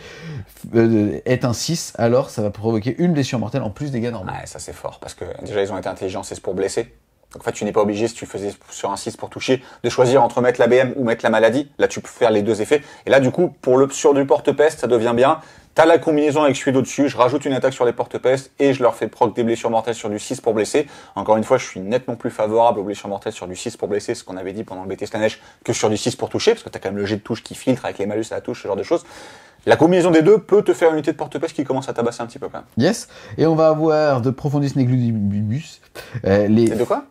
[SPEAKER 1] euh, est un 6, alors ça va provoquer une blessure mortelle en plus des gars normaux. Ouais, ah, ça c'est fort, parce que
[SPEAKER 2] déjà ils ont été intelligents, c'est pour blesser. Donc en fait, tu n'es pas obligé, si tu faisais sur un 6 pour toucher, de choisir entre mettre la BM ou mettre la maladie. Là, tu peux faire les deux effets. Et là, du coup, pour le sur du porte-peste, ça devient bien. T'as la combinaison avec celui d'au-dessus, je rajoute une attaque sur les porte-pestes et je leur fais proc des blessures mortelles sur du 6 pour blesser. Encore une fois, je suis nettement plus favorable aux blessures mortelles sur du 6 pour blesser, ce qu'on avait dit pendant le BT neige, que sur du 6 pour toucher, parce que t'as quand même le jet de touche qui filtre avec les malus à la touche, ce genre de choses. La combinaison des deux peut te faire une unité de porte-peste qui commence à tabasser un petit peu quand
[SPEAKER 1] Yes, et on va avoir de profondis négligibus. Euh, les... de quoi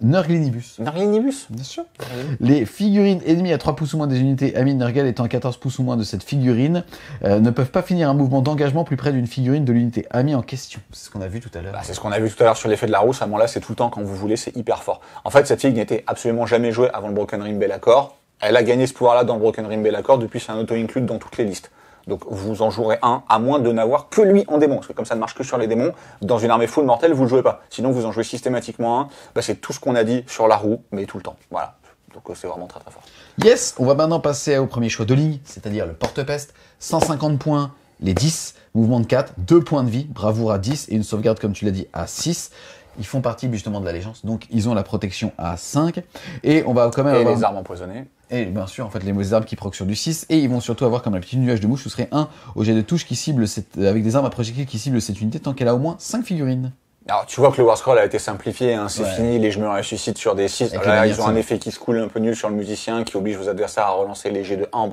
[SPEAKER 1] Nurglinibus. Nurglinibus Bien sûr. Ah les figurines ennemies à 3 pouces ou moins des unités de Nurgle étant à 14 pouces ou moins de cette figurine euh, ne peuvent pas finir un mouvement d'engagement plus près d'une figurine de l'unité amie en question. C'est ce qu'on a vu
[SPEAKER 2] tout à l'heure. Bah, c'est ce qu'on a vu tout à l'heure sur l'effet de la roue. À moment là, c'est tout le temps quand vous voulez, c'est hyper fort. En fait, cette figue n'était absolument jamais jouée avant le Broken Bell Accord, Elle a gagné ce pouvoir-là dans le Broken Bell Accord depuis c'est un auto-include dans toutes les listes. Donc vous en jouerez un, à moins de n'avoir que lui en démon. Parce que comme ça ne marche que sur les démons, dans une armée full mortelle, vous ne le jouez pas. Sinon vous en jouez systématiquement un. Bah, c'est tout ce qu'on a dit sur la roue, mais tout le temps. Voilà. Donc euh, c'est vraiment très très fort.
[SPEAKER 1] Yes, on va maintenant passer au premier choix de ligne, c'est-à-dire le porte-peste. 150 points, les 10, mouvement de 4, 2 points de vie, bravoure à 10 et une sauvegarde comme tu l'as dit à 6 ils font partie justement de l'allégeance, donc ils ont la protection à 5. Et on va quand même et avoir... les armes empoisonnées. Et bien sûr, en fait, les armes qui sur du 6. Et ils vont surtout avoir comme un petit nuage de mouche, ce serait 1 au jet de touche qui cible cette... avec des armes à projectiles qui cible cette unité tant qu'elle a au moins 5 figurines.
[SPEAKER 2] Alors tu vois que le War Scroll a été simplifié, hein, c'est fini, les je me ressuscite sur des 6. Là, ils ont un effet qui se coule un peu nul sur le musicien qui oblige vos adversaires à relancer les jets de 1 en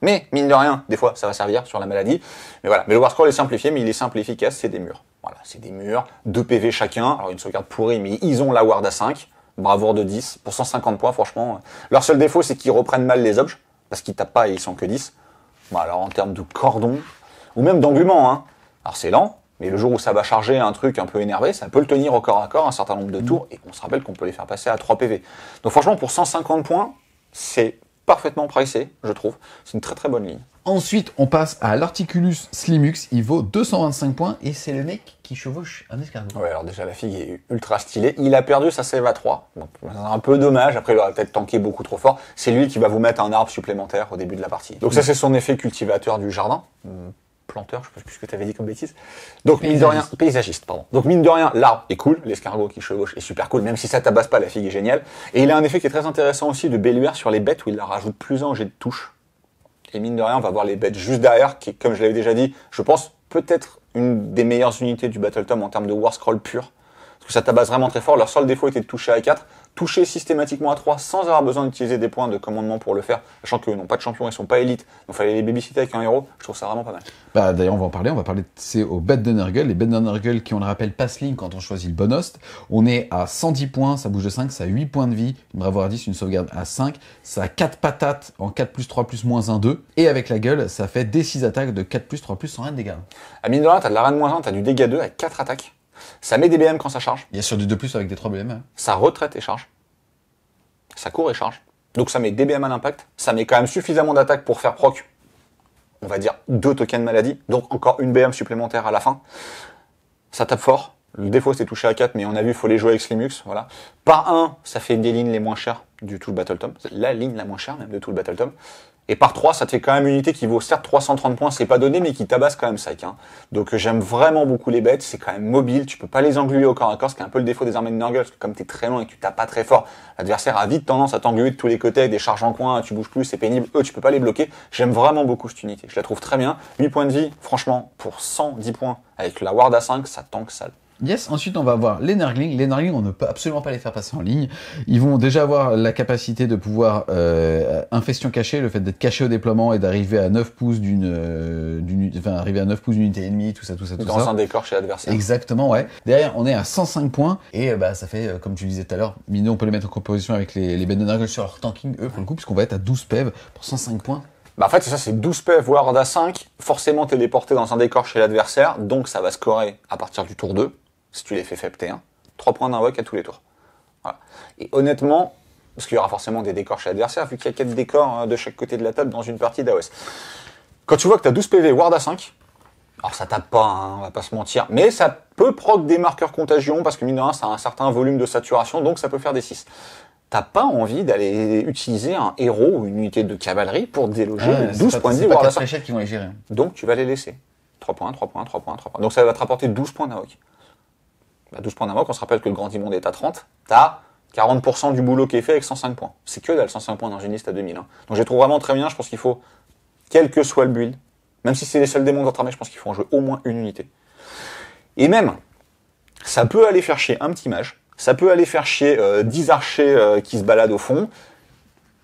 [SPEAKER 2] mais, mine de rien, des fois, ça va servir sur la maladie. Mais voilà. Mais le War Scroll est simplifié, mais il est simple et efficace, c'est des murs. Voilà, c'est des murs, 2 PV chacun. Alors, une sauvegarde pourrie, mais ils ont la Ward à 5. Bravoure de 10. Pour 150 points, franchement. Leur seul défaut, c'est qu'ils reprennent mal les objets. Parce qu'ils tapent pas et ils sont que 10. Bon, alors, en termes de cordon, ou même d'enguement, hein. Alors, c'est lent. Mais le jour où ça va charger un truc un peu énervé, ça peut le tenir au corps à corps un certain nombre de tours, et on se rappelle qu'on peut les faire passer à 3 PV. Donc franchement, pour 150 points, c'est parfaitement pricé, je trouve. C'est une très très bonne ligne.
[SPEAKER 1] Ensuite, on passe à l'Articulus Slimux. Il vaut 225 points et c'est le mec qui chevauche un escargot.
[SPEAKER 2] Ouais, alors déjà, la fille est ultra stylée. Il a perdu sa save à 3. Donc, un peu dommage. Après, il aura peut-être tanké beaucoup trop fort. C'est lui qui va vous mettre un arbre supplémentaire au début de la partie. Donc, ça, c'est son effet cultivateur du jardin planteur, je sais plus ce que tu avais dit comme bêtise. Donc mine de rien, paysagiste, pardon. Donc mine de rien, l'arbre est cool, l'escargot qui chevauche est super cool, même si ça tabasse pas, la figue est géniale. Et il a un effet qui est très intéressant aussi de Belluaire sur les bêtes où il la rajoute plus en jet de touche. Et mine de rien, on va voir les bêtes juste derrière, qui, comme je l'avais déjà dit, je pense peut-être une des meilleures unités du Battle Tom en termes de War Scroll pur. Parce que ça tabasse vraiment très fort. Leur seul défaut était de toucher à 4 toucher systématiquement à 3 sans avoir besoin d'utiliser des points de commandement pour le faire, sachant qu'eux n'ont pas de champion, ils sont pas élites, donc fallait les babysitter avec un héros, je trouve ça vraiment pas mal.
[SPEAKER 1] Bah d'ailleurs on va en parler, on va parler c'est ces bêtes de Nurgle, les bêtes de Nurgle qui on le rappelle pas ligne quand on choisit le bon on est à 110 points, ça bouge de 5, ça a 8 points de vie, une faudrait à 10, une sauvegarde à 5, ça a 4 patates en 4 plus 3 plus moins 1 2, et avec la gueule ça fait des 6 attaques de 4 plus 3 plus 101 de dégâts.
[SPEAKER 2] À mine de rien, t'as de la reine moins 1, t'as du dégât 2 à 4 attaques. Ça met des BM quand ça charge. Il y a sur du 2 plus avec des 3 BM. Hein. Ça retraite et charge. Ça court et charge. Donc ça met des BM à l'impact. Ça met quand même suffisamment d'attaque pour faire proc, on va dire, deux tokens de maladie. Donc encore une BM supplémentaire à la fin. Ça tape fort. Le défaut, c'est touché à 4, mais on a vu, il faut les jouer avec Slimux. Voilà. Par 1, ça fait des lignes les moins chères du tout le Battle Tom. La ligne la moins chère, même de tout le Battle Tom. Et par 3, ça te fait quand même une unité qui vaut certes 330 points, c'est pas donné, mais qui tabasse quand même 5. Hein. Donc euh, j'aime vraiment beaucoup les bêtes, c'est quand même mobile, tu peux pas les engluer au corps à corps, ce qui est un peu le défaut des armées de Nurgle, parce que comme t'es très long et que tu t'as pas très fort, l'adversaire a vite tendance à t'engluer de tous les côtés, des charges en coin, tu bouges plus, c'est pénible, eux tu peux pas les bloquer. J'aime vraiment beaucoup cette unité, je la trouve très bien. 8 points de vie, franchement, pour 110 points, avec la Ward 5, ça tank sale.
[SPEAKER 1] Yes, ensuite on va avoir les Nerglings. Les Nerglings, on ne peut absolument pas les faire passer en ligne. Ils vont déjà avoir la capacité de pouvoir euh, infestion cachée, le fait d'être caché au déploiement et d'arriver à 9 pouces euh, d'une, enfin arriver à 9 pouces d'une unité et tout ça, tout ça, tout ça. Dans un décor chez l'adversaire. Exactement, ouais. Derrière, on est à 105 points et euh, bah ça fait euh, comme tu disais tout à l'heure, Mino, on peut les mettre en composition avec les, les bêtes de sur leur tanking eux pour le coup puisqu'on va être à 12 PEV pour 105
[SPEAKER 2] points. Bah en fait, ça, c'est 12 pèves, voire à 5, forcément téléporté dans un décor chez l'adversaire, donc ça va scorer à partir du tour 2 si tu les fais faible 3 points d'invoque à tous les tours. Et honnêtement, parce qu'il y aura forcément des décors chez l'adversaire, vu qu'il y a 4 décors hein, de chaque côté de la table dans une partie d'AOS. Quand tu vois que tu as 12 PV, Ward à 5, alors ça tape pas, hein, on va pas se mentir, mais ça peut proc des marqueurs contagion, parce que mine de ça a un certain volume de saturation, donc ça peut faire des 6 t'as pas envie d'aller utiliser un héros ou une unité de cavalerie pour déloger 12 points de vie. qui vont Donc tu vas les laisser. 3 points, 3 points, 3 points, 3 points. Donc ça va te rapporter 12 points d'invoc. 12 points d'invoque, on se rappelle que le grand immonde est à 30, t'as 40% du boulot qui est fait avec 105 points. C'est que dalle 105 points d'ingéniste à 2000. Hein. Donc je les trouve vraiment très bien, je pense qu'il faut, quel que soit le build, même si c'est les seuls démons d'entraînement, je pense qu'il faut en jouer au moins une unité. Et même, ça peut aller faire chier un petit mage, ça peut aller faire chier 10 euh, archers euh, qui se baladent au fond,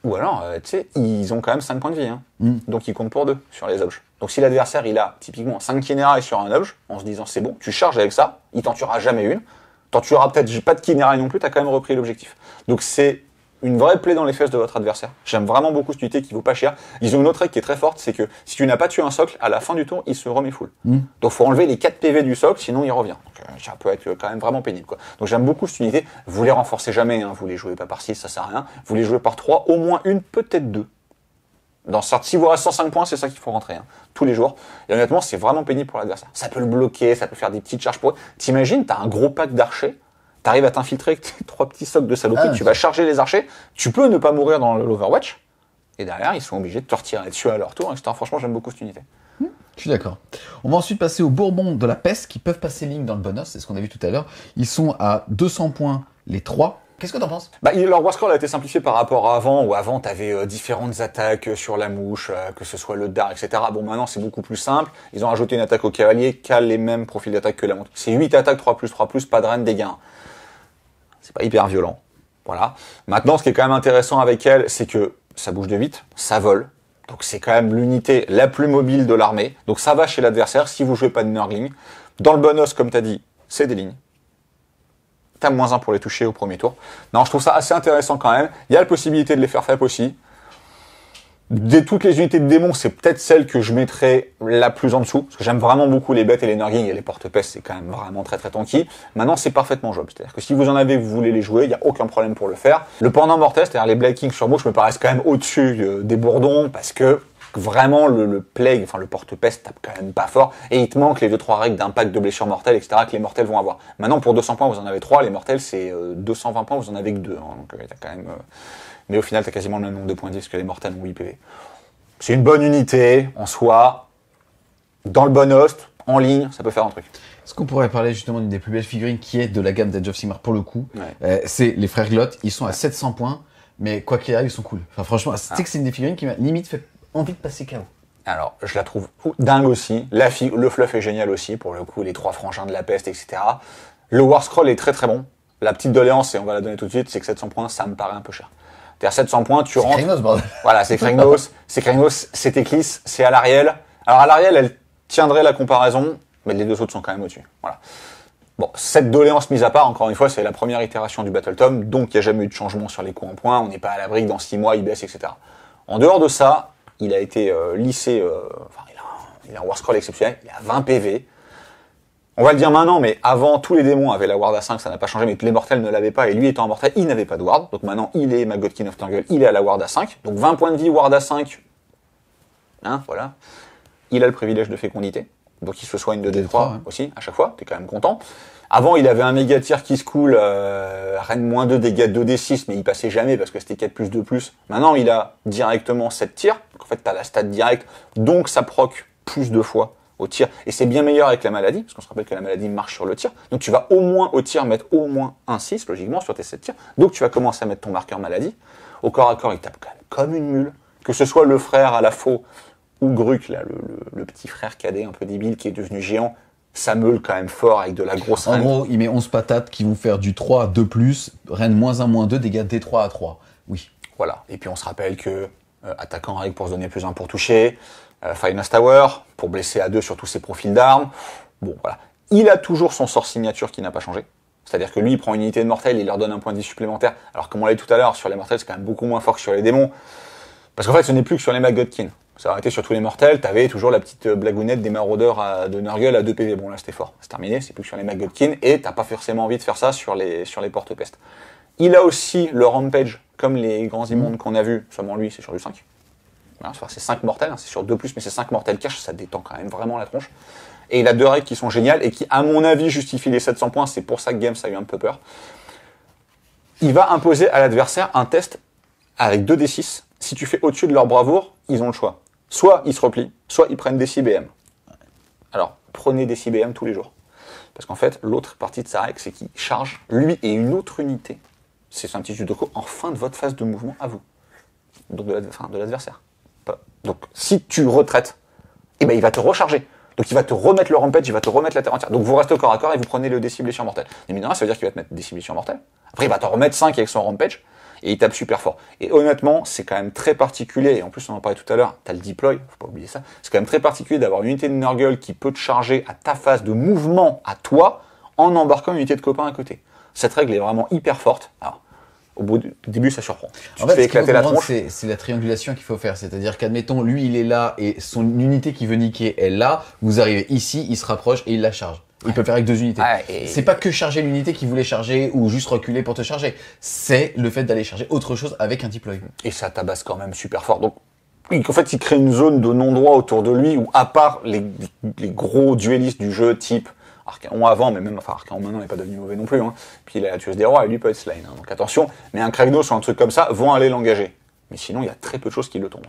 [SPEAKER 2] ou alors, euh, tu sais, ils ont quand même 5 points de vie, hein. mm. donc ils comptent pour deux sur les objets. Donc si l'adversaire il a typiquement 5 kinérailles sur un objet, en se disant c'est bon, tu charges avec ça, il t'en tuera jamais une, t'en tueras peut-être pas de kinérailles non plus, t'as quand même repris l'objectif. Donc c'est une vraie plaie dans les fesses de votre adversaire. J'aime vraiment beaucoup cette unité qui vaut pas cher. Ils ont une autre règle qui est très forte, c'est que si tu n'as pas tué un socle, à la fin du tour, il se remet full. Donc hmm. Donc faut enlever les 4 PV du socle, sinon il revient. Euh, ça peut être quand même vraiment pénible. Quoi. Donc j'aime beaucoup cette unité. Vous les renforcez jamais, vous hein. vous les jouez pas par 6, ça sert à rien. Vous les jouez par 3, au moins une, peut-être deux. Dans si vous restez 105 points, c'est ça qu'il faut rentrer hein, tous les jours. Et honnêtement, c'est vraiment pénible pour l'adversaire. Ça peut le bloquer, ça peut faire des petites charges pour. eux. T'imagines, t'as un gros pack d'archers, t'arrives à t'infiltrer avec tes [laughs] trois petits socs de saloperies, ah. tu vas charger les archers, tu peux ne pas mourir dans l'Overwatch, et derrière ils sont obligés de te retirer dessus à leur tour. Etc. Franchement, j'aime beaucoup cette unité. Hmm.
[SPEAKER 1] Je suis d'accord. On va ensuite passer aux Bourbons de la peste qui peuvent passer ligne dans le bonus, c'est ce qu'on a vu tout à l'heure. Ils sont à 200 points les trois. Qu'est-ce que t'en penses
[SPEAKER 2] bah, Leur War Scroll a été simplifié par rapport à avant, où avant tu avais euh, différentes attaques euh, sur la mouche, euh, que ce soit le dard, etc. Bon, maintenant c'est beaucoup plus simple. Ils ont ajouté une attaque au cavalier qui a les mêmes profils d'attaque que la montre. C'est 8 attaques, 3 plus, 3 plus, pas de reine, dégâts. C'est pas hyper violent. Voilà. Maintenant, ce qui est quand même intéressant avec elle, c'est que ça bouge de vite, ça vole. Donc c'est quand même l'unité la plus mobile de l'armée. Donc ça va chez l'adversaire si vous jouez pas de nurgling. Dans le bonus, comme tu as dit, c'est des lignes moins 1 pour les toucher au premier tour. Non, je trouve ça assez intéressant quand même. Il y a la possibilité de les faire faible aussi. De toutes les unités de démons, c'est peut-être celle que je mettrai la plus en dessous, parce que j'aime vraiment beaucoup les bêtes et les nurgings et les porte-pestes, c'est quand même vraiment très très tanky. Maintenant, c'est parfaitement jouable, c'est-à-dire que si vous en avez, vous voulez les jouer, il n'y a aucun problème pour le faire. Le pendant mortel, c'est-à-dire les Black Kings sur je me paraissent quand même au-dessus euh, des bourdons, parce que vraiment le, plague, enfin le porte-peste tape quand même pas fort, et il te manque les deux trois règles d'impact de blessure mortelle, etc., que les mortels vont avoir. Maintenant, pour 200 points, vous en avez trois. les mortels, c'est 220 euh, points, vous en avez que 2. Hein, donc, euh, quand même, euh, Mais au final, t'as quasiment le même nombre de points de que les mortels ont 8 PV. C'est une bonne unité, en soi, dans le bon host, en ligne, ça peut faire un truc.
[SPEAKER 1] Est-ce qu'on pourrait parler justement d'une des plus belles figurines qui est de la gamme d'Age of Sigmar pour le coup C'est les frères Glott, ils sont à 700 points mais quoi qu'il arrive, ils sont cool. Enfin, franchement, ah. que c'est une des figurines qui limite fait envie de passer KO.
[SPEAKER 2] Alors, je la trouve dingue aussi. La fille, le fluff est génial aussi, pour le coup, les trois frangins de la peste, etc. Le War Scroll est très très bon. La petite doléance, et on va la donner tout de suite, c'est que 700 points, ça me paraît un peu cher. C'est-à-dire 700 points, tu rentres. [laughs] Voilà, c'est Kringos, c'est Kringos, c'est Teclis, c'est Alariel. Alors, Alariel, elle tiendrait la comparaison, mais les deux autres sont quand même au-dessus. Voilà. Bon, cette doléance mise à part, encore une fois, c'est la première itération du Battle Tom, donc il n'y a jamais eu de changement sur les coûts en points, on n'est pas à la brique dans 6 mois, il baisse, etc. En dehors de ça, il a été euh, lissé, euh, enfin, il a, un War Scroll exceptionnel, il a 20 PV. On va le dire maintenant, mais avant, tous les démons avaient la Ward à 5, ça n'a pas changé, mais les mortels ne l'avaient pas, et lui étant mortel, il n'avait pas de Ward. Donc maintenant, il est Magotkin of Tangle, il est à la Ward à 5. Donc 20 points de vie, Ward à 5. Hein, voilà. Il a le privilège de fécondité. Donc il se soigne de D3, hein. aussi, à chaque fois, t'es quand même content. Avant, il avait un méga tir qui se coule, euh, moins 2, dégâts 2d6, mais il passait jamais parce que c'était 4 plus 2 plus. Maintenant, il a directement 7 tirs. Donc, en fait, t'as la stat directe. Donc, ça proc plus de fois au tir. Et c'est bien meilleur avec la maladie, parce qu'on se rappelle que la maladie marche sur le tir. Donc, tu vas au moins au tir mettre au moins un 6, logiquement, sur tes 7 tirs. Donc, tu vas commencer à mettre ton marqueur maladie. Au corps à corps, il tape quand comme une mule. Que ce soit le frère à la faux ou Gruc, là, le, petit frère cadet un peu débile qui est devenu géant, ça meule quand même fort avec de la grosse En gros,
[SPEAKER 1] il met 11 patates qui vont faire du 3 à 2 plus, reine moins 1 moins 2, dégâts des 3 à 3. Oui.
[SPEAKER 2] Voilà. Et puis on se rappelle que euh, attaquant avec pour se donner plus 1 pour toucher, euh, Final Tower pour blesser à 2 sur tous ses profils d'armes. Bon, voilà. Il a toujours son sort signature qui n'a pas changé. C'est-à-dire que lui, il prend une unité de mortel, il leur donne un point de vie supplémentaire. Alors, comme on l'a dit tout à l'heure, sur les mortels, c'est quand même beaucoup moins fort que sur les démons. Parce qu'en fait, ce n'est plus que sur les McGodkin ça a arrêté sur tous les mortels, t'avais toujours la petite euh, blagounette des maraudeurs de Nurgle à 2 PV. Bon là c'était fort, c'est terminé, c'est plus que sur les Maggotkin, et t'as pas forcément envie de faire ça sur les, sur les porte-pestes. Il a aussi le Rampage, comme les grands immondes qu'on a vus, seulement lui c'est sur du 5. c'est 5 mortels, hein, c'est sur 2 plus, mais c'est 5 mortels cash, ça détend quand même vraiment la tronche. Et il a deux règles qui sont géniales et qui, à mon avis, justifient les 700 points. C'est pour ça que Games a eu un peu peur. Il va imposer à l'adversaire un test avec 2d6. Si tu fais au-dessus de leur bravoure, ils ont le choix. Soit ils se replient, soit ils prennent des CBM. Alors, prenez des CBM tous les jours. Parce qu'en fait, l'autre partie de règle, c'est qu'il charge lui et une autre unité, c'est un petit judoko en fin de votre phase de mouvement à vous. Donc de l'adversaire. Donc si tu retraites, eh ben, il va te recharger. Donc il va te remettre le rampage, il va te remettre la terre entière. Donc vous restez au corps à corps et vous prenez le décibé sur mortel. Mais ça veut dire qu'il va te mettre décibé sur mortel. Après il va te remettre 5 avec son rampage et il tape super fort. Et honnêtement, c'est quand même très particulier, et en plus on en parlait tout à l'heure, tu as le deploy, faut pas oublier ça, c'est quand même très particulier d'avoir une unité de Nurgle qui peut te charger à ta phase de mouvement à toi en embarquant une unité de copain à côté. Cette règle est vraiment hyper forte. Alors, au bout du début, ça
[SPEAKER 1] surprend. en fait, C'est la triangulation qu'il faut faire. C'est-à-dire qu'admettons, lui, il est là et son unité qui veut niquer est là. Vous arrivez ici, il se rapproche et il la charge. Il peut faire avec deux unités. Ah, et... C'est pas que charger l'unité qu'il voulait charger ou juste reculer pour te charger.
[SPEAKER 2] C'est le fait d'aller charger autre chose avec un deploy. Et ça tabasse quand même super fort. Donc, en fait, il crée une zone de non-droit autour de lui où, à part les, gros duellistes du jeu type Arcanon avant, mais même, enfin, Arcanon maintenant n'est pas devenu mauvais non plus, hein. Puis il a la tueuse des rois et lui peut être slain, hein. donc attention. Mais un Kragnos ou un truc comme ça vont aller l'engager. Mais sinon, il y a très peu de choses qui le tombent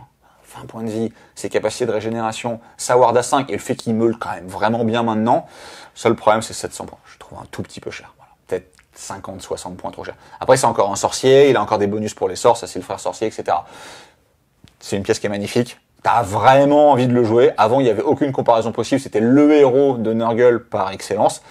[SPEAKER 2] point de vie, ses capacités de régénération, sa ward 5 et le fait qu'il meule quand même vraiment bien maintenant. seul problème, c'est 700 points. Je trouve un tout petit peu cher. Peut-être 50, 60 points trop cher. Après, c'est encore un sorcier, il a encore des bonus pour les sorts, ça c'est le frère sorcier, etc. C'est une pièce qui est magnifique. T'as vraiment envie de le jouer. Avant, il n'y avait aucune comparaison possible. C'était le héros de Nurgle par excellence.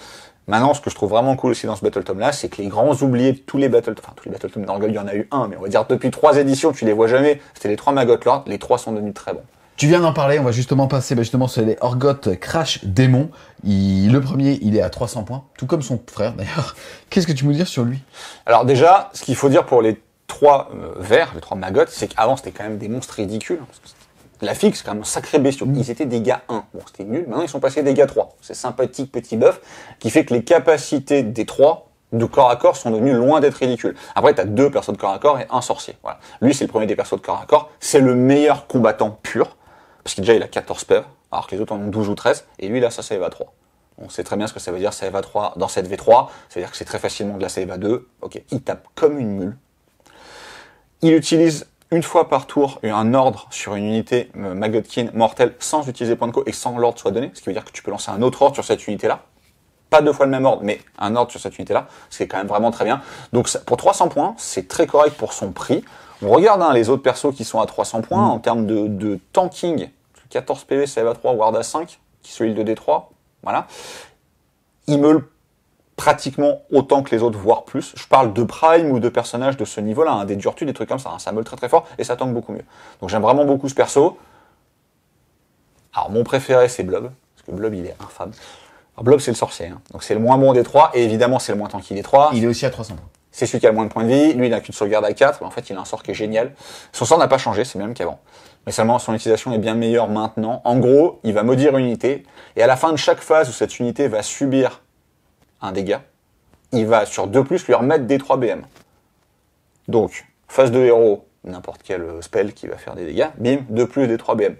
[SPEAKER 2] Maintenant, ce que je trouve vraiment cool aussi dans ce Battle Tome là, c'est que les grands oubliés de tous les Battle enfin tous les Battle Tom dans il y en a eu un, mais on va dire depuis trois éditions, tu les vois jamais. C'était les trois Magot Lord, les trois sont devenus très bons.
[SPEAKER 1] Tu viens d'en parler, on va justement passer, bah justement, sur les Orgot Crash Démon. Il, le premier, il est à 300 points, tout comme son frère d'ailleurs. [laughs] Qu'est-ce que tu veux dire sur lui
[SPEAKER 2] Alors déjà, ce qu'il faut dire pour les trois vers euh, verts, les trois magots, c'est qu'avant c'était quand même des monstres ridicules. Hein, parce que la fixe, quand même, un sacré bestiau, mm. Ils étaient des gars 1. Bon, c'était nul. Maintenant, ils sont passés des gars 3. C'est sympathique, petit buff qui fait que les capacités des 3 de corps à corps sont devenues loin d'être ridicules. Après, t'as deux persos de corps à corps et un sorcier. Voilà. Lui, c'est le premier des persos de corps à corps. C'est le meilleur combattant pur. Parce que déjà, il a 14 peurs, alors que les autres en ont 12 ou 13. Et lui, là, ça save à 3. On sait très bien ce que ça veut dire, ça à 3 dans cette V3. C'est-à-dire que c'est très facilement de la à 2. Ok. Il tape comme une mule. Il utilise une fois par tour un ordre sur une unité euh, Magotkin mortelle sans utiliser point de co et sans l'ordre soit donné, ce qui veut dire que tu peux lancer un autre ordre sur cette unité-là. Pas deux fois le même ordre, mais un ordre sur cette unité-là, ce qui est quand même vraiment très bien. Donc pour 300 points, c'est très correct pour son prix. On regarde hein, les autres persos qui sont à 300 points mmh. en termes de, tanking. 14 PV, Save à 3, Ward à 5, qui se celui de D3. Voilà. Il me le pratiquement autant que les autres, voire plus. Je parle de Prime ou de personnages de ce niveau-là, hein, des Durtu, des trucs comme ça. Hein. ça meule très très fort et ça tank beaucoup mieux. Donc j'aime vraiment beaucoup ce perso. Alors mon préféré c'est Blob, parce que Blob il est infâme. Alors Blob c'est le sorcier, hein. donc c'est le moins bon des trois et évidemment c'est le moins tanky des trois. Il est aussi à 300 points. C'est celui qui a le moins de points de vie. Lui, il n'a qu'une sauvegarde à 4. Mais en fait, il a un sort qui est génial. Son sort n'a pas changé, c'est même qu'avant. Mais seulement, son utilisation est bien meilleure maintenant. En gros, il va maudire une unité. Et à la fin de chaque phase où cette unité va subir un dégât, il va sur 2 plus lui remettre des 3 BM. Donc, phase de héros, n'importe quel spell qui va faire des dégâts, bim, 2 plus des 3 BM.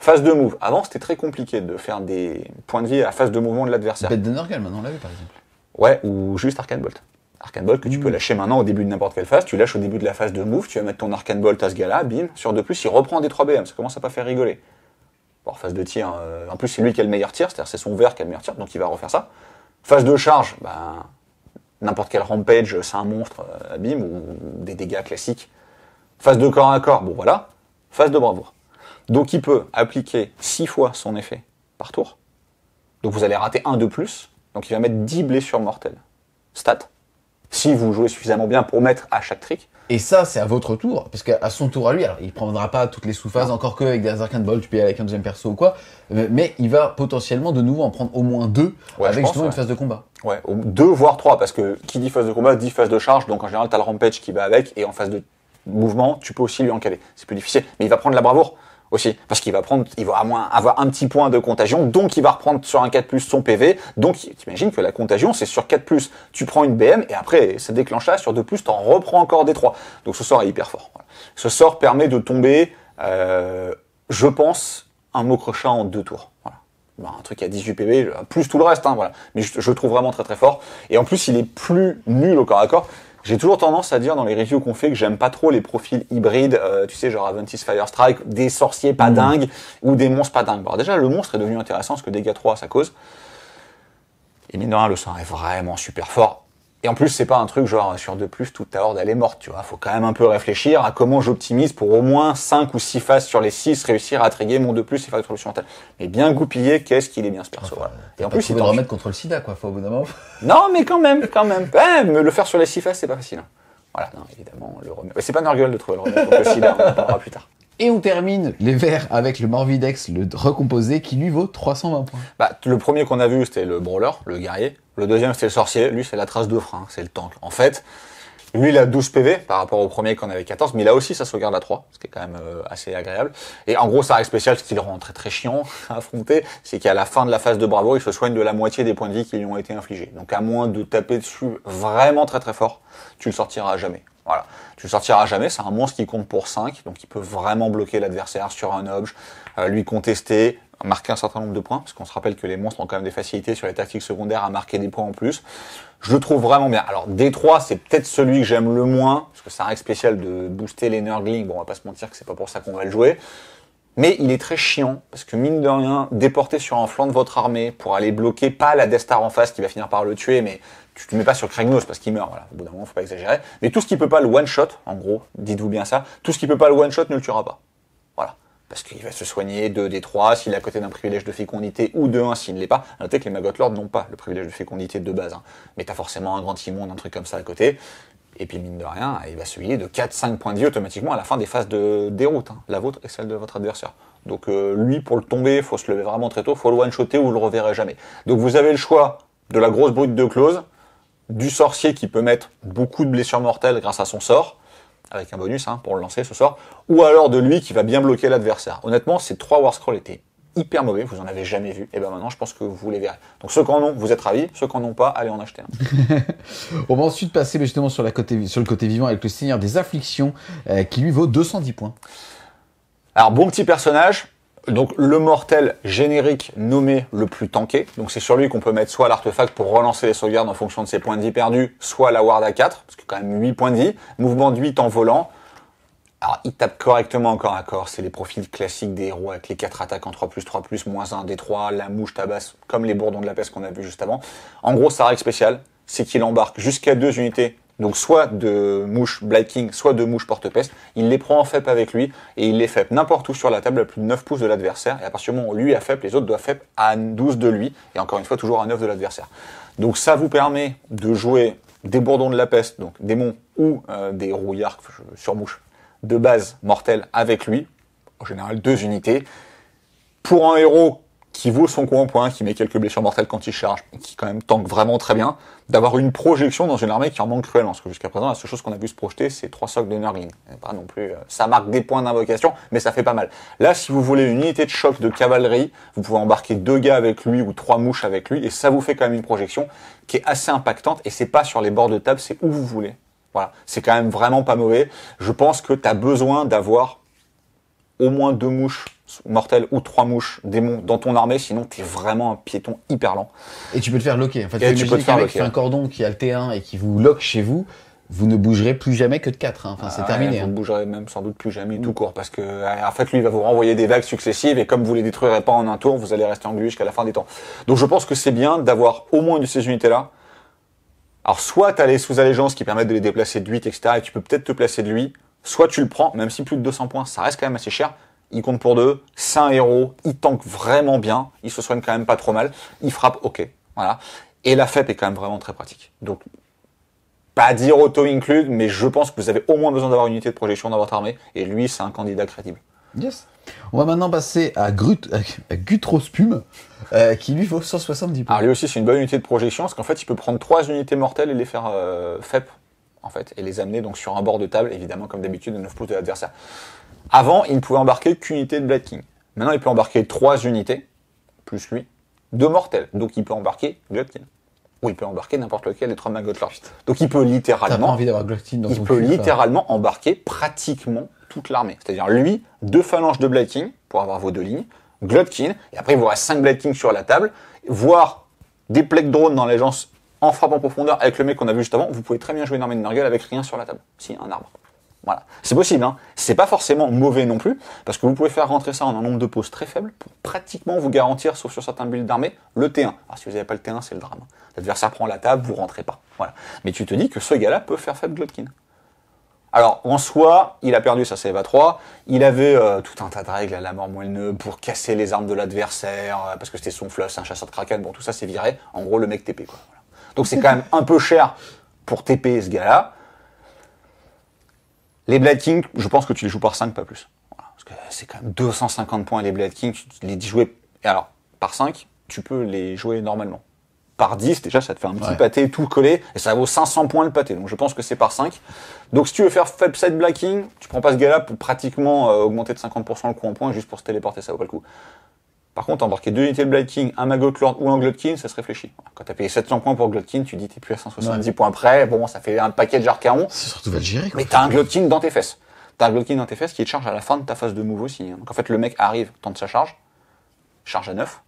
[SPEAKER 2] Phase de move. Avant, c'était très compliqué de faire des points de vie à phase de mouvement de l'adversaire. Bête de maintenant, on l'a par exemple. Ouais, ou juste Arcane Bolt. Arcane Bolt que tu mmh. peux lâcher maintenant au début de n'importe quelle phase. Tu lâches au début de la phase de move, tu vas mettre ton Arcane Bolt à ce gars-là, bim, sur 2 plus, il reprend des 3 BM. Ça commence à pas faire rigoler. Bon, phase de tir, euh, en plus, c'est lui qui a le meilleur tir, c'est-à-dire c'est son vert qui a le meilleur tir, donc il va refaire ça. Phase de charge, ben, n'importe quel rampage, c'est un monstre, euh, abîme, ou des dégâts classiques. Phase de corps à corps, bon voilà. Phase de bravoure. Donc il peut appliquer 6 fois son effet par tour. Donc vous allez rater un de plus. Donc il va mettre 10 blessures mortelles. Stat. Si vous jouez suffisamment bien pour mettre à chaque trick. Et
[SPEAKER 1] ça, c'est à votre tour, parce qu'à son tour à lui, alors il prendra pas toutes les sous-phases, encore que avec des Arcane Ball, tu peux aller avec un deuxième perso ou quoi, mais il va potentiellement de nouveau en prendre au moins deux avec justement une phase de combat.
[SPEAKER 2] Ouais, deux voire trois, parce que qui dit phase de combat dit phase de charge, donc en général, tu as le rampage qui va avec, et en phase de mouvement, tu peux aussi lui encaler. C'est plus difficile, mais il va prendre la bravoure aussi, parce qu'il va prendre, il va avoir un petit point de contagion, donc il va reprendre sur un 4 son PV, donc t'imagines que la contagion c'est sur 4 tu prends une BM et après ça déclenche là sur 2 t'en reprends encore des 3. Donc ce sort est hyper fort. Ce sort permet de tomber, euh, je pense, un mot crochet en deux tours. Voilà. Bah, un truc à 18 PV, euh, plus tout le reste, hein, voilà. Mais je, trouve vraiment très très fort. Et en plus, il est plus nul au corps à corps. J'ai toujours tendance à dire dans les reviews qu'on fait que j'aime pas trop les profils hybrides, euh, tu sais, genre Aventis Firestrike, des sorciers pas hmm. dingues ou des monstres pas dingues. Alors déjà, le monstre est devenu intéressant parce que dégâts 3 à sa cause. Et mine de le sang est vraiment super fort. Et en plus, c'est pas un truc genre sur deux plus, toute ta horde elle est morte, tu vois. Faut quand même un peu réfléchir à comment j'optimise pour au moins 5 ou 6 faces sur les 6 réussir à triguer mon 2 plus et faire une solution telle. Mais bien goupiller, qu'est-ce qu'il est bien ce perso. voilà. Et en plus, il doit remettre contre le sida, quoi, faut au bout [laughs] non, mais quand même, quand même. Ouais, eh, mais le faire sur les 6 faces, c'est pas facile. Hein. Voilà, non, évidemment, le remettre. C'est pas normal de trouver le remettre contre le sida, on en parlera
[SPEAKER 1] plus tard. Et on termine les verts avec
[SPEAKER 2] le Morvidex, le recomposé, qui lui vaut 320 points. Bah, le premier qu'on a vu, c'était le Brawler, le guerrier. Le deuxième, c'est le sorcier. Lui, c'est la trace de frein, c'est le tank. En fait, lui, il a 12 PV par rapport au premier qu'on avait 14, mais là aussi, ça se regarde à 3, ce qui est quand même euh, assez agréable. Et en gros, sa règle spéciale, ce qui le rend très très chiant [laughs] à affronter, c'est qu'à la fin de la phase de Bravo, il se soigne de la moitié des points de vie qui lui ont été infligés. Donc à moins de taper dessus vraiment très très fort, tu le sortiras jamais. Voilà. Tu le sortiras jamais, c'est un monstre qui compte pour 5, donc il peut vraiment bloquer l'adversaire sur un objet, euh, lui contester, marquer un certain nombre de points, parce qu'on se rappelle que les monstres ont quand même des facilités sur les tactiques secondaires à marquer des points en plus. Je le trouve vraiment bien. Alors D3, c'est peut-être celui que j'aime le moins, parce que c'est un règle spécial de booster les Nurgling, bon on va pas se mentir que c'est pas pour ça qu'on va le jouer. Mais il est très chiant, parce que mine de rien, déporter sur un flanc de votre armée pour aller bloquer, pas la Death Star en face qui va finir par le tuer, mais tu te mets pas sur Kragnos parce qu'il meurt, voilà. Au bout d'un moment, faut pas exagérer. Mais tout ce qui peut pas le one-shot, en gros, dites-vous bien ça, tout ce qui peut pas le one-shot ne le tuera pas parce qu'il va se soigner de des 3 s'il est à côté d'un privilège de fécondité ou de 1 s'il ne l'est pas. Notez que les Lords n'ont pas le privilège de fécondité de base, hein. mais t'as forcément un grand Timon, un truc comme ça à côté. Et puis mine de rien, il va se de 4-5 points de vie automatiquement à la fin des phases de déroute, hein, la vôtre et celle de votre adversaire. Donc euh, lui, pour le tomber, il faut se lever vraiment très tôt, faut le one-shotter ou vous le reverrez jamais. Donc vous avez le choix de la grosse brute de close, du sorcier qui peut mettre beaucoup de blessures mortelles grâce à son sort, avec un bonus hein, pour le lancer ce soir ou alors de lui qui va bien bloquer l'adversaire. Honnêtement, ces trois War Scroll étaient hyper mauvais, vous en avez jamais vu, et eh ben maintenant je pense que vous les verrez. Donc ceux qui en ont, vous êtes ravis, ceux qui en ont pas, allez en acheter un.
[SPEAKER 1] [laughs] On va ensuite passer justement sur, la côté, sur le côté vivant avec le Seigneur des Afflictions, euh, qui lui vaut 210 points.
[SPEAKER 2] Alors bon petit personnage, donc le mortel générique nommé le plus tanké. Donc c'est sur lui qu'on peut mettre soit l'artefact pour relancer les sauvegardes en fonction de ses points de vie perdus, soit la ward à 4, parce que quand même 8 points de vie, mouvement de 8 en volant. Alors il tape correctement encore à corps, c'est les profils classiques des héros avec les 4 attaques en 3 3 moins 1 des 3, la mouche tabasse, comme les bourdons de la peste qu'on a vu juste avant. En gros, sa règle spéciale, c'est qu'il embarque jusqu'à deux unités donc soit de mouche Black King, soit de mouche porte-peste. Il les prend en FEP avec lui et il les fait n'importe où sur la table à plus de 9 pouces de l'adversaire. Et à partir du moment où lui a FEP, les autres doivent FEP à 12 de lui et encore une fois toujours à 9 de l'adversaire. Donc ça vous permet de jouer des bourdons de la peste, donc monts ou euh, des rouillards sur mouche de base mortelle avec lui, en général deux unités. Pour un héros qui vaut son coup en point, qui met quelques blessures mortelles quand il charge, qui quand même tank vraiment très bien, d'avoir une projection dans une armée qui en manque cruellement. Parce que jusqu'à présent, la seule chose qu'on a vu se projeter, c'est trois socles de Pas non plus, euh, ça marque des points d'invocation, mais ça fait pas mal. Là, si vous voulez une unité de choc de cavalerie, vous pouvez embarquer deux gars avec lui ou trois mouches avec lui, et ça vous fait quand même une projection qui est assez impactante, et c'est pas sur les bords de table, c'est où vous voulez. Voilà. C'est quand même vraiment pas mauvais. Je pense que tu as besoin d'avoir au moins deux mouches mortel ou trois mouches démons dans ton armée, sinon t'es vraiment un piéton hyper lent. Et tu peux te faire loquer. En fait, et tu peux te faire loquer. un
[SPEAKER 1] cordon qui a le T1 et qui vous loque chez vous, vous ne bougerez plus jamais que de
[SPEAKER 2] 4. Hein. Enfin, c'est ah terminé. Vous hein. ne bougerez même sans doute plus jamais tout mm. court parce que euh, en fait, lui, va vous renvoyer des vagues successives et comme vous les détruirez pas en un tour, vous allez rester englué jusqu'à la fin des temps. Donc, je pense que c'est bien d'avoir au moins une de ces unités-là. Alors, soit t'as les sous-allégeances qui permettent de les déplacer de 8, etc. et tu peux peut-être te placer de lui. Soit tu le prends, même si plus de 200 points, ça reste quand même assez cher il compte pour deux, c'est un héros, il tank vraiment bien, il se soigne quand même pas trop mal, il frappe ok. Voilà. Et la FEP est quand même vraiment très pratique. Donc, pas dire auto-include, mais je pense que vous avez au moins besoin d'avoir une unité de projection dans votre armée, et lui, c'est un candidat crédible.
[SPEAKER 1] Yes. On va maintenant passer à, Gutrospume
[SPEAKER 2] euh, qui lui vaut 170 points. Alors lui aussi, c'est une bonne unité de projection, parce qu'en fait, il peut prendre trois unités mortelles et les faire euh, FEP, en fait, et les amener donc sur un bord de table, évidemment, comme d'habitude, à 9 pouces de l'adversaire. Avant, il ne pouvait embarquer qu'une unité de Blight King. Maintenant, il peut embarquer trois unités, plus lui, deux mortels. Donc, il peut embarquer Glutkin. Ou il peut embarquer n'importe lequel des trois Magotlar. Donc, il peut littéralement. envie
[SPEAKER 1] Il peut littéralement
[SPEAKER 2] embarquer pratiquement toute l'armée. C'est-à-dire, lui, deux phalanges de Blight pour avoir vos deux lignes, Glotkin, et après il vous reste cinq Blight sur la table, voire des plaques drones dans l'agence en frappe en profondeur avec le mec qu'on a vu juste avant, vous pouvez très bien jouer une armée de Nurgle avec rien sur la table. Si, un arbre. Voilà. C'est possible, hein. C'est pas forcément mauvais non plus, parce que vous pouvez faire rentrer ça en un nombre de poses très faible pour pratiquement vous garantir, sauf sur certains builds d'armée, le T1. Alors ah, si vous n'avez pas le T1, c'est le drame. L'adversaire prend la table, vous rentrez pas. Voilà. Mais tu te dis que ce gars-là peut faire faible Glotkin. Alors, en soi, il a perdu sa save à 3. Il avait euh, tout un tas de règles à la mort moelle moelleux pour casser les armes de l'adversaire, euh, parce que c'était son fluff, un chasseur de kraken. Bon, tout ça, c'est viré. En gros, le mec TP, quoi. Donc, c'est quand même un peu cher pour TP ce gars-là. Les Blade King, je pense que tu les joues par 5, pas plus. parce que c'est quand même 250 points les Black King, tu les dis jouer. et Alors, par 5, tu peux les jouer normalement. Par 10, déjà, ça te fait un petit pâté tout collé, et ça vaut 500 points le pâté. Donc je pense que c'est par 5. Donc si tu veux faire Fab 7 Black King, tu prends pas ce gars-là pour pratiquement euh, augmenter de 50% le coût en points, juste pour se téléporter, ça vaut pas le coup. Par contre, embarquer deux unités de Blade King, un Magot ou un Glotkin, ça se réfléchit. Quand t'as payé 700 points pour Glotkin, tu dis t'es plus à 170 points près, bon, ça fait un paquet de Jarcaon. C'est surtout va Mais t'as un Glotkin dans tes fesses. T'as un Glotkin dans tes fesses qui te charge à la fin de ta phase de move aussi. Donc en fait, le mec arrive, tente sa charge, charge à 9,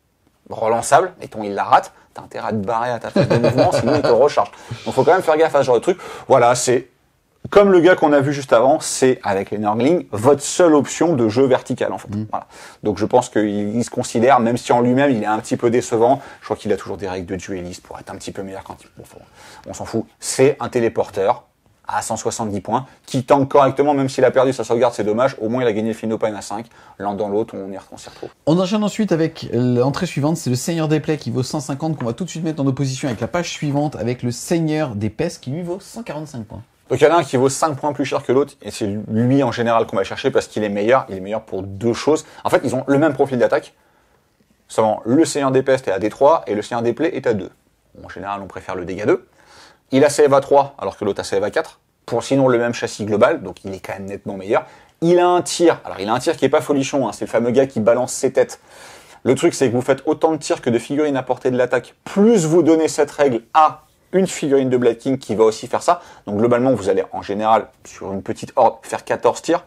[SPEAKER 2] relançable, et ton il la rate, t'as intérêt à te barrer à ta phase de mouvement, sinon il te recharge. Donc faut quand même faire gaffe à ce genre de truc. Voilà, c'est comme le gars qu'on a vu juste avant, c'est avec les votre seule option de jeu vertical en fait. Mm. Voilà. Donc je pense qu'il se considère, même si en lui-même il est un petit peu décevant, je crois qu'il a toujours des règles de dueliste pour être un petit peu meilleur quand il. Bon, on s'en fout. C'est un téléporteur à 170 points, qui tank correctement, même s'il a perdu sa sauvegarde, c'est dommage, au moins il a gagné le Finopane à 5, l'un dans l'autre, on, s'y retrouve.
[SPEAKER 1] On enchaîne ensuite avec l'entrée suivante, c'est le Seigneur des Plaies qui vaut 150, qu'on va tout de suite mettre en opposition avec la page suivante, avec le Seigneur des Pestes qui lui vaut 145 points.
[SPEAKER 2] Donc il y en a un qui vaut 5 points plus cher que l'autre, et c'est lui en général qu'on va chercher parce qu'il est meilleur. Il est meilleur pour deux choses. En fait, ils ont le même profil d'attaque. Seulement, le Seigneur des Pestes est à D3 et le Seigneur des Plaies est à 2. En général, on préfère le dégât 2. Il a save à 3 alors que l'autre a save à 4. Pour sinon le même châssis global, donc il est quand même nettement meilleur. Il a un tir. Alors il a un tir qui est pas folichon, hein, c'est le fameux gars qui balance ses têtes. Le truc, c'est que vous faites autant de tirs que de figurines à portée de l'attaque, plus vous donnez cette règle à une figurine de Blade King qui va aussi faire ça. Donc globalement, vous allez en général, sur une petite horde, faire 14 tirs.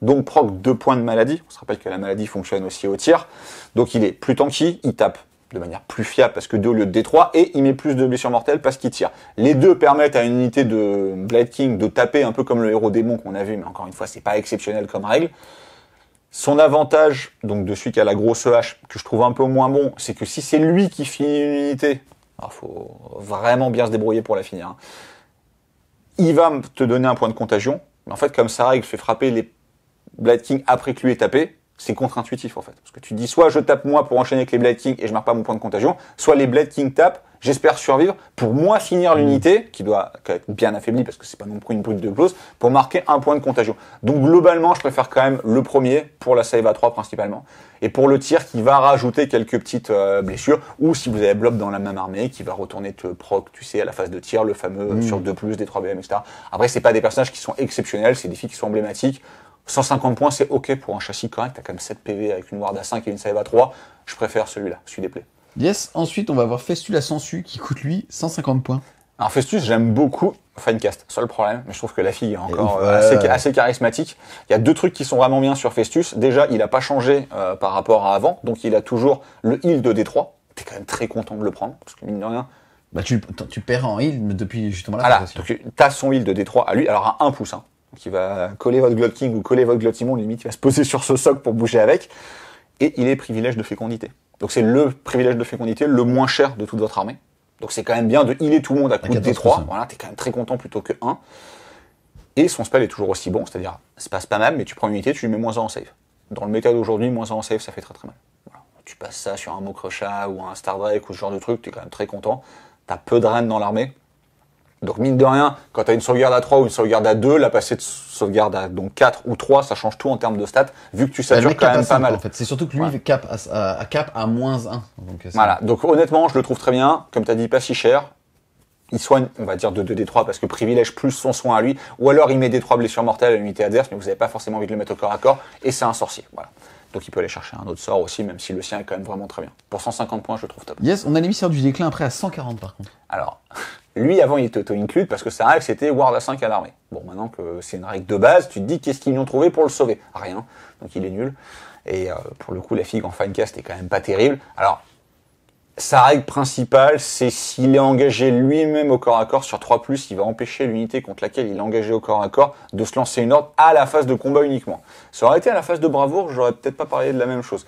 [SPEAKER 2] Donc proc deux points de maladie. On se rappelle que la maladie fonctionne aussi au tir. Donc il est plus tanky, il tape de manière plus fiable parce que 2 au lieu de D3 et il met plus de blessures mortelles parce qu'il tire. Les deux permettent à une unité de Blade King de taper un peu comme le héros démon qu'on a vu, mais encore une fois, c'est pas exceptionnel comme règle. Son avantage, donc de suite à la grosse hache, que je trouve un peu moins bon, c'est que si c'est lui qui finit une unité, ah, faut vraiment bien se débrouiller pour la finir. Hein. Il va te donner un point de contagion. Mais en fait, comme ça, il fait frapper les Blade King après que lui ait tapé, c'est contre-intuitif en fait. Parce que tu dis soit je tape moi pour enchaîner avec les Blade King et je marque pas mon point de contagion, soit les Blade King tapent, j'espère survivre pour moi finir mm. l'unité, qui doit être bien affaiblie parce que c'est pas non plus une brute de close, pour marquer un point de contagion. Donc globalement, je préfère quand même le premier pour la save à 3 principalement. Et pour le tir qui va rajouter quelques petites euh, blessures, ou si vous avez blob dans la même armée, qui va retourner te proc, tu sais, à la phase de tir, le fameux mm. sur 2 plus, des 3 BM, etc. Après, c'est pas des personnages qui sont exceptionnels, c'est des filles qui sont emblématiques. 150 points, c'est OK pour un châssis correct. T'as quand même 7 PV avec une Ward à 5 et une Save à 3 Je préfère celui-là, Je suis déplais.
[SPEAKER 1] Yes, ensuite on va avoir Festus la sangsue qui coûte lui 150 points.
[SPEAKER 2] Alors Festus, j'aime beaucoup Finecast, seul problème, mais je trouve que la fille est encore euh, assez, charismatique. Il y a deux trucs qui sont vraiment bien sur Festus. Déjà, il n'a pas changé euh, par rapport à avant, donc il a toujours le heal de Détroit. 3 T'es quand même très content de le prendre, parce que mine de rien... Bah tu, tu perds en heal depuis justement la ah donc donc as son heal de Détroit à lui, alors à 1 pouce, hein qui va coller votre King ou coller votre glottimon, limite, il va se poser sur ce soc pour bouger avec, et il est privilège de fécondité. Donc c'est le privilège de fécondité le moins cher de toute votre armée. Donc c'est quand même bien de healer tout le monde à coup de D3, voilà, t'es quand même très content plutôt que 1. Et son spell est toujours aussi bon, c'est-à-dire, ça passe pas mal, mais tu prends une unité, tu lui mets moins 1 en save. Dans le métal d'aujourd'hui, moins 1 en save, ça fait très très mal. Tu passes ça sur un Mokrocha ou un Star ou ce genre de truc, t'es quand même très content. T'as peu de reines dans l'armée, donc mine de rien, quand tu as une sauvegarde à 3 ou une sauvegarde à 2, la passer de sauvegarde à donc 4 ou 3, ça change tout en termes de stats, vu que tu bah, satures quand même pas mal.
[SPEAKER 1] C'est surtout que lui, cap à, euh, cap à moins 1. Donc,
[SPEAKER 2] voilà, donc honnêtement, je le trouve très bien. Comme tu as dit, pas si cher. Il soigne, on va dire, de 2D3 parce que privilège plus son soin à lui. Ou alors il met des 3 blessures mortelles à l'unité adverse, mais vous n'avez pas forcément envie de le mettre au corps à corps. Et c'est un sorcier. Voilà. Donc il peut aller chercher un autre sort aussi, même si le sien est quand même vraiment très bien. Pour 150 points, je trouve top.
[SPEAKER 1] Yes, on a l'émissaire du déclin après à 140 par contre.
[SPEAKER 2] Alors, [laughs] Lui, avant, il était auto-include parce que sa règle, c'était Ward à 5 à l'armée. Bon, maintenant que c'est une règle de base, tu te dis qu'est-ce qu'ils ont trouvé pour le sauver Rien. Donc il est nul. Et euh, pour le coup, la figue en cast est quand même pas terrible. Alors, sa règle principale, c'est s'il est engagé lui-même au corps à corps sur 3, il va empêcher l'unité contre laquelle il est engagé au corps à corps de se lancer une ordre à la phase de combat uniquement. Ça aurait été à la phase de bravoure, j'aurais peut-être pas parlé de la même chose.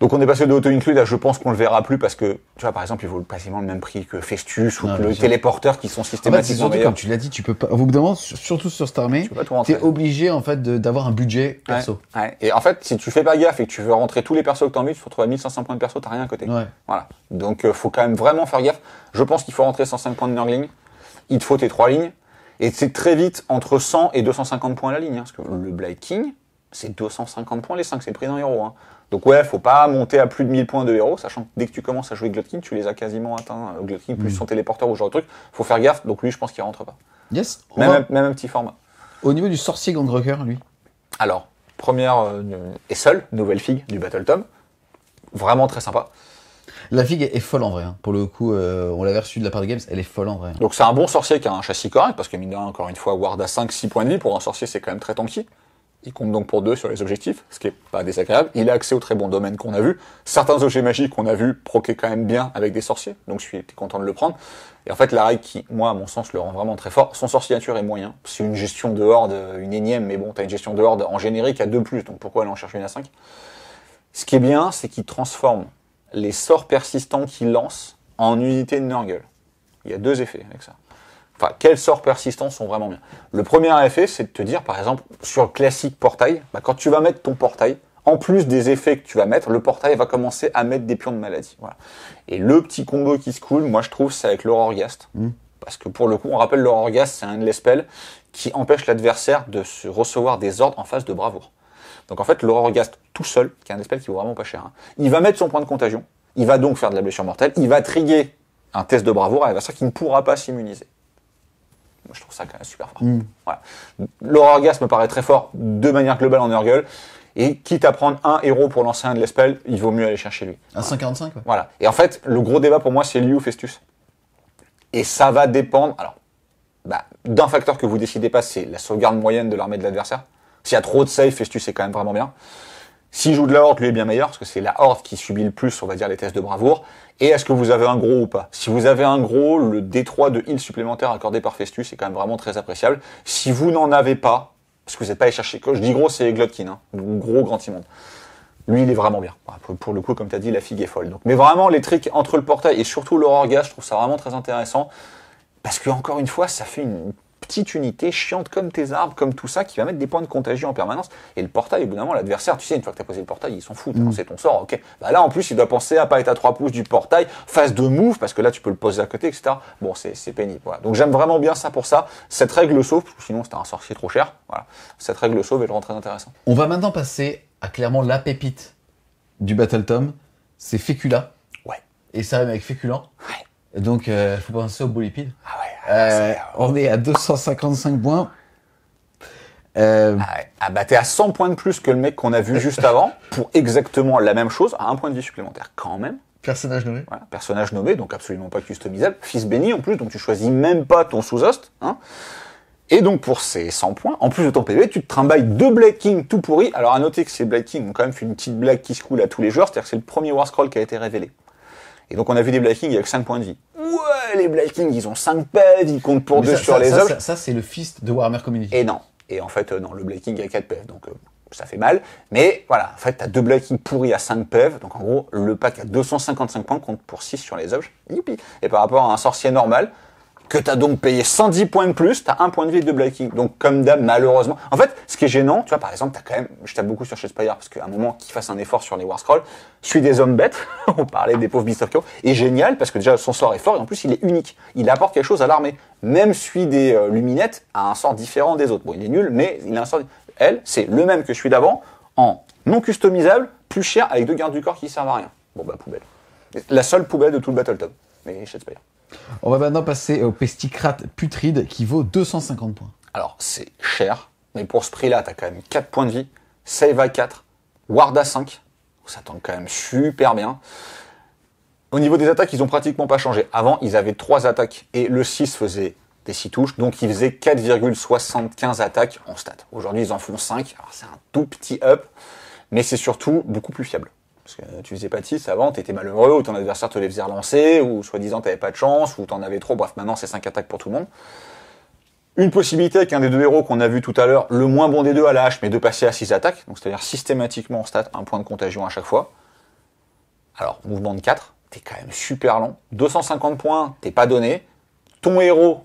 [SPEAKER 2] Donc on est passé de auto-include à je pense qu'on le verra plus parce que, tu vois, par exemple, il vaut quasiment le même prix que Festus ou que le téléporteur qui sont systématiquement comme
[SPEAKER 1] tu l'as dit, tu peux pas, au bout surtout sur cette armée, es obligé, en fait, d'avoir un budget perso.
[SPEAKER 2] Et en fait, si tu fais pas gaffe et que tu veux rentrer tous les persos que t'as envie, tu te retrouves à 1500 points de perso, t'as rien à côté. Voilà. Donc, euh, faut quand même vraiment faire gaffe. Je pense qu'il faut rentrer 105 points de Nurgling, Il te faut tes trois lignes. Et c'est très vite entre 100 et 250 points à la ligne, hein, parce que le Blade King, c'est 250 points les 5, c'est pris en héros. Hein. Donc ouais, faut pas monter à plus de 1000 points de héros, sachant que dès que tu commences à jouer Glotkin, tu les as quasiment atteints. Euh, Glotkin plus mm. son téléporteur ou ce genre de truc, faut faire gaffe. Donc lui, je pense qu'il rentre pas. Yes. Même, même, un petit format.
[SPEAKER 1] Au niveau du sorcier Gandrucker, lui.
[SPEAKER 2] Alors première euh, et seule nouvelle figue du Battle Tom, vraiment très sympa.
[SPEAKER 1] La figue est folle en vrai. Hein. Pour le coup, euh, on l'avait reçu de la part de Games, elle est folle en vrai. Hein.
[SPEAKER 2] Donc c'est un bon sorcier qui a un châssis correct, parce que mine encore une fois, Ward a 5-6 points de vie, pour un sorcier c'est quand même très tanky. Il compte donc pour deux sur les objectifs, ce qui est pas désagréable. Il a accès aux très bons domaines qu'on a vus. Certains objets magiques qu'on a vu, proquaient quand même bien avec des sorciers, donc je suis content de le prendre. Et en fait, la règle qui, moi, à mon sens, le rend vraiment très fort, son sorcier est moyen. C'est une gestion de horde, euh, une énième, mais bon, t'as une gestion de horde en générique à deux plus, donc pourquoi aller en chercher une à 5 Ce qui est bien, c'est qu'il transforme les sorts persistants qu'il lance en unité de Nurgle. Il y a deux effets avec ça. Enfin, quels sorts persistants sont vraiment bien Le premier effet, c'est de te dire, par exemple, sur le classique portail, bah, quand tu vas mettre ton portail, en plus des effets que tu vas mettre, le portail va commencer à mettre des pions de maladie. Voilà. Et le petit combo qui se coule, moi je trouve, c'est avec l'Aurorgast. Mmh. Parce que pour le coup, on rappelle l'Aurorgast, c'est un de qui empêche l'adversaire de se recevoir des ordres en face de bravoure. Donc en fait, l'Aurorgast tout seul, qui est un spell qui vaut vraiment pas cher, hein, il va mettre son point de contagion, il va donc faire de la blessure mortelle, il va triguer un test de bravoure à l'adversaire qui ne pourra pas s'immuniser je trouve ça quand même super fort. Hmm. paraît très fort de manière globale en Urgle. Et quitte à prendre un héros pour lancer un de l'espel, il vaut mieux aller chercher lui. Un 145 Voilà. Et en fait, le gros débat pour moi, c'est ou Festus. Et ça va dépendre, alors, bah, d'un facteur que vous décidez pas, c'est la sauvegarde moyenne de l'armée de l'adversaire. S'il y a trop de save Festus est quand même vraiment bien. S'il joue de la horde, lui est bien meilleur, parce que c'est la horde qui subit le plus, on va dire, les tests de bravoure. Et est-ce que vous avez un gros ou pas Si vous avez un gros, le D3 de heal supplémentaire accordé par Festus est quand même vraiment très appréciable. Si vous n'en avez pas, parce que vous n'êtes pas allé chercher, je dis gros, c'est Glotkin, hein. gros grand immonde. Lui, il est vraiment bien. Pour, le coup, comme tu as dit, la figue est folle. Donc, mais vraiment, les tricks entre le portail et surtout l'aurore je trouve ça vraiment très intéressant. Parce que, encore une fois, ça fait une petite unité chiante comme tes arbres, comme tout ça, qui va mettre des points de contagion en permanence. Et le portail, au bout d'un moment, l'adversaire, tu sais, une fois que t'as posé le portail, il s'en fout. Mm. C'est ton sort, ok. Bah là, en plus, il doit penser à pas être à trois pouces du portail, face de move, parce que là, tu peux le poser à côté, etc. Bon, c'est pénible. Voilà. Donc j'aime vraiment bien ça pour ça. Cette règle le sauve, sinon c'est un sorcier trop cher. Voilà. Cette règle sauve et le rend très intéressant.
[SPEAKER 1] On va maintenant passer à clairement la pépite du Battle Tom. C'est Fécula. Ouais. Et ça avec Féculant. Ouais. Donc, euh,
[SPEAKER 2] faut penser au bolipide. Ah ouais, ah, euh, on est à 255 points. Euh... Ah, ah, bah t'es à 100 points de plus que le mec qu'on a vu [laughs] juste avant pour exactement la même chose à un point de vie supplémentaire quand même. Personnage nommé. Voilà, personnage nommé, donc absolument pas customisable. Fils béni en plus, donc tu choisis même pas ton sous-host. Hein. Et donc pour ces 100 points, en plus de ton PV, tu te trimbailles deux Black King tout pourris. Alors à noter que ces Black King ont quand même fait une petite blague qui se coule à tous les joueurs, c'est-à-dire que c'est le premier War Scroll qui a été révélé. Et donc on a vu des Black Kings avec 5 points de vie.
[SPEAKER 1] Ouais, les Black ils ont 5 PEV, ils comptent pour 2 sur les ça, Ça, c'est le fist de Warhammer Community.
[SPEAKER 2] Et non. Et en fait, euh, non, le Black King a 4 PEV. donc euh, ça fait mal. Mais voilà, en fait, t'as deux Black King pourris à 5 PEV. donc en gros, le pack à 255 points compte pour 6 sur les objets. Et par rapport à un sorcier normal, que tu as donc payé 110 points de plus, tu as un point de vie de Black Donc comme d'hab, malheureusement. En fait, ce qui est gênant, tu vois, par exemple, tu as quand même, je tape beaucoup sur Spire parce qu'à un moment, qu'il fasse un effort sur les War Scrolls, suis des hommes bêtes, [laughs] on parlait des pauvres Beast of et génial parce que déjà son sort est fort et en plus il est unique. Il apporte quelque chose à l'armée. Même suit des euh, luminettes a un sort différent des autres. Bon, il est nul, mais il a un sort. Elle, c'est le même que je suis d'avant, en non customisable, plus cher, avec deux gardes du corps qui servent à rien. Bon bah poubelle. La seule poubelle de tout le Battletop. Mais Shadespire.
[SPEAKER 1] On va maintenant passer au pesticrate putride qui vaut 250 points.
[SPEAKER 2] Alors, c'est cher, mais pour ce prix-là, t'as quand même 4 points de vie, save à 4, ward à 5. Ça tombe quand même super bien. Au niveau des attaques, ils ont pratiquement pas changé. Avant, ils avaient 3 attaques et le 6 faisait des 6 touches, donc ils faisaient 4,75 attaques en stats. Aujourd'hui, ils en font 5. Alors, c'est un tout petit up, mais c'est surtout beaucoup plus fiable. Parce que tu faisais 6 avant, t'étais malheureux, ou ton adversaire te les faisait relancer, ou soi-disant t'avais pas de chance, ou t'en avais trop. Bref, maintenant c'est 5 attaques pour tout le monde. Une possibilité avec un des deux héros qu'on a vu tout à l'heure, le moins bon des deux à la mais de passer à 6 attaques, donc c'est-à-dire systématiquement en stat un point de contagion à chaque fois. Alors, mouvement de 4, t'es quand même super long. 250 points, t'es pas donné. Ton héros,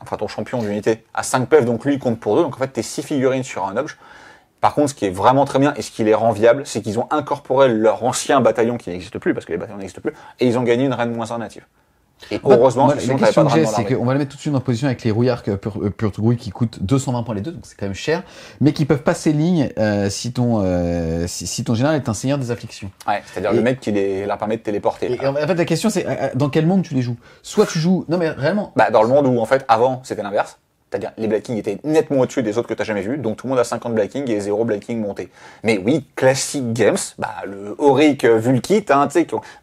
[SPEAKER 2] enfin ton champion d'unité, a 5 PEF, donc lui compte pour 2, donc en fait t'es 6 figurines sur un objet. Par contre, ce qui est vraiment très bien et ce qui les rend viables, c'est qu'ils ont incorporé leur ancien bataillon qui n'existe plus, parce que les bataillons n'existent plus, et ils ont gagné une reine moins 1 native. Et heureusement, bah, la question que j'ai, c'est qu'on va
[SPEAKER 1] le mettre tout de suite en position avec les rouillards pur, euh, qui coûtent 220 points les deux, donc c'est quand même cher, mais qui peuvent passer ligne euh, si ton euh, si, ton général est un seigneur des afflictions.
[SPEAKER 2] Ouais, c'est-à-dire le mec qui les, leur permet de téléporter. en
[SPEAKER 1] fait, la question c'est dans quel monde tu les joues Soit tu joues,
[SPEAKER 2] non mais réellement. Bah, dans le monde où en fait avant c'était l'inverse. C'est-à-dire, les blackings étaient nettement au-dessus des autres que tu t'as jamais vu, donc tout le monde a 50 blackings et 0 blacking monté. Mais oui, Classic Games, bah, le Auric, euh, Vulkit, hein,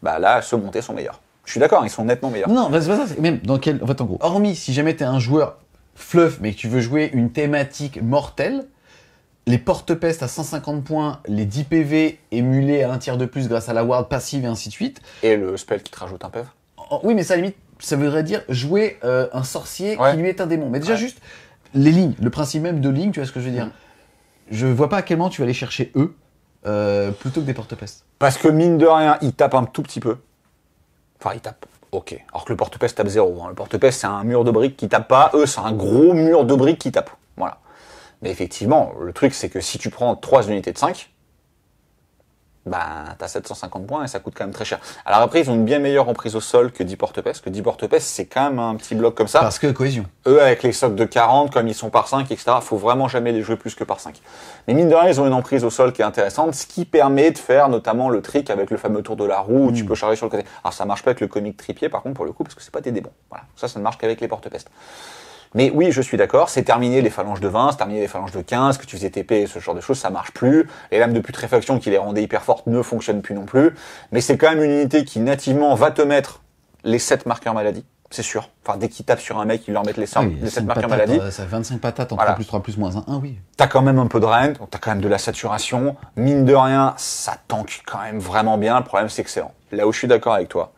[SPEAKER 2] bah là, ceux montés sont meilleurs. Je suis d'accord, ils sont nettement meilleurs. Non,
[SPEAKER 1] c'est pas ça, c'est même dans quel, en fait, en gros, hormis si jamais t'es un joueur fluff, mais que tu veux jouer une thématique mortelle, les porte-pestes à 150 points, les 10 PV émulés à un tiers de plus grâce à la ward passive et ainsi de suite.
[SPEAKER 2] Et le spell qui te rajoute un peu
[SPEAKER 1] oui, mais ça limite, ça voudrait dire jouer euh, un sorcier qui lui est un démon. Mais déjà juste les lignes, le principe même de lignes, tu vois ce que je veux dire. Mm. Je vois pas à quel moment tu vas aller chercher eux euh, plutôt que des porte-pestes.
[SPEAKER 2] Parce que mine de rien, ils tapent un tout petit peu. Enfin, ils tapent. Ok. Alors que le porte-peste tape zéro. Hein. Le porte-peste, c'est un mur de briques qui tape pas. Eux, c'est un gros mur de briques qui tape. Voilà. Mais effectivement, le truc, c'est que si tu prends trois unités de 5, bah t'as 750 points et ça coûte quand même très cher. Alors après ils ont une bien meilleure emprise au sol que 10 porte peste que 10 porte c'est quand même un petit bloc comme ça. Parce que cohésion. Eux avec les socs de 40 comme ils sont par 5 etc. Faut vraiment jamais les jouer plus que par 5. Mais mine de rien ils ont une emprise au sol qui est intéressante, ce qui permet de faire notamment le trick avec le fameux tour de la roue où tu mm. peux charger sur le côté. Alors ça marche pas avec le comique tripier par contre pour le coup parce que c'est pas des débons. Voilà ça ça ne marche qu'avec les porte-pestes. Mais oui, je suis d'accord, c'est terminé les phalanges de 20, c'est terminé les phalanges de 15, que tu faisais TP, ce genre de choses, ça marche plus. Les lames de putréfaction qui les rendaient hyper fortes ne fonctionnent plus non plus. Mais c'est quand même une unité qui nativement va te mettre les 7 marqueurs maladie. C'est sûr. Enfin, dès qu'ils tapent sur un mec, ils leur mettent les, 7 ah marqueurs maladie.
[SPEAKER 1] Ça fait 25 patates en 3 plus 3 plus moins 1, 1 ah oui.
[SPEAKER 2] T'as quand même un peu de rent, t'as quand même de la saturation. Mine de rien, ça tanque quand même vraiment bien. Le problème, c'est que c'est Là où je suis d'accord avec toi,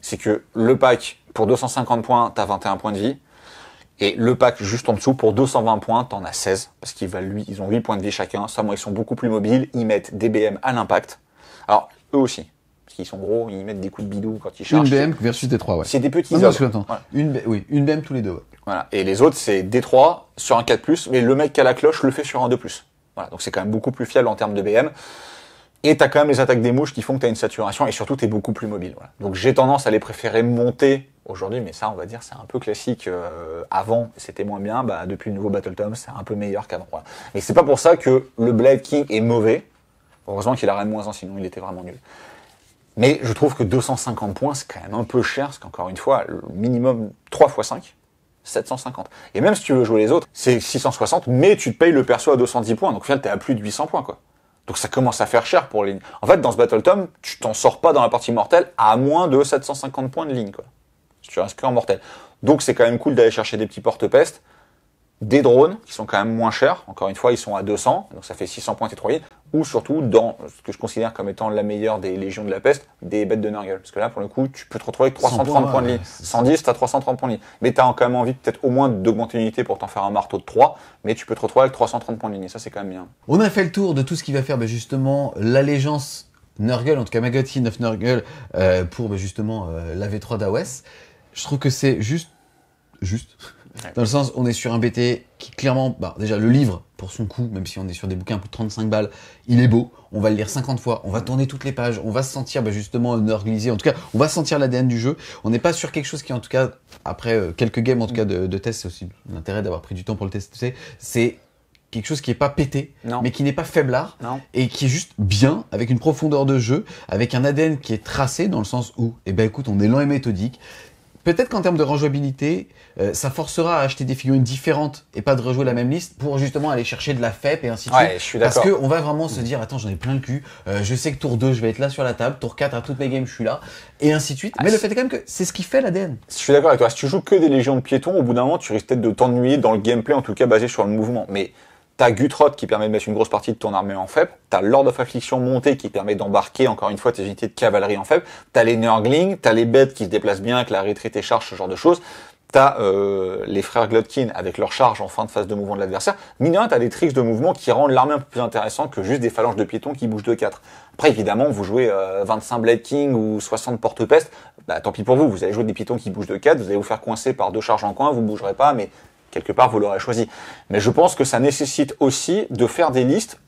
[SPEAKER 2] c'est que le pack, pour 250 points, t'as 21 points de vie. Et le pack juste en dessous, pour 220 points, t'en as 16, parce qu'ils valent lui, ils ont 8 points de vie chacun. Ça, moi, ils sont beaucoup plus mobiles, ils mettent des BM à l'impact. Alors, eux aussi. Parce qu'ils sont gros, ils mettent des coups de bidou quand ils chargent. Une BM
[SPEAKER 1] versus D3, ouais. C'est des petits
[SPEAKER 2] Une, oui, une BM tous les deux. Voilà. Et les autres, c'est D3 sur un 4+, mais le mec qui a la cloche le fait sur un 2+. Voilà. Donc c'est quand même beaucoup plus fiable en termes de BM. Et t'as quand même les attaques des mouches qui font que t'as une saturation et surtout t'es beaucoup plus mobile. Donc j'ai tendance à les préférer monter aujourd'hui, mais ça, on va dire, c'est un peu classique. Euh, avant, c'était moins bien. Bah, depuis le nouveau Battle Tom, c'est un peu meilleur qu'avant. et Mais c'est pas pour ça que le Blade King est mauvais. Heureusement qu'il a rien de moins en sinon il était vraiment nul. Mais je trouve que 250 points, c'est quand même un peu cher, parce qu'encore une fois, le minimum 3 x 5, 750. Et même si tu veux jouer les autres, c'est 660, mais tu te payes le perso à 210 points. Donc au final, t'es à plus de 800 points, quoi. Donc ça commence à faire cher pour les... En fait, dans ce Battle Tom, tu t'en sors pas dans la partie mortelle à moins de 750 points de ligne, quoi tu risques mortel. Donc c'est quand même cool d'aller chercher des petits porte-pestes, des drones qui sont quand même moins chers, encore une fois ils sont à 200, donc ça fait 600 points tétroyés, ou surtout dans ce que je considère comme étant la meilleure des légions de la peste, des bêtes de Nurgle. Parce que là pour le coup tu peux te retrouver avec 330 points, de lit, 110 t'as 330 points de lit, mais t'as quand même envie peut-être au moins d'augmenter l'unité pour t'en faire un marteau de 3, mais tu peux te retrouver avec 330 points de ligne et ça c'est quand même bien.
[SPEAKER 1] On a fait le tour de tout ce qui va faire bah, justement l'allégeance Nurgle, en tout cas magazine of Nurgle, euh, pour bah, justement euh, la V3 d'AOS je trouve que c'est juste, juste. Dans le sens, on est sur un BT qui clairement, bah, déjà le livre, pour son coup, même si on est sur des bouquins à de 35 balles, il est beau, on va le lire 50 fois, on va tourner toutes les pages, on va se sentir bah, justement normalisé, en tout cas, on va sentir l'ADN du jeu, on n'est pas sur quelque chose qui en tout cas, après euh, quelques games en tout cas de, test, c'est aussi l'intérêt d'avoir pris du temps pour le tester, c'est quelque chose qui n'est pas pété, mais qui n'est pas faiblard, non. et qui est juste bien, avec une profondeur de jeu, avec un ADN qui est tracé dans le sens où, eh ben écoute, on est lent et méthodique, peut-être qu'en termes de rejouabilité, euh, ça forcera à acheter des figurines différentes et pas de rejouer la même liste pour justement aller chercher de la FEP et ainsi de ouais, suite. Je suis Parce qu'on va vraiment se dire, attends, j'en ai plein le cul, euh, je sais que tour 2, je vais être là sur la table, tour 4, à toutes mes games, je suis là, et ainsi de suite. Mais ah, le fait est quand même que c'est ce qui fait l'ADN.
[SPEAKER 2] Je suis d'accord avec toi. Si tu joues que des légions de piétons, au bout d'un moment, tu risques peut-être de t'ennuyer dans le gameplay, en tout cas basé sur le mouvement. Mais T'as Gutrot qui permet de mettre une grosse partie de ton armée en faible. T'as Lord of Affliction monté qui permet d'embarquer encore une fois tes unités de cavalerie en faible. T'as les Nurglings, t'as les bêtes qui se déplacent bien que la retraite charge, ce genre de choses. T'as euh, les frères Glotkin avec leur charge en fin de phase de mouvement de l'adversaire. Mine t'as des tricks de mouvement qui rendent l'armée un peu plus intéressante que juste des phalanges de piétons qui bougent de 4. Après, évidemment, vous jouez 25 euh, Blade King ou 60 Porte-Peste, bah, tant pis pour vous, vous allez jouer des piétons qui bougent de 4, vous allez vous faire coincer par deux charges en coin, vous bougerez pas, mais quelque part, vous l'aurez choisi. Mais je pense que ça nécessite aussi de faire des listes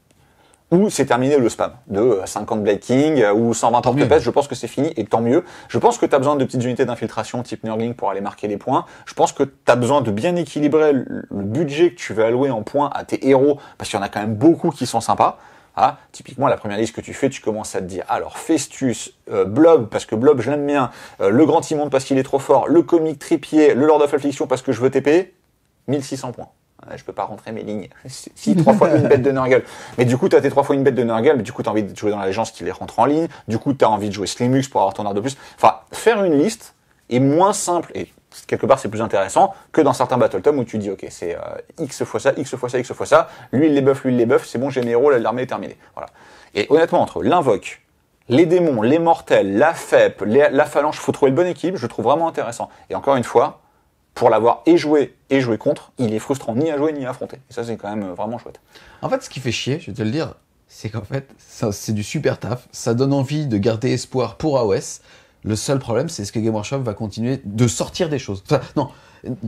[SPEAKER 2] où c'est terminé le spam. De 50 euh, King euh, ou 120 bêtes, je pense que c'est fini et tant mieux. Je pense que tu as besoin de petites unités d'infiltration type Nurgling pour aller marquer les points. Je pense que tu as besoin de bien équilibrer le budget que tu veux allouer en points à tes héros, parce qu'il y en a quand même beaucoup qui sont sympas. Ah, typiquement, la première liste que tu fais, tu commences à te dire, alors Festus, euh, Blob, parce que Blob, je l'aime bien, le Grand Immonde parce qu'il est trop fort, le Comic Tripier, le Lord of Affliction parce que je veux TP, 1600 points. Je peux pas rentrer mes lignes. [laughs] Si, trois fois une bête de [laughs] Nurgle. Mais du coup, tu as tes trois fois une bête de Nurgle, mais du coup, tu as envie de jouer dans la légende qui les rentre en ligne. Du coup, tu as envie de jouer Slimux pour avoir ton art de plus. Enfin, faire une liste est moins simple et quelque part c'est plus intéressant que dans certains battle Tom où tu dis ok c'est euh, x fois ça x fois ça x fois ça lui il les buff lui il les buff c'est bon généraux l'armée est terminée voilà et honnêtement entre l'invoque les démons les mortels la FEP la phalange faut trouver le bon équipe je trouve vraiment intéressant et encore une fois pour l'avoir et joué et joué contre, il est frustrant ni à jouer ni à affronter. Et ça, c'est quand même euh, vraiment chouette. En fait, ce qui fait chier, je vais te le dire,
[SPEAKER 1] c'est qu'en fait, c'est du super taf. Ça donne envie de garder espoir pour AOS. Le seul problème, c'est est-ce que Game Workshop va continuer de sortir des choses Non,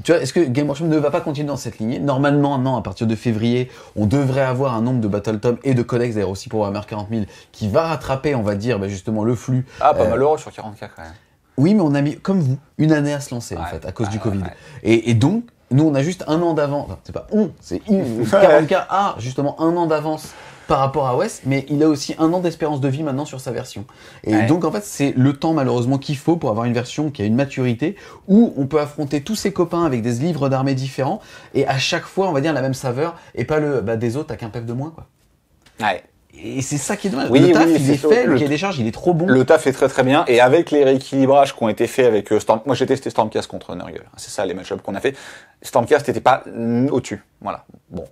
[SPEAKER 1] tu vois, est-ce que Game Workshop ne va pas continuer dans cette lignée Normalement, non. À partir de février, on devrait avoir un nombre de Battle Tom et de Codex, d'ailleurs aussi pour Warhammer 40 qui va rattraper, on va dire, ben, justement le flux. Ah, pas euh, mal malheureux
[SPEAKER 2] sur 40 quand même.
[SPEAKER 1] Oui, mais on a mis, comme vous, une année à se lancer, en fait, à cause du Covid. et, donc, nous, on a juste un an d'avance. c'est pas on, c'est il. 40 a justement un an d'avance par rapport à ouest mais il a aussi un an d'espérance de vie maintenant sur sa version. Et donc en fait, c'est le temps malheureusement qu'il faut pour avoir une version qui a une maturité où on peut affronter tous ses copains avec des livres d'armée différents et à chaque fois, on va dire la même saveur et pas le bah, des autres, t'as qu'un de moins quoi.
[SPEAKER 2] Ouais. Et c'est ça qui
[SPEAKER 1] est dommage. le taf, il est, fait, le, des charges,
[SPEAKER 2] il est trop bon. Le taf est très très bien. Et avec les rééquilibrages qui ont été faits avec euh, Stormcast. moi j'ai testé Stormcast contre Nurgle. C'est ça les matchups qu'on a fait. Stormcast n'était pas au-dessus. Voilà. Bon.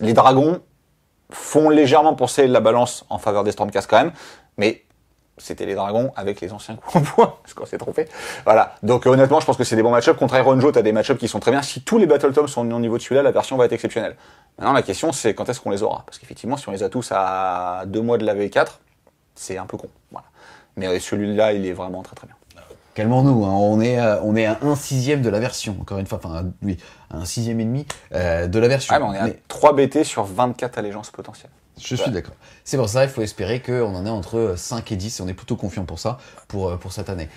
[SPEAKER 2] Les dragons font légèrement penser la balance en faveur des Stormcast quand même. Mais c'était les Dragons avec les anciens coups en [laughs] parce qu'on s'est trompé. Voilà. Donc euh, honnêtement, je pense que c'est des bons match-ups. Contre Iron Joe, t'as des match-ups qui sont très bien. Si tous les Battle Tom sont au niveau de celui-là, la version va être exceptionnelle. Maintenant, la question, c'est quand est-ce qu'on les aura Parce qu'effectivement, si on les a tous à deux mois de la V4, c'est un peu con. Voilà. Mais euh, celui-là, il est vraiment très très bien.
[SPEAKER 1] Calmons-nous, hein. on, est, euh, on est à un sixième de la version, encore une fois, enfin, oui, un sixième et demi de la version. Ah, on est à
[SPEAKER 2] 3 BT sur 24 allégeances potentielles.
[SPEAKER 1] Je suis d'accord. C'est pour ça, il faut espérer qu'on en ait entre 5 et 10, et on est plutôt confiant pour ça, pour, euh, pour cette année.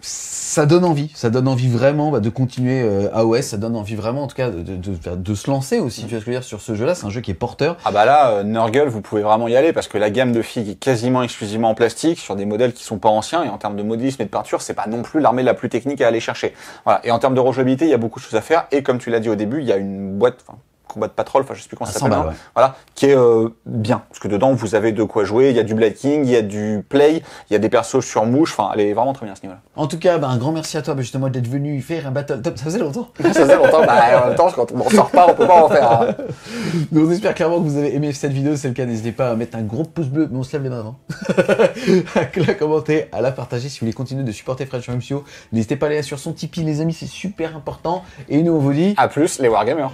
[SPEAKER 1] Ça donne envie, ça donne envie vraiment bah, de continuer AOS, euh, ça donne envie vraiment en tout cas de, de, se lancer aussi, mm. tu je veux dire, sur ce jeu-là, c'est un jeu qui est porteur.
[SPEAKER 2] Ah bah là, euh, Nurgle, vous pouvez vraiment y aller, parce que la gamme de filles est quasiment exclusivement en plastique, sur des modèles qui sont pas anciens, et en termes de modélisme et de peinture, c'est pas non plus l'armée la plus technique à aller chercher. Voilà, et en termes de rejouabilité, il y a beaucoup de choses à faire, et comme tu l'as dit au début, il y a une boîte, combat de patrol, enfin je sais plus comment ah, ça s'appelle, hein, voilà, qui est euh, bien parce que dedans vous avez de quoi jouer, il y a du blacking, il y a du play, il y a des persos sur mouche, enfin elle est vraiment très bien ce niveau-là.
[SPEAKER 1] En tout cas, bah, un grand merci à toi justement d'être venu faire un battle top, ça faisait longtemps. [laughs]
[SPEAKER 2] ça faisait longtemps, bah, en même temps quand on sort pas, on peut pas en faire.
[SPEAKER 1] Nous hein. [laughs] Donc on clairement que vous avez aimé cette vidéo, c'est le cas, n'hésitez pas à mettre un gros pouce bleu, mais on se lève les mains avant, [laughs] à la commenter, à la partager si vous voulez continuer de supporter French MCO, n'hésitez pas à aller sur son Tipeee les amis, c'est super important et nous on vous dit à plus les wargamers.